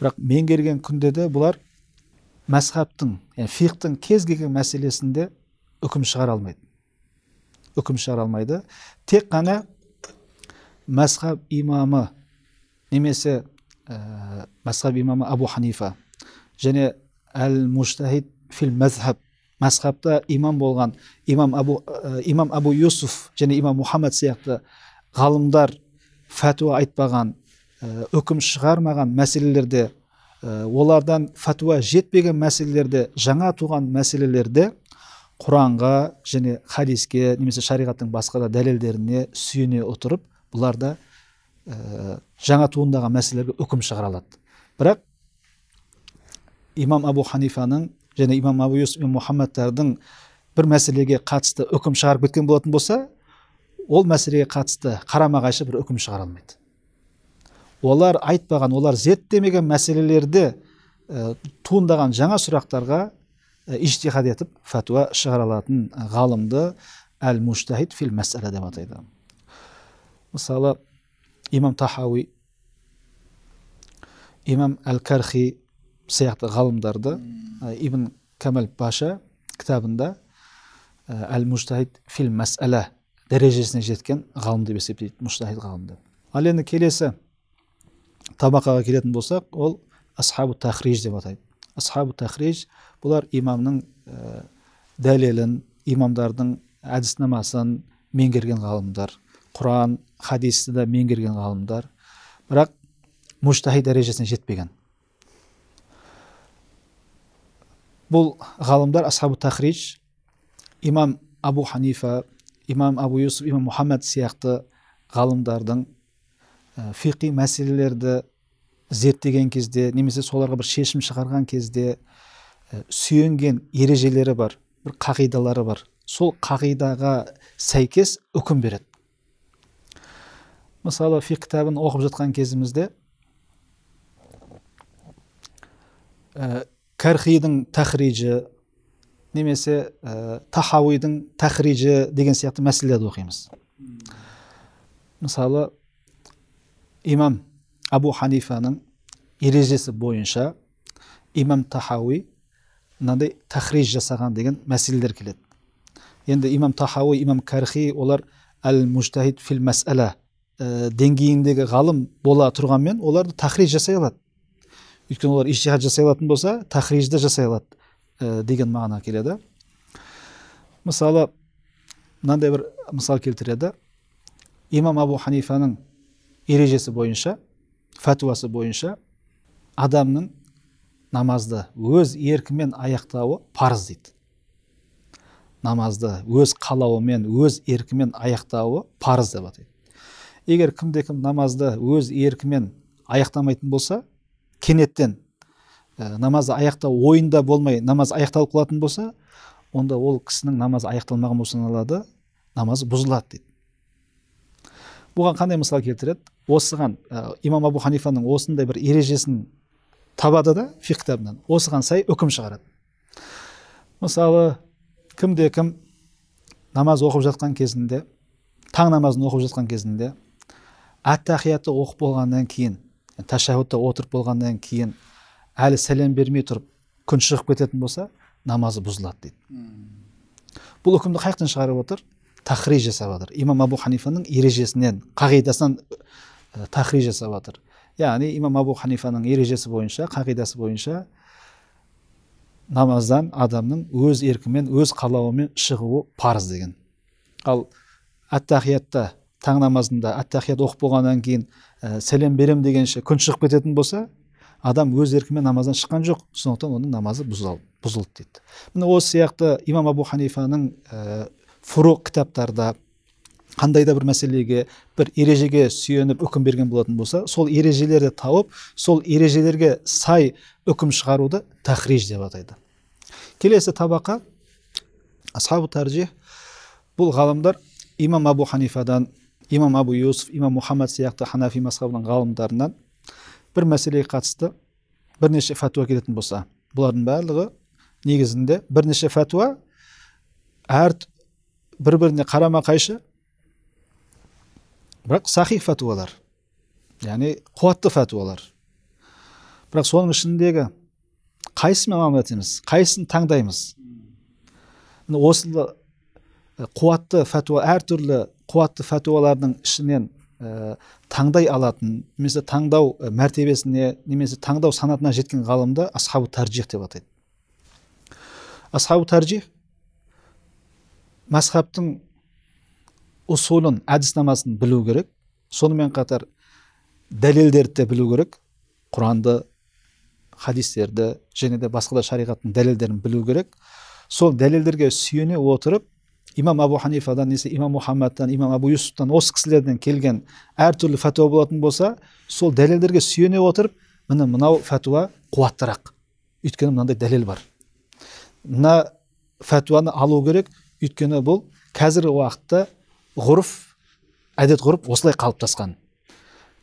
бірақ меңгерген күнде де бұлар мәсхабтың яғни фихтың кез келген мәселесінде үкім шығара алмайды үкім шығара алмайды тек қана мәсхаб имамы немесе ә, имамы абу ханифа және әл муштахид фил мәзхаб масхабта имам болған имам абу ә, имам абу юсуф және имам мұхаммад сияқты ғалымдар фәтуа айтпаған э, үкім шығармаған мәселелерде ә, олардан фәтуа жетпеген мәселелерде жаңа туған мәселелерде құранға және хадиске немесе шариғаттың басқа да дәлелдеріне сүйене отырып бұларда ә, жаңа туындаған мәселелерге үкім шығара алады бірақ имам абу ханифаның және имам абу юсуф мұхаммадтардың бір мәселеге қатысты үкім шығарып кеткен болатын болса ол мәселеге қатысты қарама қайшы бір үкім шығара алмайды олар айтпаған олар зерттемеген мәселелерді ә, туындаған жаңа сұрақтарға ә, иштихад етіп фәтуа шығара алатын ғалымды әл муштахид фил мәсәлә деп атайды мысалы имам тахауи имам әл кархи сияқты ғалымдарды ибн кәмәл паша кітабында әл муштахид фил мәсәлә дәрежесіне жеткен ғалым деп есептейді муштахид ғалым деп ал енді келесі табақаға келетін болсақ ол асхабу тахриж деп атайды асхабу тахриж бұлар имамның ә, дәлелін имамдардың әдіснамасын меңгерген ғалымдар құран хадисті де меңгерген ғалымдар бірақ муштахи дәрежесіне жетпеген бұл ғалымдар асхабу тахридж имам абу ханифа имам абу юсуф имам мұхаммед сияқты ғалымдардың э, фиқи мәселелерді зерттеген кезде немесе соларға бір шешім шығарған кезде э, сүйенген ережелері бар бір қағидалары бар сол қағидаға сәйкес үкім береді мысалы фиқ кітабын оқып жатқан кезімізде э, кәрхидің тахрижі немесе ә, тахауидің тахрижі деген сияқты мәселелерді оқимыз мысалы имам абу ханифаның ережесі бойынша имам тахауи мынандай тахриж жасаған деген мәселелер келеді енді имам тахауи имам кархи олар әл мужтахид фил мәсәлә ә, деңгейіндегі ғалым бола тұрғанмен оларды тахриж жасай алады өйткені олар ижтихад жасай алатын болса тахрижді жасай алады э, деген мағына келеді мысалы мынандай бір мысал келтіреді имам абу ханифаның ережесі бойынша фәтуасы бойынша адамның намазды өз еркімен аяқтауы парыз дейді намазды өз қалауымен өз еркімен аяқтауы парыз деп атайды егер кімде кім намазды өз еркімен аяқтамайтын болса кенеттен ә, э, намазды аяқтау ойында болмай намаз аяқталып қалатын болса онда ол кісінің намазы аяқталмаған болып саналады намазы бұзылады дейді бұған қандай мысал келтіреді осыған ә, имам абу ханифаның осындай бір ережесін табады да фи кітабынан осыған сай үкім шығарады мысалы кімде кім намаз оқып жатқан кезінде таң намазын оқып жатқан кезінде аттахиятты оқып болғаннан кейін тәшәһүдта отырып болғаннан кейін әлі сәлем бермей тұрып күн шығып кететін болса намазы бұзылады дейді бұл үкімді қай шығарып отыр тахри жасап жатыр имам абу ханифаның ережесінен қағидасынан э, тахри жасап жатыр яғни имам абу ханифаның ережесі бойынша қағидасы бойынша намаздан адамның өз еркімен өз қалауымен шығуы парыз деген ал әттахиятта таң намазында әттахият оқып болғаннан кейін ә, сәлем берем дегенше күн шығып кететін болса адам өз еркімен намаздан шыққан жоқ сондықтан оның намазы бұзылды дейді міне осы сияқты имам абу ханифаның ә, э, фуруқ кітаптарда қандай да бір мәселеге бір ережеге сүйеніп үкім берген болатын болса сол ережелерді тауып сол ережелерге сай үкім шығаруды тахриж деп атайды келесі табақа асхабу тәржи бұл ғалымдар имам абу ханифадан имам абу юсуф имам мұхаммад сияқты ханафи мазхабының ғалымдарынан бір мәселеге қатысты бірнеше фәтуа келетін болса бұлардың барлығы негізінде бірнеше фәтуа әр бір біріне қарама қайшы бірақ сахи фәтуалар яғни қуатты фәтуалар бірақ соның ішіндегі қайсысымен амал етеміз қайсысын таңдаймыз осы э, қуатты фәтуа әртүрлі қуатты фәтуалардың ішінен э, таңдай алатын немесе таңдау э, мәртебесіне немесе таңдау санатына жеткен ғалымды асхабу таржих деп атайды асхабу таржих мәсхабтың ұсулын әдіснамасын білу керек сонымен қатар дәлелдерді де білу керек құранды хадистерді және де басқа да шариғаттың дәлелдерін білу керек сол дәлелдерге сүйене отырып имам абу ханифадан немесе имам мұхаммадтан имам абу юсуфтан осы кісілерден келген әртүрлі фәтуа болатын болса сол дәлелдерге сүйене отырып міне мынау фәтуа қуаттырақ өйткені мынандай дәлел бар мына фәтуаны алу керек өйткені бұл қазіргі уақытта ғұрф әдет ғұрып осылай қалыптасқан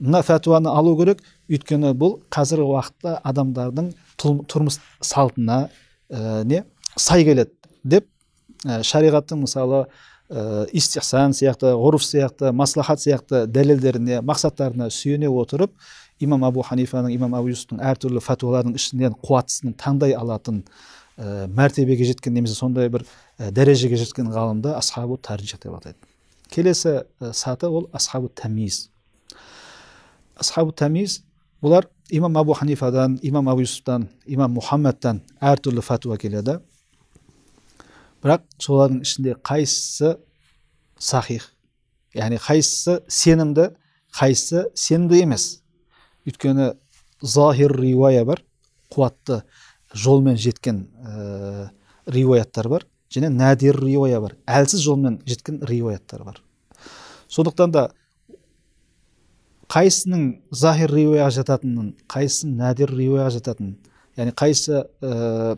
мына фәтуаны алу керек өйткені бұл қазіргі уақытта адамдардың тұрмыс салтына не сай келеді деп ә, шариғаттың мысалы ә, истихсан сияқты ғұрф сияқты маслахат сияқты дәлелдеріне мақсаттарына сүйене отырып имам абу ханифаның имам абу юсуфтың әртүрлі фатуаларының ішінен қуаттысын таңдай алатын э, мәртебеге жеткен немесе сондай бір дәрежеге жеткен ғалымды асхабу таржих деп атайды келесі саты ол асхабу тәмиз асхабу тәмиз бұлар имам абу ханифадан имам абу юсуфтан имам мұхаммадтан әртүрлі фәтуа келеді бірақ солардың ішінде қайсысы сахих яғни қайсысы сенімді қайсысы сенімді емес өйткені захир риуая бар қуатты жолмен жеткен ә, э, риуаяттар бар және нәдир риуая бар әлсіз жолмен жеткен риуаяттар бар сондықтан да қайсының захир риуаяға жататынын қайсысы нәдир риуаяға жататынын яғни қайсысы э,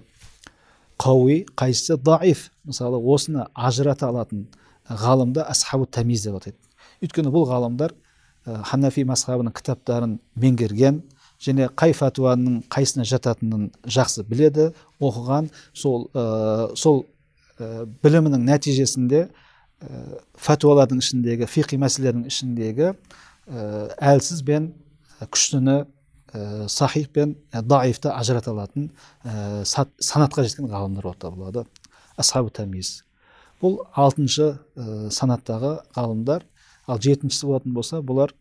қауи қайсысы даиф мысалы осыны ажырата алатын ғалымды асхабу тамиз деп атайды өйткені бұл ғалымдар э, ханафи мазхабының кітаптарын меңгерген және қай фәтуаның қайсына жататынын жақсы біледі оқыған сол э, сол э, білімінің нәтижесінде ә, ішіндегі фиқи мәселелердің ішіндегі әлсіз бен күштіні ә, сахих пен э, даифты ажырата алатын ә, санатқа жеткен ғалымдар болып табылады асхабу тамиз бұл алтыншы ә, санаттағы ғалымдар ал жетіншісі болатын болса бұлар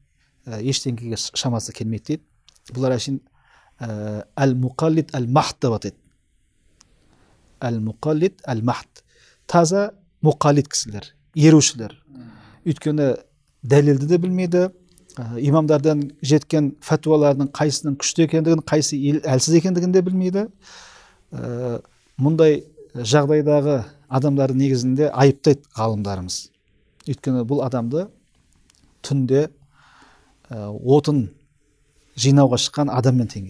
ә, шамасы келмейді дейді бұлар әшейін ә, әл муқаллид әл махт деп атайды әл муқаллид әл махт таза мұқалид кісілер ерушілер өйткені дәлелді де білмейді Э, имамдардан жеткен фәтуалардың қайсының күшті екендігін қайсы әлсіз екендігін де білмейді ә, мұндай жағдайдағы адамдарды негізінде айыптайды ғалымдарымыз өйткені бұл адамды түнде ә, отын жинауға шыққан адаммен тең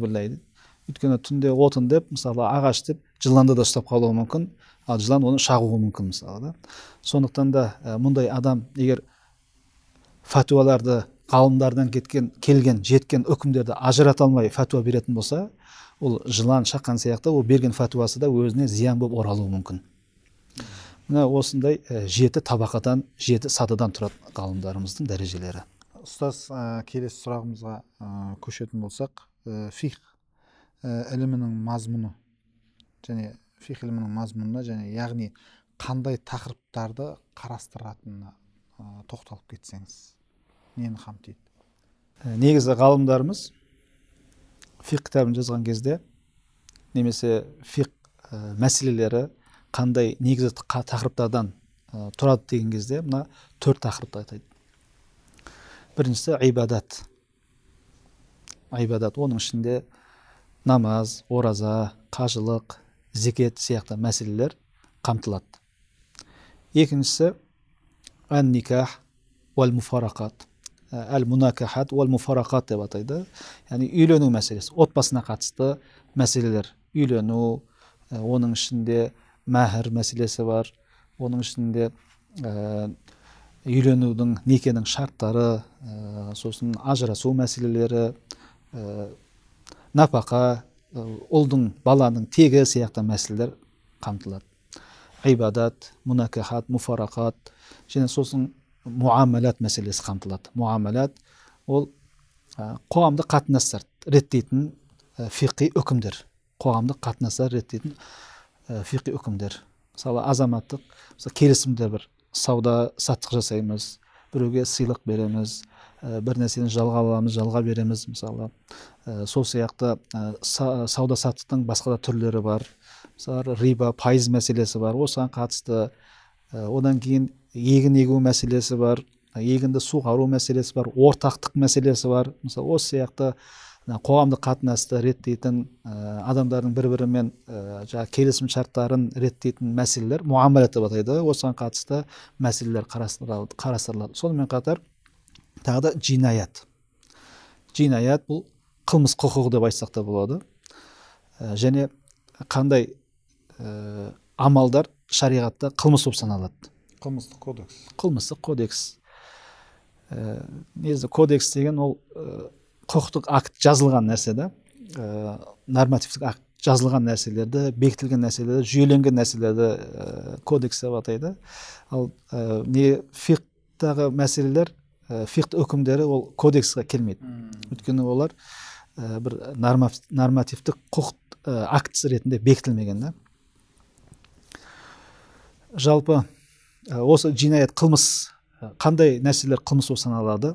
дейді өйткені түнде отын деп мысалы ағаш деп жыланды да ұстап қалуы мүмкін ал жылан оны шағуы мүмкін мысалы да сондықтан да ә, мұндай адам егер фәтуаларды ғалымдардан кеткен келген жеткен үкімдерді ажырата алмай фәтуа беретін болса ол жылан шаққан сияқты ол берген фәтуасы да өзіне зиян болып оралуы мүмкін мына осындай э, жеті табақадан жеті сатыдан тұрады ғалымдарымыздың дәрежелері ұстаз ә, келесі сұрағымызға э, көшетін болсақ ә, фих ілімінің мазмұны және фих ілімінің мазмұнына және яғни қандай тақырыптарды қарастыратынына Э, тоқталып кетсеңіз нені қамтиды э, негізі ғалымдарымыз фиқ кітабын жазған кезде немесе фиқ э, мәселелері қандай негізгі тақырыптардан тұрады деген кезде мына төрт тақырыпты айтады біріншісі ғибадат ғибадат оның ішінде намаз ораза қажылық зекет сияқты мәселелер қамтылады екіншісі النكاح والمفارقات al-munakahат деп атайды яғни яғни үйлену мәселесі отбасына қатысты мәселелер үйлену оның ішінде мәһір мәселесі бар оның ішінде үйленудің некенің шарттары сосын ажырасу мәселелері ә, напақа ұлдың баланың тегі сияқты мәселелер қамтылады ғибадат мұнакахат муфарақат және сосын муамалат мәселесі қамтылады муамалат ол қоғамдық қатынастар, реттейтін фиқи үкімдер қоғамдық қатынастар реттейтін фиқи үкімдер мысалы азаматтық мысалы бір сауда саттық жасаймыз біреуге сыйлық береміз бір нәрсені жалға аламыз жалға береміз мысалы сол сияқты сауда саттықтың басқа да түрлері бар мысалы риба пайыз мәселесі бар осыған қатысты э, одан кейін егін егу мәселесі бар егінді суғару мәселесі бар ортақтық мәселесі бар мысалы осы сияқты қоғамдық қатынасты реттейтін ә, адамдардың бір бірімен ә, э, жаңағы келісім шарттарын реттейтін мәселелер муамалат деп атайды осыған қатысты мәселелер қарастырылады сонымен қатар тағы да жинаят жинаят бұл қылмыс құқығы деп айтсақ та болады және қандай ә, амалдар шариғатта қылмыс болып саналады қылмыстық кодекс қылмыстық кодекс ә, негізі кодекс деген ол ә, құқықтық акт жазылған нәрсе да ә, нормативтік акт жазылған нәрселерді бекітілген нәрселерді жүйеленген нәрселерді ә, кодекс деп атайды ал ә, не фиқтағы мәселелер ә, өкімдері үкімдері ол кодексқа келмейді өйткені олар бір нормативтік құқық ә, ретінде бекітілмеген да жалпы э, осы жинаят қылмыс э, қандай нәрселер қылмыс болып саналады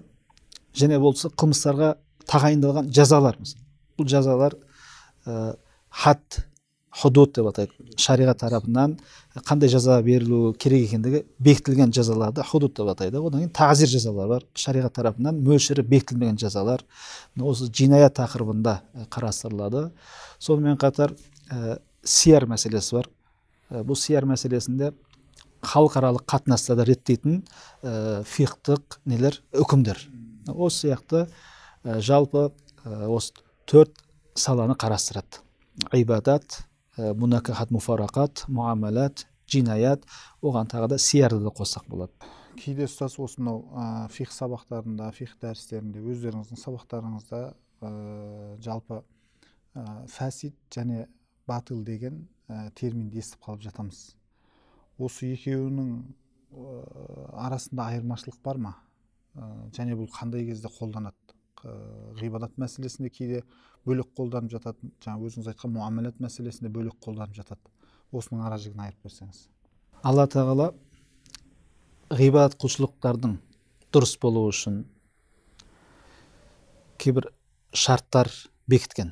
және болса қылмыстарға тағайындалған жазалар бұл жазалар э, хат худуд деп атайды шариғат тарапынан қандай жаза берілуі керек екендігі бекітілген жазаларды худуд деп атайды одан кейін тағзир жазалары бар шариғат тарапынан мөлшері бекітілмеген жазалар осы жинаят тақырыбында қарастырылады сонымен қатар ә, сияр мәселесі бар ә, бұл сияр мәселесінде халықаралық қатынастарды реттейтін ә, фихтық нелер үкімдер осы сияқты э, жалпы ә, осы төрт саланы қарастырады ибадат ә, мунакахат муфарақат муамалат жинаят оған тағы да сиярды да қоссақ болады кейде ұстаз осы ә, фих сабақтарында фих дәрістерінде өздеріңіздің сабақтарыңызда жалпы ә, фәсид және батыл деген ә, терминді естіп қалып жатамыз осы екеуінің арасында айырмашылық бар ма және бұл қандай кезде қолданады ғибадат мәселесінде кейде бөлек қолданып жатады жаңа өзіңіз айтқан муамалат мәселесінде бөлек қолданып жатады осының ара жігін берсеңіз алла тағала ғибадат құлшылықтардың дұрыс болуы үшін кейбір шарттар бекіткен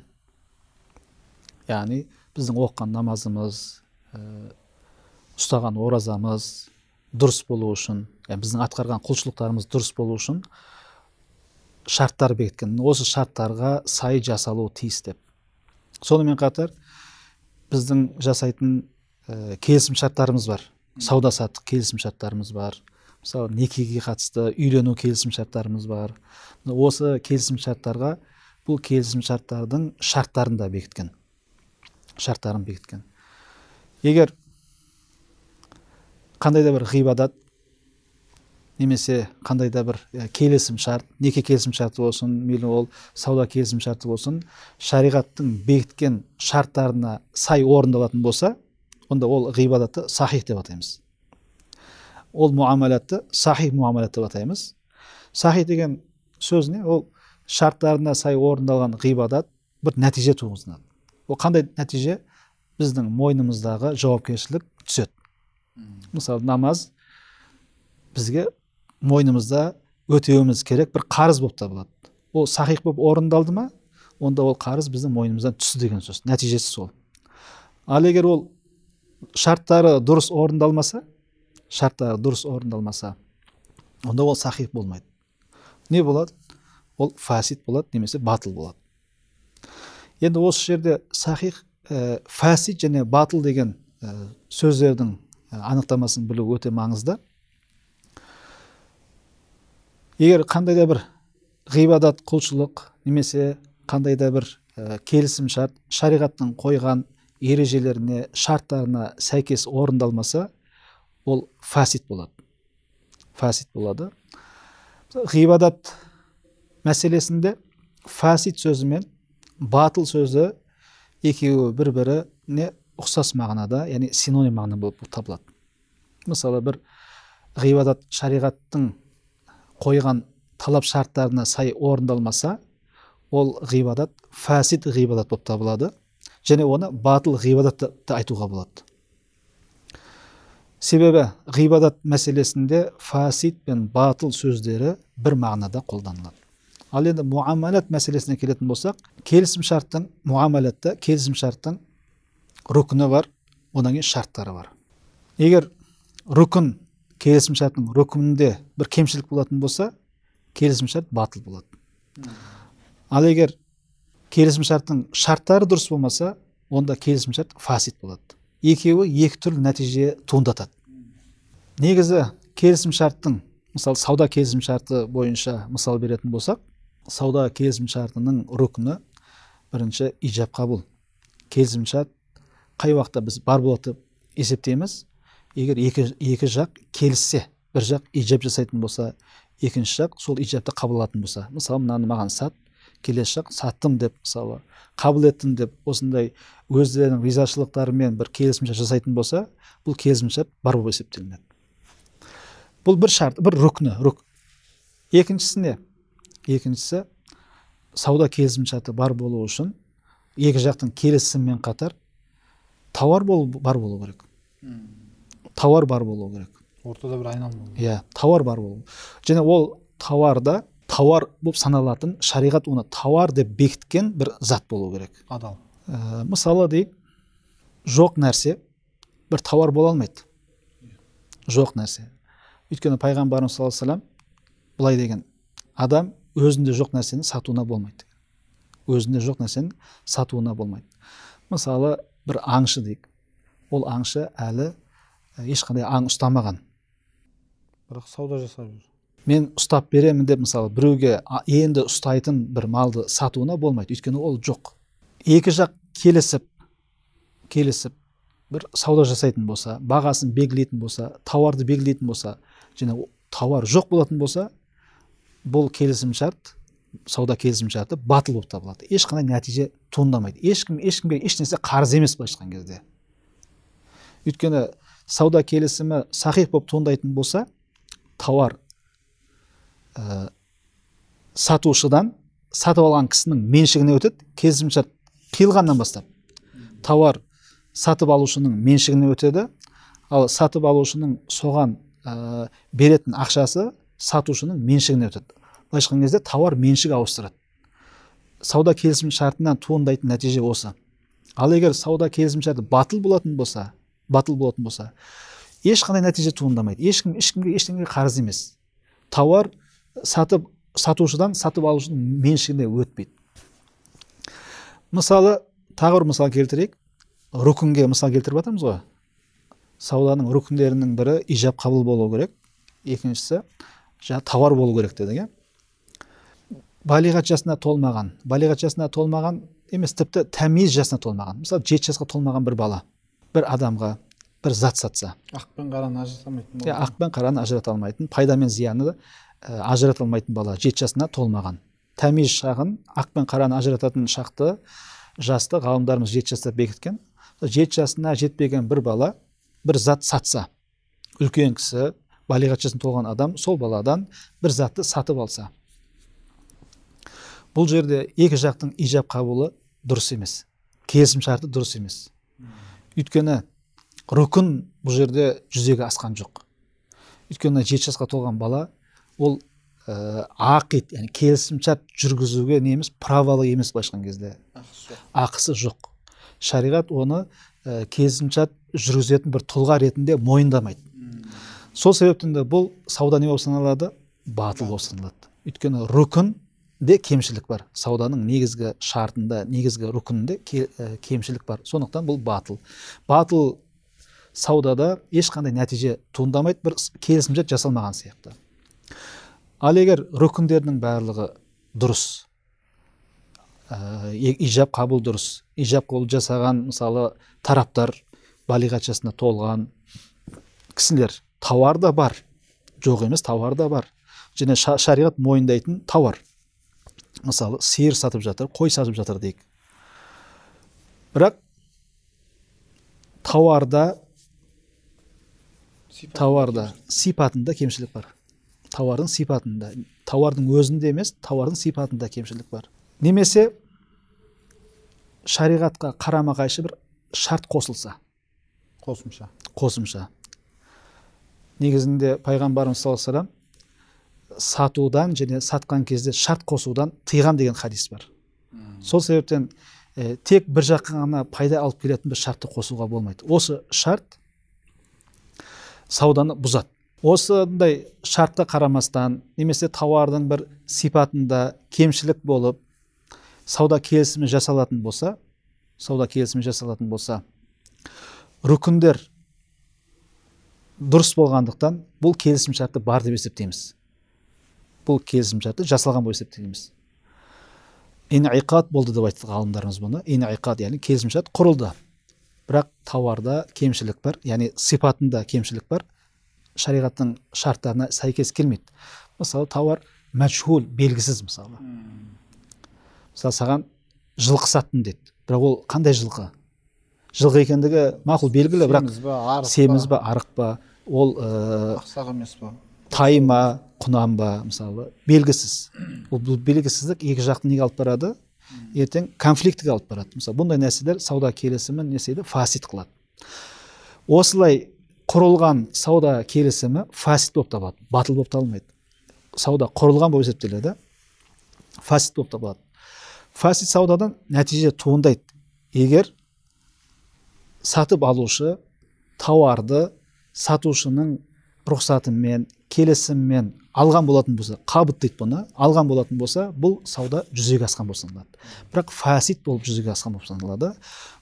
яғни біздің оқыған намазымыз ұстаған оразамыз дұрыс болу үшін ә, біздің атқарған құлшылықтарымыз дұрыс болу үшін шарттар бекіткен осы шарттарға сай жасалуы тиіс деп сонымен қатар біздің жасайтын ә, келісім шарттарымыз бар сауда саттық келісім шарттарымыз бар мысалы некеге қатысты үйлену келісім шарттарымыз бар осы келісім шарттарға бұл келісім шарттардың шарттарын да бекіткен шарттарын бекіткен егер қандай да бір ғибадат немесе қандай да бір келісім шарт неке келісім шарты болсын мейлі ол сауда келісім шарты болсын шариғаттың бекіткен шарттарына сай орындалатын болса онда ол ғибадатты сахих деп атаймыз ол муамалатты сахих муамалат деп атаймыз сахих деген сөз не ол шарттарына сай орындалған ғибадат бір нәтиже туғызынады ол қандай нәтиже біздің мойнымыздағы жауапкершілік түседі мысалы намаз бізге мойнымызда өтеуіміз керек бір қарыз болып табылады ол сахих болып орындалды ма онда ол қарыз біздің мойнымыздан түсті деген сөз нәтижесі сол ал егер ол шарттары дұрыс орындалмаса шарттары дұрыс орындалмаса онда ол сахих болмайды не болады ол фасид болады немесе батыл болады енді осы жерде сахих ә, фасид және батыл деген ә, сөздердің Э, анықтамасын білу өте маңызды егер қандай да бір ғибадат құлшылық немесе қандай да бір ә, э, келісім шарт шариғаттың қойған ережелеріне шарттарына сәйкес орындалмаса ол фасид болады фасит болады ғибадат мәселесінде фасид сөзі мен батыл сөзі екеуі бір біріне ұқсас мағынада яғни синоним мағына болып табылады мысалы бір ғибадат шариғаттың қойған талап шарттарына сай орындалмаса ол ғибадат фасид ғибадат болып табылады және оны батыл ғибадат деп айтуға болады себебі ғибадат мәселесінде фасид пен батыл сөздері бір мағынада қолданылады ал енді муамалат мәселесіне келетін болсақ келісім шарттың муамалатта келісім шарттың рүкіні бар одан кейін шарттары бар егер рүкін келісімшарттың рүкінінде бір кемшілік болатын болса келісімшарт батыл болады ал егер келісімшарттың шарттары дұрыс болмаса онда келісімшарт фасит болады екеуі екі түрлі нәтиже туындатады негізі келісімшарттың мысалы сауда келісімшарты бойынша мысал беретін болсақ сауда келісімшартының рүкіні бірінші ижаб қабыл келісімшарт қай уақытта біз бар болады деп есептейміз егер екі, екі жақ келіссе бір жақ иджаб жасайтын болса екінші жақ сол иджабты қабыл алатын болса мысалы мынаны маған сат келесі жақ саттым деп мысалы қабыл еттім деп осындай өздерінің ризашылықтарымен бір келісімшарт жасайтын болса бұл келісімшарт бар болып есептелінеді бұл бір шарт бір рүкні рүк екіншісі не екіншісі сауда келісімшарты бар болу үшін екі жақтың келісімімен қатар тауар бол, бар болу керек тауар бар болу керек ортада бір айналым иә тауар бар болу және ол тауарда тауар болып саналатын шариғат оны тауар деп бекіткен бір зат болу керек адал ә, мысалы дейік жоқ нәрсе бір тауар бола алмайды иә. жоқ нәрсе өйткені пайғамбарымыз саллаллаху алейхи вассалам былай деген адам өзінде жоқ нәрсені сатуына болмайды өзінде жоқ нәрсені сатуына болмайды мысалы бір аңшы дейік ол аңшы әлі ешқандай аң ұстамаған бірақ сауда жасап жүр мен ұстап беремін деп мысалы біреуге енді ұстайтын бір малды сатуына болмайды өйткені ол жоқ екі жақ келісіп келісіп бір сауда жасайтын болса бағасын белгілейтін болса тауарды белгілейтін болса және тауар жоқ болатын болса бұл келісім сауда келісімшарты батыл болып табылады ешқандай нәтиже туындамайды ешкім ешкімге ешнәрсе қарыз емес былайша айтқан кезде өйткені сауда келісімі сахих болып туындайтын болса тауар ә, э, сатушыдан сатып алған кісінің меншігіне өтеді келісімшарт қиылғаннан бастап тауар сатып алушының меншігіне өтеді ал сатып алушының соған э, беретін ақшасы сатушының меншігіне өтеді былайша айтқан кезде тауар меншік ауыстырады сауда келісім шартынан туындайтын нәтиже осы ал егер сауда келісім шарты батыл болатын болса батыл болатын болса ешқандай нәтиже туындамайды ешкім ешкімге ештеңеге қарыз емес тауар сатып сатушыдан сатып алушының меншігіне өтпейді мысалы тағы бір мысал келтірейік рукінге мысал келтіріп жатырмыз ғой сауданың рукіндерінің бірі ижап қабыл болу керек екіншісі жаңағы тауар болу керек дедік иә балиғат жасына толмаған балиғат жасына толмаған емес тіпті тәмиз жасына толмаған мысалы жеті жасқа толмаған бір бала бір адамға бір зат сатса ақ пен иә, қараны ажырата алмайтын иә ақ пен қараны ажырата алмайтын пайда мен зияны ә, ажырата алмайтын бала жеті жасына толмаған тәмиз шағын ақ пен қараны ажырататын шақты жасты ғалымдарымыз жеті жаста бекіткен жеті жасына жетпеген бір бала бір зат сатса үлкен кісі балиғат жасына толған адам сол баладан бір затты сатып алса бұл жерде екі жақтың ижап қабылы дұрыс емес келісім шарты дұрыс емес өйткені рүкін бұл жерде жүзеге асқан жоқ өйткені жеті жасқа толған бала ол ә, э, ақид яғни келісімшарт жүргізуге не емес правалы емес былайша кезде ақысы жоқ шариғат оны ә, э, келісімшарт жүргізетін бір тұлға ретінде мойындамайды сол себептен де бұл сауда не болып саналады батыл болып саналады өйткені рүкін де кемшілік бар сауданың негізгі шартында негізгі рүкінінде кемшілік бар сондықтан бұл батыл батыл саудада ешқандай нәтиже туындамайды бір келісімшарт жасалмаған сияқты ал егер рүкіндердің барлығы дұрыс ә, ижаб қабыл дұрыс ижап қабыл жасаған мысалы тараптар балиғат жасына толған кісілер тауар да бар жоқ емес тауар да бар және шариғат мойындайтын тауар мысалы сиыр сатып жатыр қой сатып жатыр дейік бірақ тауарда тауарда сипатында кемшілік бар тауардың сипатында тауардың өзінде емес тауардың сипатында кемшілік бар немесе шариғатқа қарама қайшы бір шарт қосылса қосымша қосымша негізінде пайғамбарымыз саллаллаху сатудан және сатқан кезде шарт қосудан тыйған деген хадис бар сол себептен тек бір жаққа ғана пайда алып келетін бір шартты қосуға болмайды осы шарт сауданы бұзады осындай шартқа қарамастан немесе тауардың бір сипатында кемшілік болып сауда келісімі жасалатын болса сауда келісімі жасалатын болса рүкіндер дұрыс болғандықтан бұл келісім шартты бар деп есептейміз бұл келісімшарты жасалған болып есептелеміз инәиқат болды деп айтты ғалымдарымыз бұны инәиқат яғни келісімшарт құрылды бірақ тауарда кемшілік бар яғни сипатында кемшілік бар шариғаттың шарттарына сәйкес келмейді мысалы тауар мәшһул белгісіз мысалы мысалы саған жылқы саттым деді бірақ ол қандай жылқы жылқы екендігі мақұл белгілі бірақ семіз ба арық па ол ақсақ емес па тай ма құнан ба мысалы белгісіз ол бұл белгісіздік екі жақты неге алып барады ертең конфликтіге алып барады мысалы бұндай нәрселер сауда келісімін не фасит қылады осылай құрылған сауда келісімі фасит болып табылады батыл болып табылмайды сауда құрылған болып есептеледі фасит болып табылады фасит саудадан нәтиже туындайды егер сатып алушы тауарды сатушының рұқсатымен келісіммен алған болатын болса қабыт дейді бұны алған болатын болса бұл сауда жүзеге асқан болып саналады бірақ фасит болып жүзеге асқан болып саналады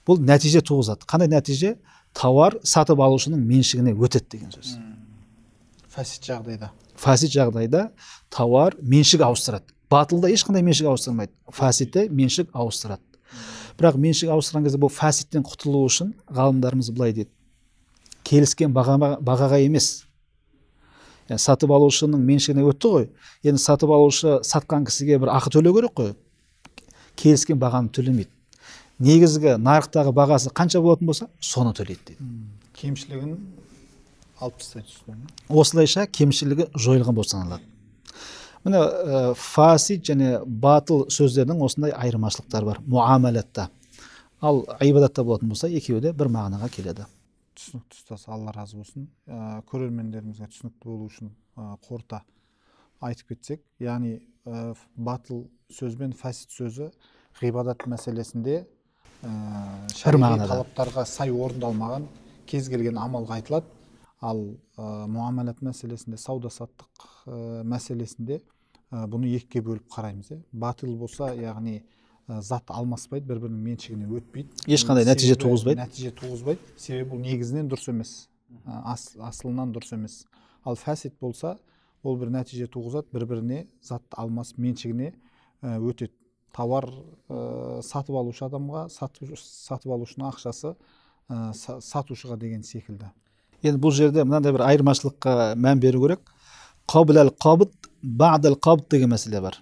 бұл нәтиже туғызады қандай нәтиже тауар сатып алушының меншігіне өтеді деген сөз фасит жағдайда фасит жағдайда тауар меншік ауыстырады батылда ешқандай меншік ауыстырмайды фасидте меншік ауыстырады бірақ меншік ауыстырған кезде бұл фаситтен құтылу үшін ғалымдарымыз былай дейді келіскен бағаға емес ә, сатып алушының меншігіне өтті ғой енді сатып алушы сатқан кісіге бір ақы төлеу керек қой келіскен бағаны төлемейді негізгі нарықтағы бағасы қанша болатын болса соны төлейді дейді кемшілігін алып осылайша кемшілігі жойылған болып саналады міне э, фасид және батыл сөздердің осындай айырмашылықтары бар муамалатта ал ғибадатта болатын болса екеуі де бір мағынаға келеді түсінікті ұстаз алла разы болсын ә, көрермендерімізге түсінікті болу үшін ә, қорыта айтып кетсек яғни ә, батыл сөз бен фасид сөзі ғибадат мәселесінде ә, талаптарға сай орындалмаған кез келген амалға айтылады ал ә, муамалат мәселесінде сауда саттық ә, мәселесінде ә, бұны екіге бөліп қараймыз иә батыл болса яғни Э, зат алмаспайды бір бірінің меншігіне өтпейді ешқандай нәтиже туғызбайды нәтиже туғызбайды себебі бұл негізінен дұрыс емес э, Ас, асылынан дұрыс емес ал фәсид болса ол бір нәтиже туғызады бір біріне зат алмас меншігіне э, өтеді тауар ә, сатып алушы адамға сатып, сатып алушының ақшасы ә, сатушыға деген секілді енді бұл жерде мынандай бір айырмашылыққа мән беру керек қабіл әл қабыт бағд қабыт деген мәселе бар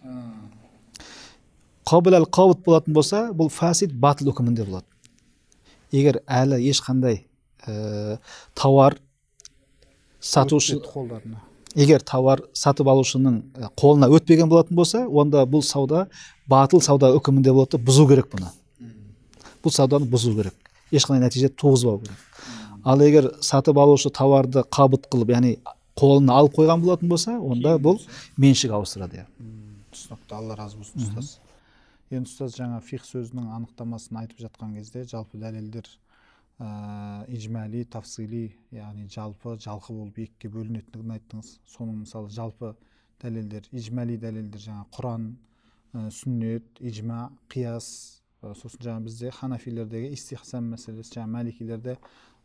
Қабыл әл қабыт болатын болса бұл фасид батыл үкімінде болады егер әлі ешқандай ә, тауар сатушы қолдарына егер тауар сатып алушының э, қолына өтпеген болатын болса онда бұл сауда батыл сауда үкімінде болады бұзу керек бұны бұл сауданы бұзу керек ешқандай нәтиже туғызбау керек ал егер сатып алушы тауарды қабыт қылып яғни қолына алып қойған болатын болса онда бұл меншік ауыстырады иә түсінікті алла разы болсын ұстаз енді ұстаз жаңа фих сөзінің анықтамасын айтып жатқан кезде жалпы дәлелдер ә, ижмәли тафсили яғни жалпы жалқы болып екіге бөлінетіндігін айттыңыз соның мысалы жалпы дәлелдер ижмәли дәлелдер жаңа құран ә, сүннет ижма қияс ә, сосын жаңа бізде ханафилердегі истихсан мәселесі жаңа мәликилерде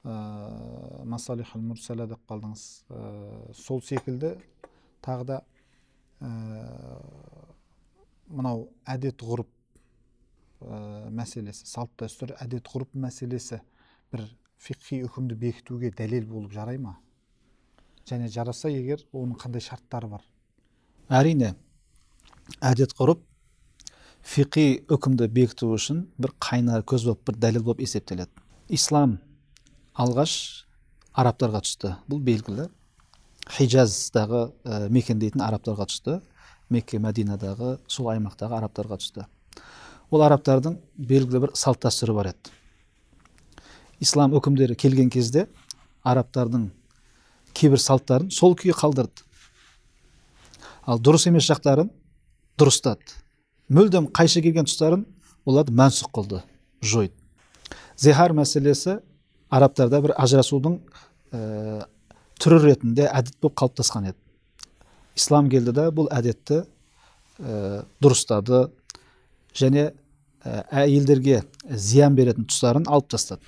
ә, масалихал мурсала деп қалдыңыз ә, сол секілді тағы да ә, мынау әдет ғұрып Э, мәселесі салт дәстүр әдет ғұрып мәселесі бір фиқи үкімді бекітуге дәлел болып жарай ма және жараса егер оның қандай шарттары бар әрине әдет ғұрып фиқи үкімді бекіту үшін бір қайнар көз болып бір дәлел болып есептеледі ислам алғаш арабтарға түсті бұл белгілі хижаздағы э, мекендейтін арабтарға түсті мекке мәдинадағы сол аймақтағы арабтарға түсті ол арабтардың белгілі бір салт дәстүрі бар еді ислам үкімдері келген кезде арабтардың кейбір салттарын сол күйі қалдырды ал дұрыс емес жақтарын дұрыстады мүлдем қайшы келген тұстарын оларды мәнсұқ қылды жойды зихар мәселесі арабтарда бір ажырасудың ә, түрі ретінде әдет болып қалыптасқан еді ислам келді да бұл әдетті ә, дұрыстады және э, әйелдерге зиян беретін тұстарын алып тастады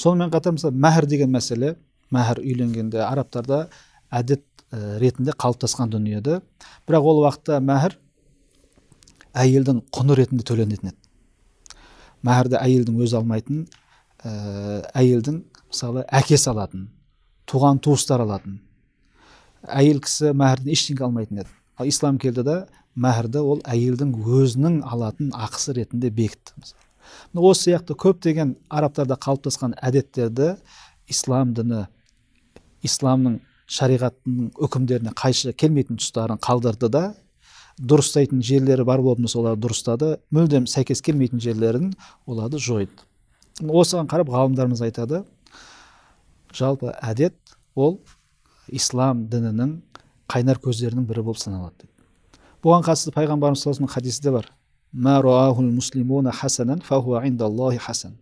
сонымен қатар мысалы мәһір деген мәселе мәһір үйленгенде арабтарда әдет э, ретінде қалыптасқан дүниеде бірақ ол уақытта мәһір әйелдің құны ретінде төленетін еді мәһірді әйелдің өзі алмайтын ә, әйелдің мысалы әкесі алатын туған туыстары алатын әйел кісі мәһірден ештеңе алмайтын еді ал ислам келді да мәрді ол әйелдің өзінің алатын ақысы ретінде бекітті осы сияқты көптеген арабтарда қалыптасқан әдеттерді ислам діні исламның шариғаттың үкімдеріне қайшы келмейтін тұстарын қалдырды да дұрыстайтын жерлері бар болып оларды дұрыстады мүлдем сәйкес келмейтін жерлерін оларды жойды осыған қарап ғалымдарымыз айтады жалпы әдет ол ислам дінінің қайнар көздерінің бірі болып саналады бұған қатысты пайғамбарымыз саллаллаху де бар хасанан хасан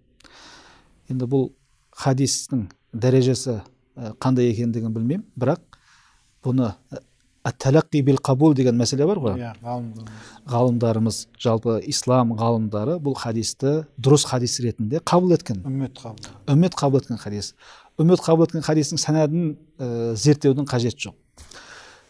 енді бұл хадистің дәрежесі э, қандай екендігін білмеймін бірақ бұны э, тәлақи бил қабул деген мәселе бар ғой иә ғалымдарымыз жалпы ислам ғалымдары бұл хадисті дұрыс хадис ретінде қабыл еткен үммет қабыл үммет қабыл еткен хадис үммет қабыл еткен хадистің сәнәдін э, зерттеудің қажеті жоқ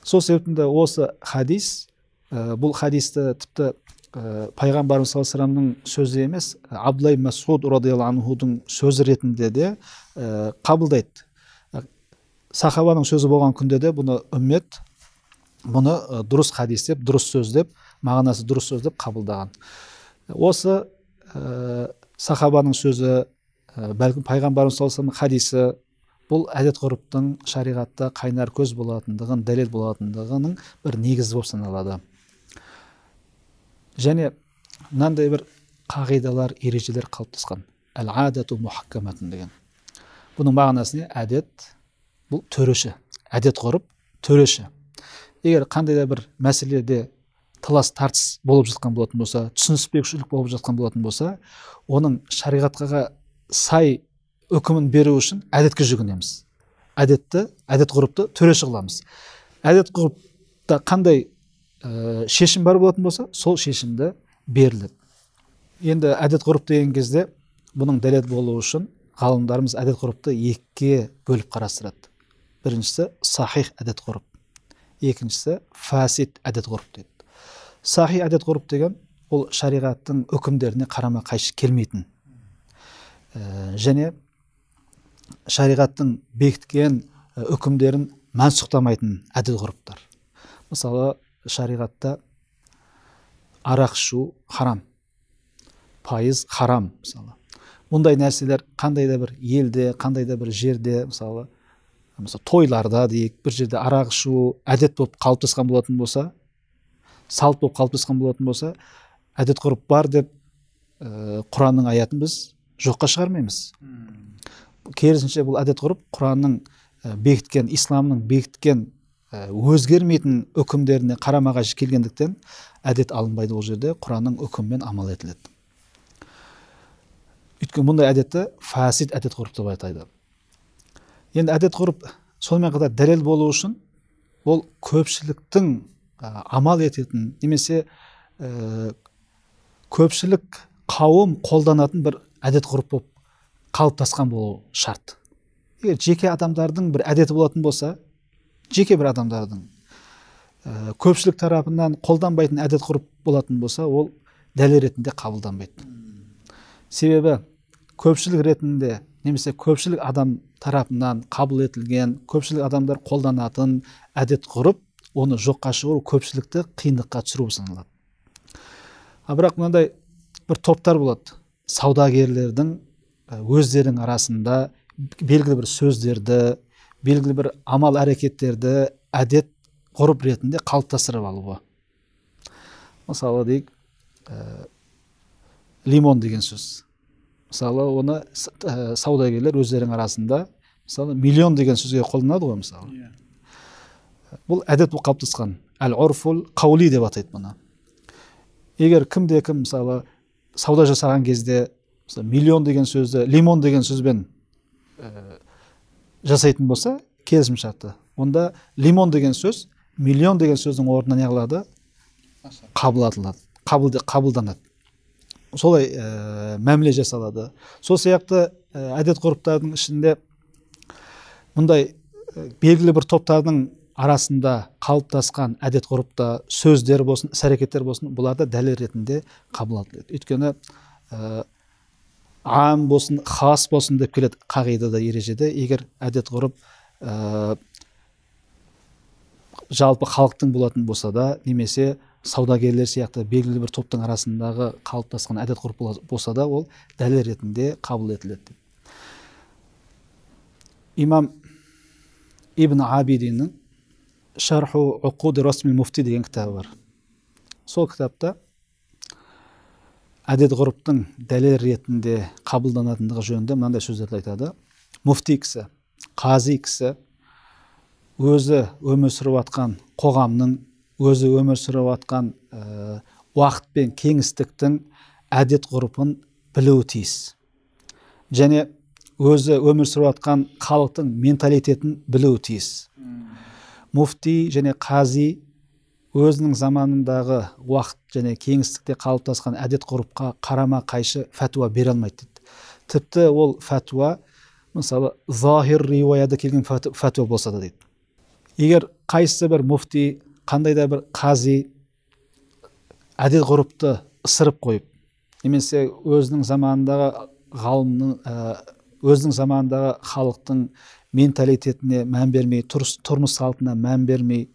сол себептен де осы хадис ә, бұл хадисті тіпті ә, пайғамбарымыз саллаллаху алейхи сөзі емес абдулла масуд радиаллаху анхудың сөзі ретінде де ә, қабылдайды сахабаның сөзі болған күнде де бұны үммет бұны дұрыс хадис деп дұрыс сөз деп мағынасы дұрыс сөз деп қабылдаған осы ә, сахабаның сөзі ә, бәлкім пайғамбарымыз саллаллаху алейхи хадисі бұл әдет ғұрыптың шариғатта қайнар көз болатындығын дәлел болатындығының бір негізі болып саналады және мынандай бір қағидалар ережелер қалыптасқан әл адату мухаккаматун деген бұның мағынасы не әдет бұл төреші әдет ғұрып төреші егер қандай да бір мәселеде талас тартыс болып жатқан болатын болса түсініспеушілік болып жатқан болатын болса оның шариғатқаға сай үкімін беру үшін әдетке жүгінеміз әдетті әдет ғұрыпты төреші қыламыз әдет ғұрыпта қандай ә, шешім бар болатын болса сол шешімді беріледі енді әдет ғұрып деген кезде бұның дәлел болу үшін ғалымдарымыз әдет ғұрыпты екіге бөліп қарастырады біріншісі сахих әдет ғұрып екіншісі фасид әдет ғұрып дейді сахи әдет ғұрып деген ол шариғаттың үкімдеріне қарама қайшы келмейтін ә, және шариғаттың бекіткен үкімдерін э, мәнсұқтамайтын әдет ғұрыптар мысалы шариғатта арақ ішу харам пайыз харам мысалы мұндай нәрселер қандай да бір елде қандай да бір жерде мысалы мысалы тойларда дейік бір жерде арақ ішу әдет болып қалыптасқан болатын болса салт болып қалыптасқан болатын болса әдет ғұрып бар деп ә, құранның аятын біз жоққа шығармаймыз керісінше бұл әдет ғұрып құранның э, бекіткен исламның бекіткен Э, өзгермейтін үкімдеріне қарама қайшы келгендіктен әдет алынбайды ол жерде құранның үкімімен амал етіледі өйткені мұндай әдетті фасид әдет ғұрып деп атайды енді әдет ғұрып сонымен қатар дәлел болу үшін ол көпшіліктің амал ететін немесе э, көпшілік қауым қолданатын бір әдет ғұрып болып қалыптасқан болу шарт егер жеке адамдардың бір әдеті болатын болса жеке бір адамдардың э, көпшілік тарапынан қолданбайтын әдет құрып болатын болса ол дәлел ретінде қабылданбайды себебі көпшілік ретінде немесе көпшілік адам тарапынан қабыл етілген көпшілік адамдар қолданатын әдет құрып, оны жоққа шығару көпшілікті қиындыққа түсіру саналады ал бірақ мынандай бір топтар болады саудагерлердің э, өздерінің арасында белгілі бір сөздерді белгілі бір амал әрекеттерді әдет ғұрып ретінде қалыптастырып алуы мысалы дейік ә, лимон деген сөз мысалы оны ә, саудагерлер өздерінің арасында мысалы миллион деген сөзге қолданады ғой мысалы иә. бұл әдет болып қалыптасқан әл орфул қаули деп атайды мұны егер кімде кім мысалы сауда жасаған кезде мысалы миллион деген сөзді лимон деген сөзбен ә, жасайтын болса келісімшартты онда лимон деген сөз миллион деген сөздің орнына не қылады қабылдатылады қабылданады солай ә, мәміле жасалады сол сияқты э, әдет ғұрыптардың ішінде мұндай э, белгілі бір топтардың арасында қалыптасқан әдет ғұрыпта сөздер болсын іс әрекеттер болсын бұлар да дәлел ретінде қабыл өйткені ам болсын хас болсын деп келеді қағидада ережеде егер әдет ғұрып ә, жалпы халықтың болатын болса да немесе саудагерлер сияқты белгілі бір топтың арасындағы қалыптасқан әдет ғұрып болса да ол дәлел ретінде қабыл етіледі имам ибн абидиннің шарху уқуд расми муфти деген кітабы бар сол кітапта әдет ғұрыптың дәлел ретінде қабылданатындығы жөнінде мынандай сөздерді айтады муфти кісі қази кісі өзі өмір сүріп жатқан қоғамның өзі өмір сүріп жатқан э, уақыт пен кеңістіктің әдет ғұрпын білуі тиіс және өзі өмір сүріп жатқан халықтың менталитетін білуі тиіс муфти және қази өзінің заманындағы уақыт және кеңістікте қалыптасқан әдет ғұрыпқа қарама қайшы фәтуа бере алмайды дейді тіпті ол фәтуа мысалы захир риуаяда келген фәтуа болса да дейді егер қайсы бір муфти қандай да бір қази әдет ғұрыпты ысырып қойып немесе өзінің заманындағы ғалымның ә, өзінің заманындағы халықтың менталитетіне мән бермей тұрмыс салтына мән бермей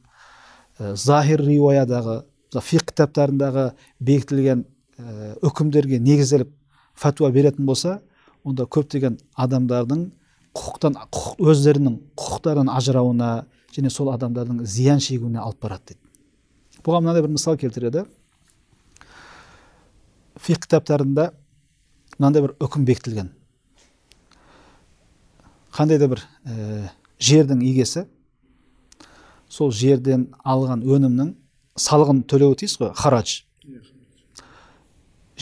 Э, захир риуаядағы фиқ кітаптарындағы бекітілген э, үкімдерге негізделіп фәтуа беретін болса онда көптеген адамдардың құқықтан құқық, өздерінің құқықтарынан ажырауына және сол адамдардың зиян шегуіне алып барады дейді бұған мынандай бір мысал келтіреді фиқ кітаптарында мынандай бір үкім бекітілген қандай да бір э, жердің егесі сол жерден алған өнімнің салығын төлеуі тиіс қой харадж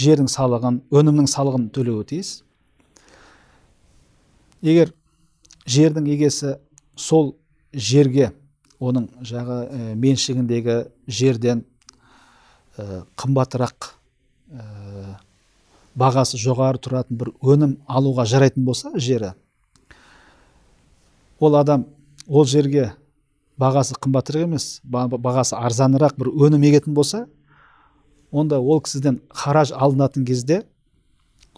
жердің салығын өнімнің салығын төлеуі тиіс егер жердің егесі сол жерге оның жағы ә, меншігіндегі жерден ә, қымбатырақ бағасы жоғары тұратын бір өнім алуға жарайтын болса жері ол адам ол жерге бағасы қымбатырақ емес бағасы арзанырақ бір өнім егетін болса онда ол кісіден хараж алынатын кезде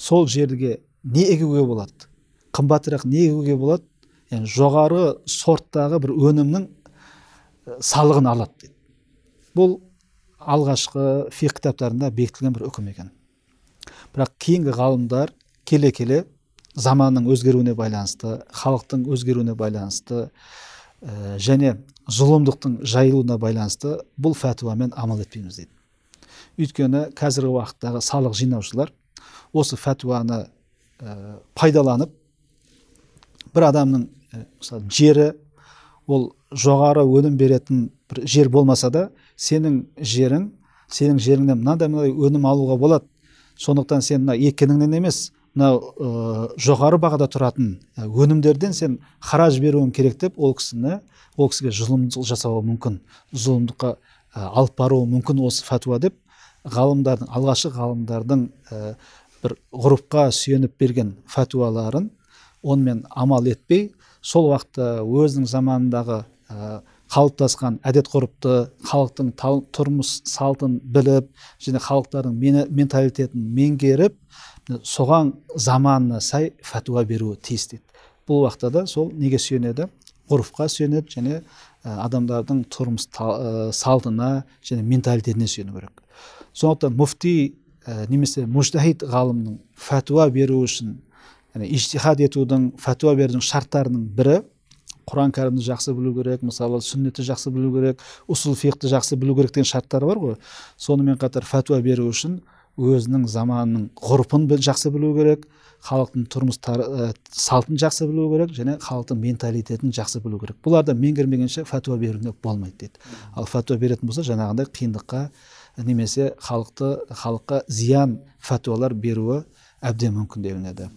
сол жерге не егуге болады қымбатырақ не егуге болады яғни жоғары сорттағы бір өнімнің э, салығын алады дейді бұл алғашқы фих кітаптарында бекітілген бір үкім екен бірақ кейінгі ғалымдар келе келе заманның өзгеруіне байланысты халықтың өзгеруіне байланысты Э, және зұлымдықтың жайылуына байланысты бұл фәтуамен амал етпейміз дейді өйткені қазіргі уақыттағы салық жинаушылар осы фәтуаны э, пайдаланып бір адамның ә, жері ол жоғары өнім беретін бір жер болмаса да сенің жерің сенің жеріңнен мынандай мынандай өнім алуға болады сондықтан сен мына еккеніңнен емес мынау ә, жоғары бағада тұратын өнімдерден сен хараж жіберуің керек деп ол кісіні ол кісіге зұлымдық жасауы мүмкін зұлымдыққа алып баруы мүмкін осы фәтуа деп ғалымдардың алғашқы ғалымдардың ә, бір ғұрыпқа сүйеніп берген фәтуаларын онымен амал етпей сол уақытта өзінің заманындағы ә, қалыптасқан әдет ғұрыпты халықтың тұрмыс салтын біліп және халықтардың менталитетін меңгеріп соған заманына сай фәтуа беруі тиіс дейді бұл уақытта да сол неге сүйенеді ғұрыфқа сүйенеді және адамдардың тұрмыс салтына және менталитетіне сүйену керек сондықтан муфти немесе мужтахид ғалымның фәтуа беру үшін яғни ижтихад етудің фәтуа берудің шарттарының бірі құран кәрімді жақсы білу керек мысалы сүннетті жақсы білу керек усул жақсы білу керек деген шарттар бар ғой сонымен қатар фәтуа беру үшін өзінің заманының ғұрпын жақсы білу керек халықтың тұрмыс э, салтын жақсы білу керек және халықтың менталитетін жақсы білу керек бұларды меңгермегенше фәтуа беруіне болмайды дейді ал фәтуа беретін болса жаңағындай қиындыққа немесе халықты халыққа зиян фәтуалар беруі әбден мүмкін делінеді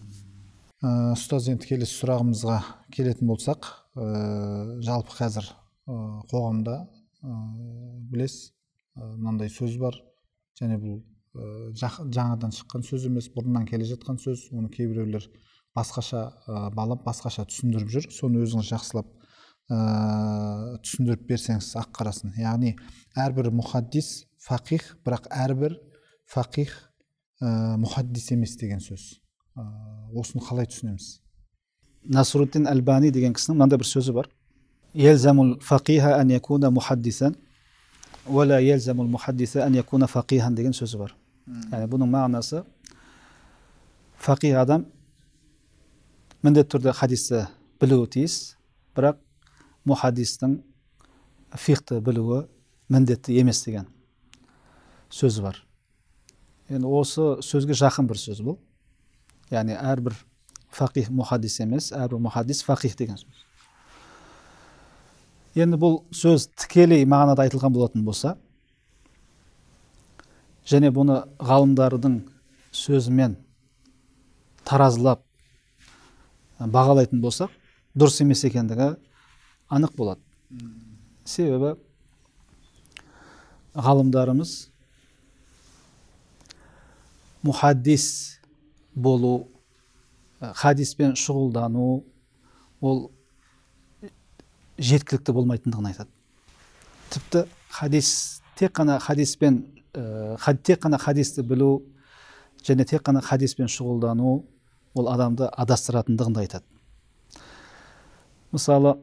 ә, ұстаз енді келесі сұрағымызға келетін болсақ э, жалпы қазір қоғамда білесіз мынандай сөз бар және бұл Э, жаңадан шыққан сөз емес бұрыннан келе жатқан сөз оны кейбіреулер басқаша ә, балап басқаша түсіндіріп жүр соны өзіңіз жақсылап ә, түсіндіріп берсеңіз ақ қарасын яғни әрбір мұхаддис фақих бірақ әрбір фақих ә, мұхаддис емес деген сөз ә, осыны қалай түсінеміз насруддин әлбани деген кісінің мынандай бір сөзі бар деген сөзі бар яғни бұның фақи-адам адам міндетті түрде хадисті білуі тиіс бірақ мұхаддистің фиқты білуі міндетті емес деген сөз бар енді осы сөзге жақын бір сөз бұл яғни әрбір фақих мұхаддис емес әрбір мұхаддис фақих деген сөз енді бұл сөз тікелей мағынада айтылған болатын болса және бұны ғалымдардың сөзімен таразылап бағалайтын болсақ дұрыс емес екендігі анық болады себебі ғалымдарымыз мұхаддис болу хадиспен шұғылдану ол жеткілікті болмайтындығын айтады тіпті хадис тек қана хадиспен ә, тек қана хадисті білу және тек қана хадиспен шұғылдану ол адамды адастыратындығын да айтады мысалы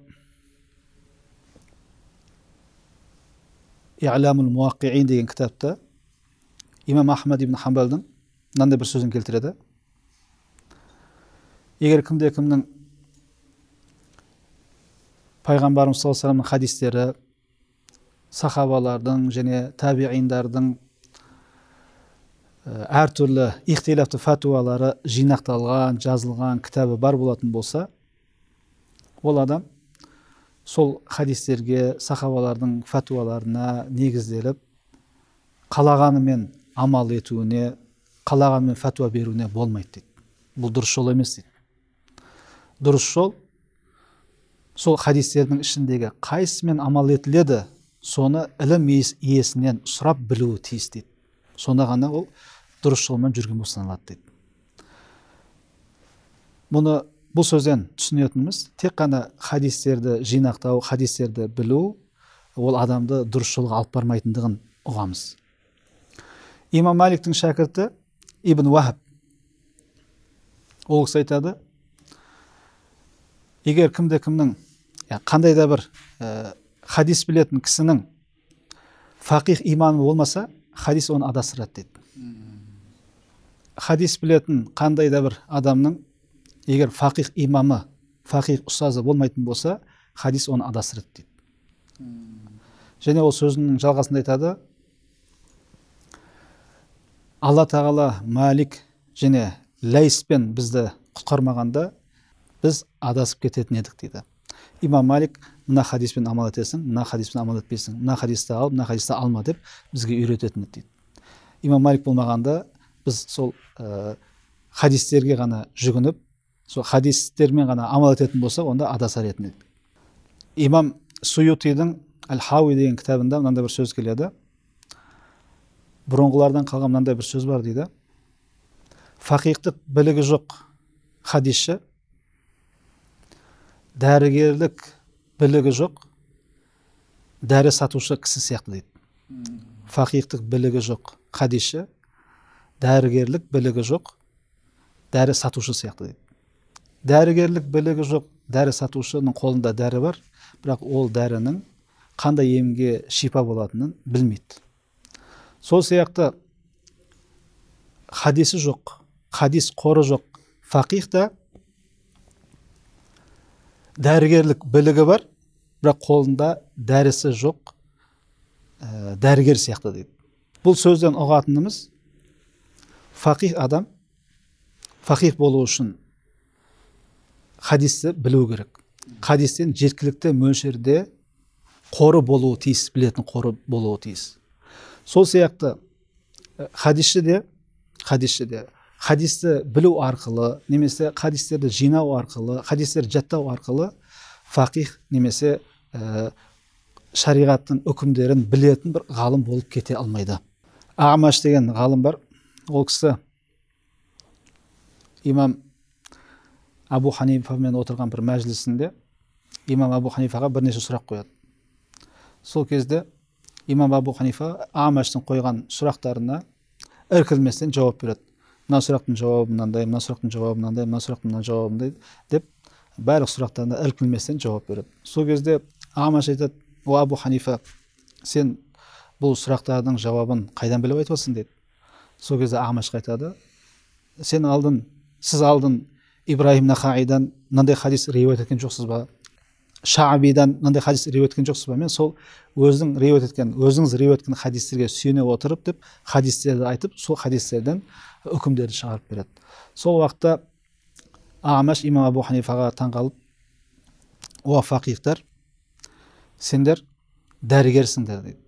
иламул муақиин деген кітапта имам ахмад ибн хамбалдың мынандай бір сөзін келтіреді егер кімде кімнің пайғамбарымыз саллаллаху алейхи хадистері сахабалардың және табиғиндардың Э, әртүрлі ихтилафты фәтуалары жинақталған жазылған кітабы бар болатын болса ол адам сол хадистерге сахабалардың фәтуаларына негізделіп қалағанымен амал етуіне қалағанымен фәтуа беруіне болмайды дейді бұл дұрыс жол емес дейді дұрыс жол сол хадистердің ішіндегі қайсымен амал етіледі соны ілім иесінен сұрап білуі тиіс дейді сонда ғана ол дұрыс жолмен жүрген болып саналады дейді бұны бұл сөзден түсінетініміз тек қана хадистерді жинақтау хадистерді білу ол адамды дұрыс жолға алып бармайтындығын ұғамыз имам маликтің шәкірті ибн уахаб ол кісі айтады егер кімде кімнің қандай да бір э, хадис білетін кісінің фақих иманы болмаса хадис оны адастырады дейді хадис білетін қандай да бір адамның егер фақих имамы фақих ұстазы болмайтын болса хадис оны адастырады дейді және ол сөзінің жалғасында айтады алла тағала Малик және ләйспен бізді құтқармағанда біз адасып кететін едік дейді имам малик мына хадиспен амал етесің мына хадиспен амал етпейсің мына хадисті ал мына хадисті алма деп бізге үйрететін еді дейді имам малик болмағанда біз сол хадистерге ғана жүгініп сол хадистермен ғана амал ететін болсақ онда адасар етін имам суютидің әл хауи деген кітабында мынандай бір сөз келеді бұрынғылардан қалған мынандай бір сөз бар дейді фақиқтық білігі жоқ хадисші дәрігерлік білігі жоқ дәрі сатушы кісі сияқты дейді фақиқтық білігі жоқ хадисші дәрігерлік білігі жоқ дәрі сатушы сияқты дейді дәрігерлік білігі жоқ дәрі сатушының қолында дәрі бар бірақ ол дәрінің қандай емге шипа болатынын білмейді сол сияқты хадисі жоқ хадис қоры жоқ фақих та дәрігерлік білігі бар бірақ қолында дәрісі жоқ ә, дәрігер сияқты дейді бұл сөзден ұғатынымыз фақих адам фақих болу үшін хадисті білу керек хадистен жеткілікті мөлшерде қоры болуы тиіс білетін қоры болуы тиіс сол сияқты хадисші де хадисші де хадисті білу арқылы немесе хадистерді жинау арқылы хадистерді жаттау арқылы фақих немесе ә, шариғаттың үкімдерін білетін бір ғалым болып кете алмайды амаш деген ғалым бар ол кісі имам абу ханифамен отырған бір мәжілісінде имам абу ханифаға бірнеше сұрақ қояды сол кезде имам абу ханифа амаштың қойған сұрақтарына іркілместен жауап береді мына сұрақтың жауабы мынандай мына сұрақтың жауабы мынандай мына сұрақтың мына жауабы мынандай деп барлық сұрақтарына іркілместен жауап береді сол кезде амаш айтады о абу ханифа сен бұл сұрақтардың жауабын қайдан біліп айтып отырсың дейді сол кезде ағмашқа айтады сен алдын сіз алдын ибраһим нахаидан мынандай хадис риуат еткен жоқсыз ба шабидан мынандай хадис риуат еткен жоқсыз ба мен сол өзің риуат еткен өзіңіз риуат еткен хадистерге сүйене отырып деп хадистерді айтып сол хадистерден үкімдерді шығарып береді сол уақытта амаш имам абу ханифаға таңқалып о фақихтар сендер дәрігерсіңдер дейді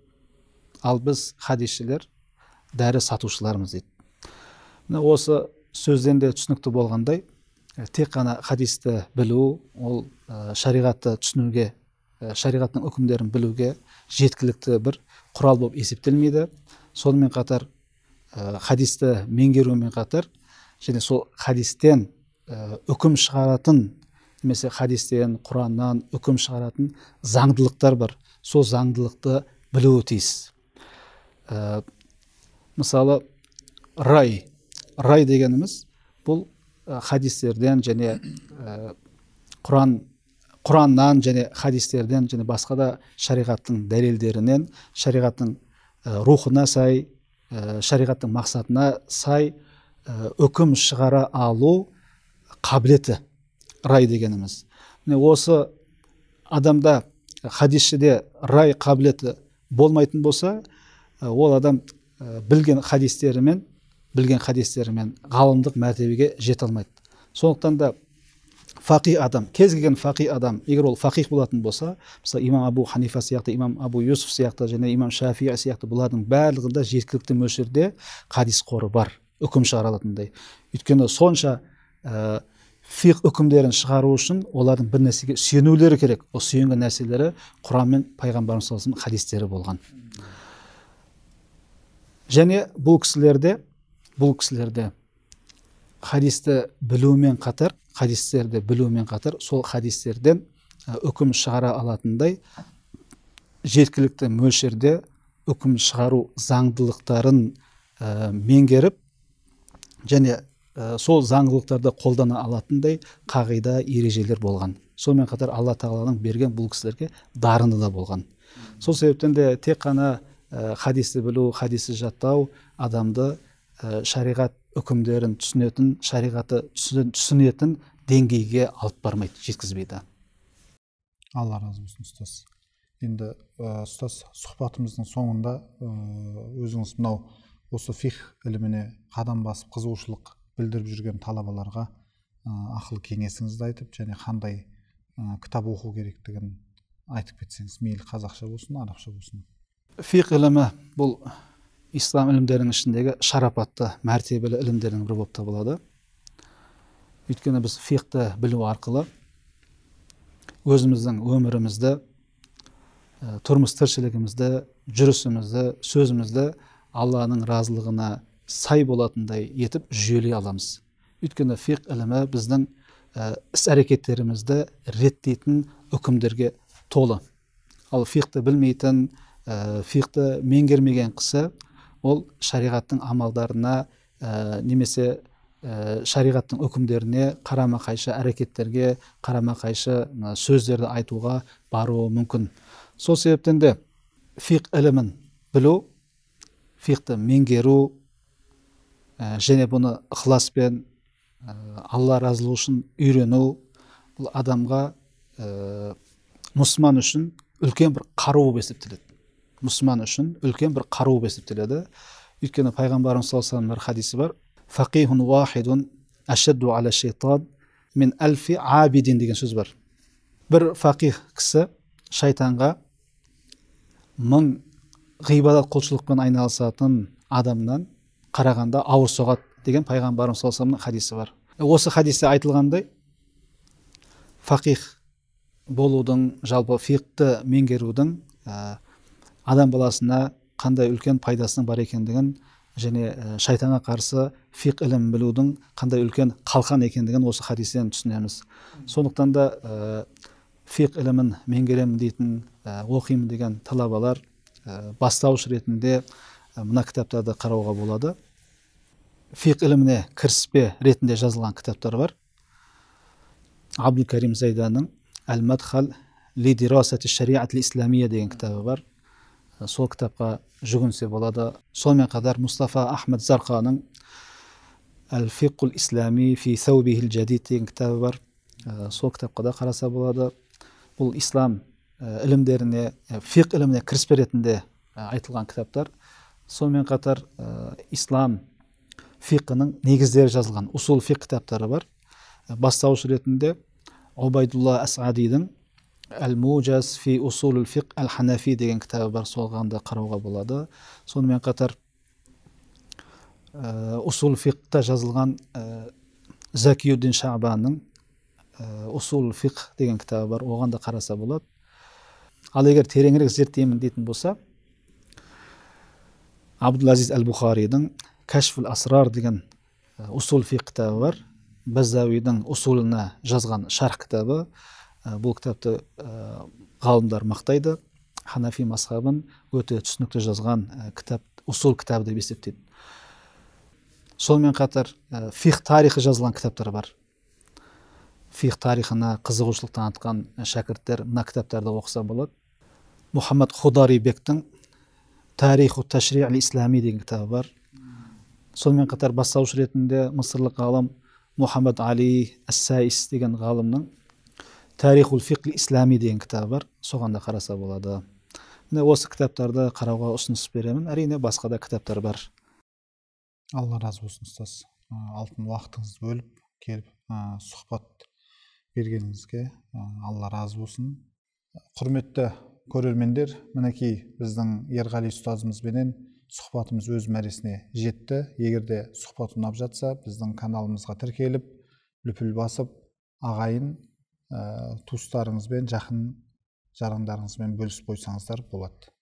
ал біз хадисшілер дәрі сатушыларымыз дейді міне осы сөзден де түсінікті болғандай тек қана хадисті білу ол шариғатты түсінуге шариғаттың үкімдерін білуге жеткілікті бір құрал болып есептелмейді сонымен қатар хадисті меңгерумен қатар және сол хадистен үкім шығаратын немесе хадистен құраннан үкім шығаратын заңдылықтар бар сол заңдылықты білуі тиіс мысалы рай рай дегеніміз бұл хадистерден және құран құраннан және хадистерден және басқа да шариғаттың дәлелдерінен шариғаттың рухына сай шариғаттың мақсатына сай үкім шығара алу қабілеті рай дегеніміз міне осы адамда хадисшіде рай қабілеті болмайтын болса ол адам Э, білген хадистерімен білген хадистерімен ғалымдық мәртебеге жете алмайды сондықтан да фақи адам кез келген фақи адам егер ол фақих болатын болса мысалы имам абу ханифа сияқты имам абу юсуф сияқты және имам шафи сияқты бұлардың барлығында жеткілікті мөлшерде хадис қоры бар үкім шығара алатындай өйткені сонша э, фиқ үкімдерін шығару үшін олардың бір нәрсеге сүйенулері керек ол сүйенген нәрселері құран мен пайғамбарымыз хадистері болған және бұл кісілерде бұл кісілерде хадисті білумен қатар хадистерді білумен қатар сол хадистерден үкім шығара алатындай жеткілікті мөлшерде үкім шығару заңдылықтарын ә, меңгеріп және ә, сол заңдылықтарды қолдана алатындай қағида ережелер болған сонымен қатар алла тағаланың берген бұл кісілерге дарыны да болған сол себептен де тек қана Э, хадисті білу хадисті жаттау адамды ә, шариғат үкімдерін түсінетін шариғаты түсінетін деңгейге алып бармайды жеткізбейді алла разы болсын ұстаз енді э, ұстаз сұхбатымыздың соңында өзіңіз мынау осы фих іліміне қадам басып қызығушылық білдіріп жүрген талабаларға ақыл кеңесіңізді айтып және қандай кітап оқу керектігін айтып кетсеңіз мейлі қазақша болсын арабша болсын фиқ ілімі бұл ислам ілімдерінің ішіндегі шарапатты мәртебелі ілімдердің бірі болып табылады өйткені біз фиқты білу арқылы өзіміздің өмірімізді тұрмыс тіршілігімізді жүрісімізді сөзімізді алланың разылығына сай болатындай етіп жүйелей аламыз өйткені фиқ ілімі біздің іс әрекеттерімізді реттейтін үкімдерге толы ал фиқты білмейтін ә, э, фихты меңгермеген кісі ол шариғаттың амалдарына э, немесе ә, шариғаттың үкімдеріне қарама қайшы әрекеттерге қарама қайшы сөздерді айтуға баруы мүмкін сол себептен де фиқ ілімін білу фиқты меңгеру ә, және бұны ықыласпен ә, алла разылығы үшін үйрену бұл адамға ә, мұсылман үшін үлкен бір қару болып есептеледі мұсылман үшін үлкен бір қару болып есептеледі өйткені пайғамбарымыз саллаллаху алейhi бір хадисі бар мен деген сөз бар бір фақих кісі шайтанға мың ғибадат құлшылықпен айналысатын адамнан қарағанда ауыр соғады деген пайғамбарымыз саллаллаху хадисі бар осы хадисте айтылғандай фақих болудың жалпы фиқты меңгерудің адам баласына қандай үлкен пайдасының бар екендігін және шайтанға қарсы фиқ ілім білудің қандай үлкен қалқан екендігін осы хадистен түсінеміз сондықтан да ә, фиқ ілімін меңгеремін дейтін ә, оқимын деген талабалар ә, бастауыш ретінде мына кітаптарды қарауға болады фиқ іліміне кіріспе ретінде жазылған кітаптар бар абдул карим зайданың әл мадхал ли шариат исламия деген кітабы бар сол кітапқа жүгінсе болады сонымен қатар мұстафа ахмад зарқаның әл фиқул ислами фи сәубихил жадид деген кітабы бар ә, сол кітапқа да қараса болады бұл ислам ә, ілімдеріне ә, фиқ іліміне кіріспе ретінде айтылған кітаптар сонымен қатар ислам фиқының негіздері жазылған усул фиқ кітаптары бар бастауыш ретінде обайдулла асадидің әл мужаз фи усулул фиқ әл ханафи деген кітабы бар соған да қарауға болады сонымен қатар ә, усул фиқта жазылған ә, закиуддин шабанның ә, усул фиқ деген кітабы бар оған да қараса болады ал егер тереңірек зерттеймін дейтін болса абдулазиз әл бұхаридың кәшфул асрар деген усул фиқ кітабы бар баззауидің усулына жазған шарх кітабы Э, бұл кітапты э, ғалымдар мақтайды ханафи масхабын өте түсінікті жазған э, кітап усул кітабы деп есептейді сонымен қатар ә, фих тарихы жазылған кітаптар бар фих тарихына қызығушылық танытқан шәкірттер мына кітаптарды оқыса болады мұхаммад худари бектің тариху ташри әл ислами деген кітабы бар сонымен қатар бастауыш ретінде мысырлық ғалым мұхаммад али әссаис деген ғалымның тарихул фикл ислами деген кітабы бар соған да қараса болады міне осы кітаптарды қарауға ұсыныс беремін әрине басқа да кітаптар бар алла разы болсын ұстаз ә, алтын уақытыңызды бөліп келіп ә, сұхбат бергеніңізге ә, алла разы болсын құрметті көрермендер мінекей біздің ерғали ұстазымызбенен сұхбатымыз өз мәресіне жетті егер де сұхбат ұнап жатса біздің каналымызға тіркеліп лүпіл басып ағайын ә, туыстарыңызбен жақын жарандарыңызбен бөлісіп қойсаңыздар болады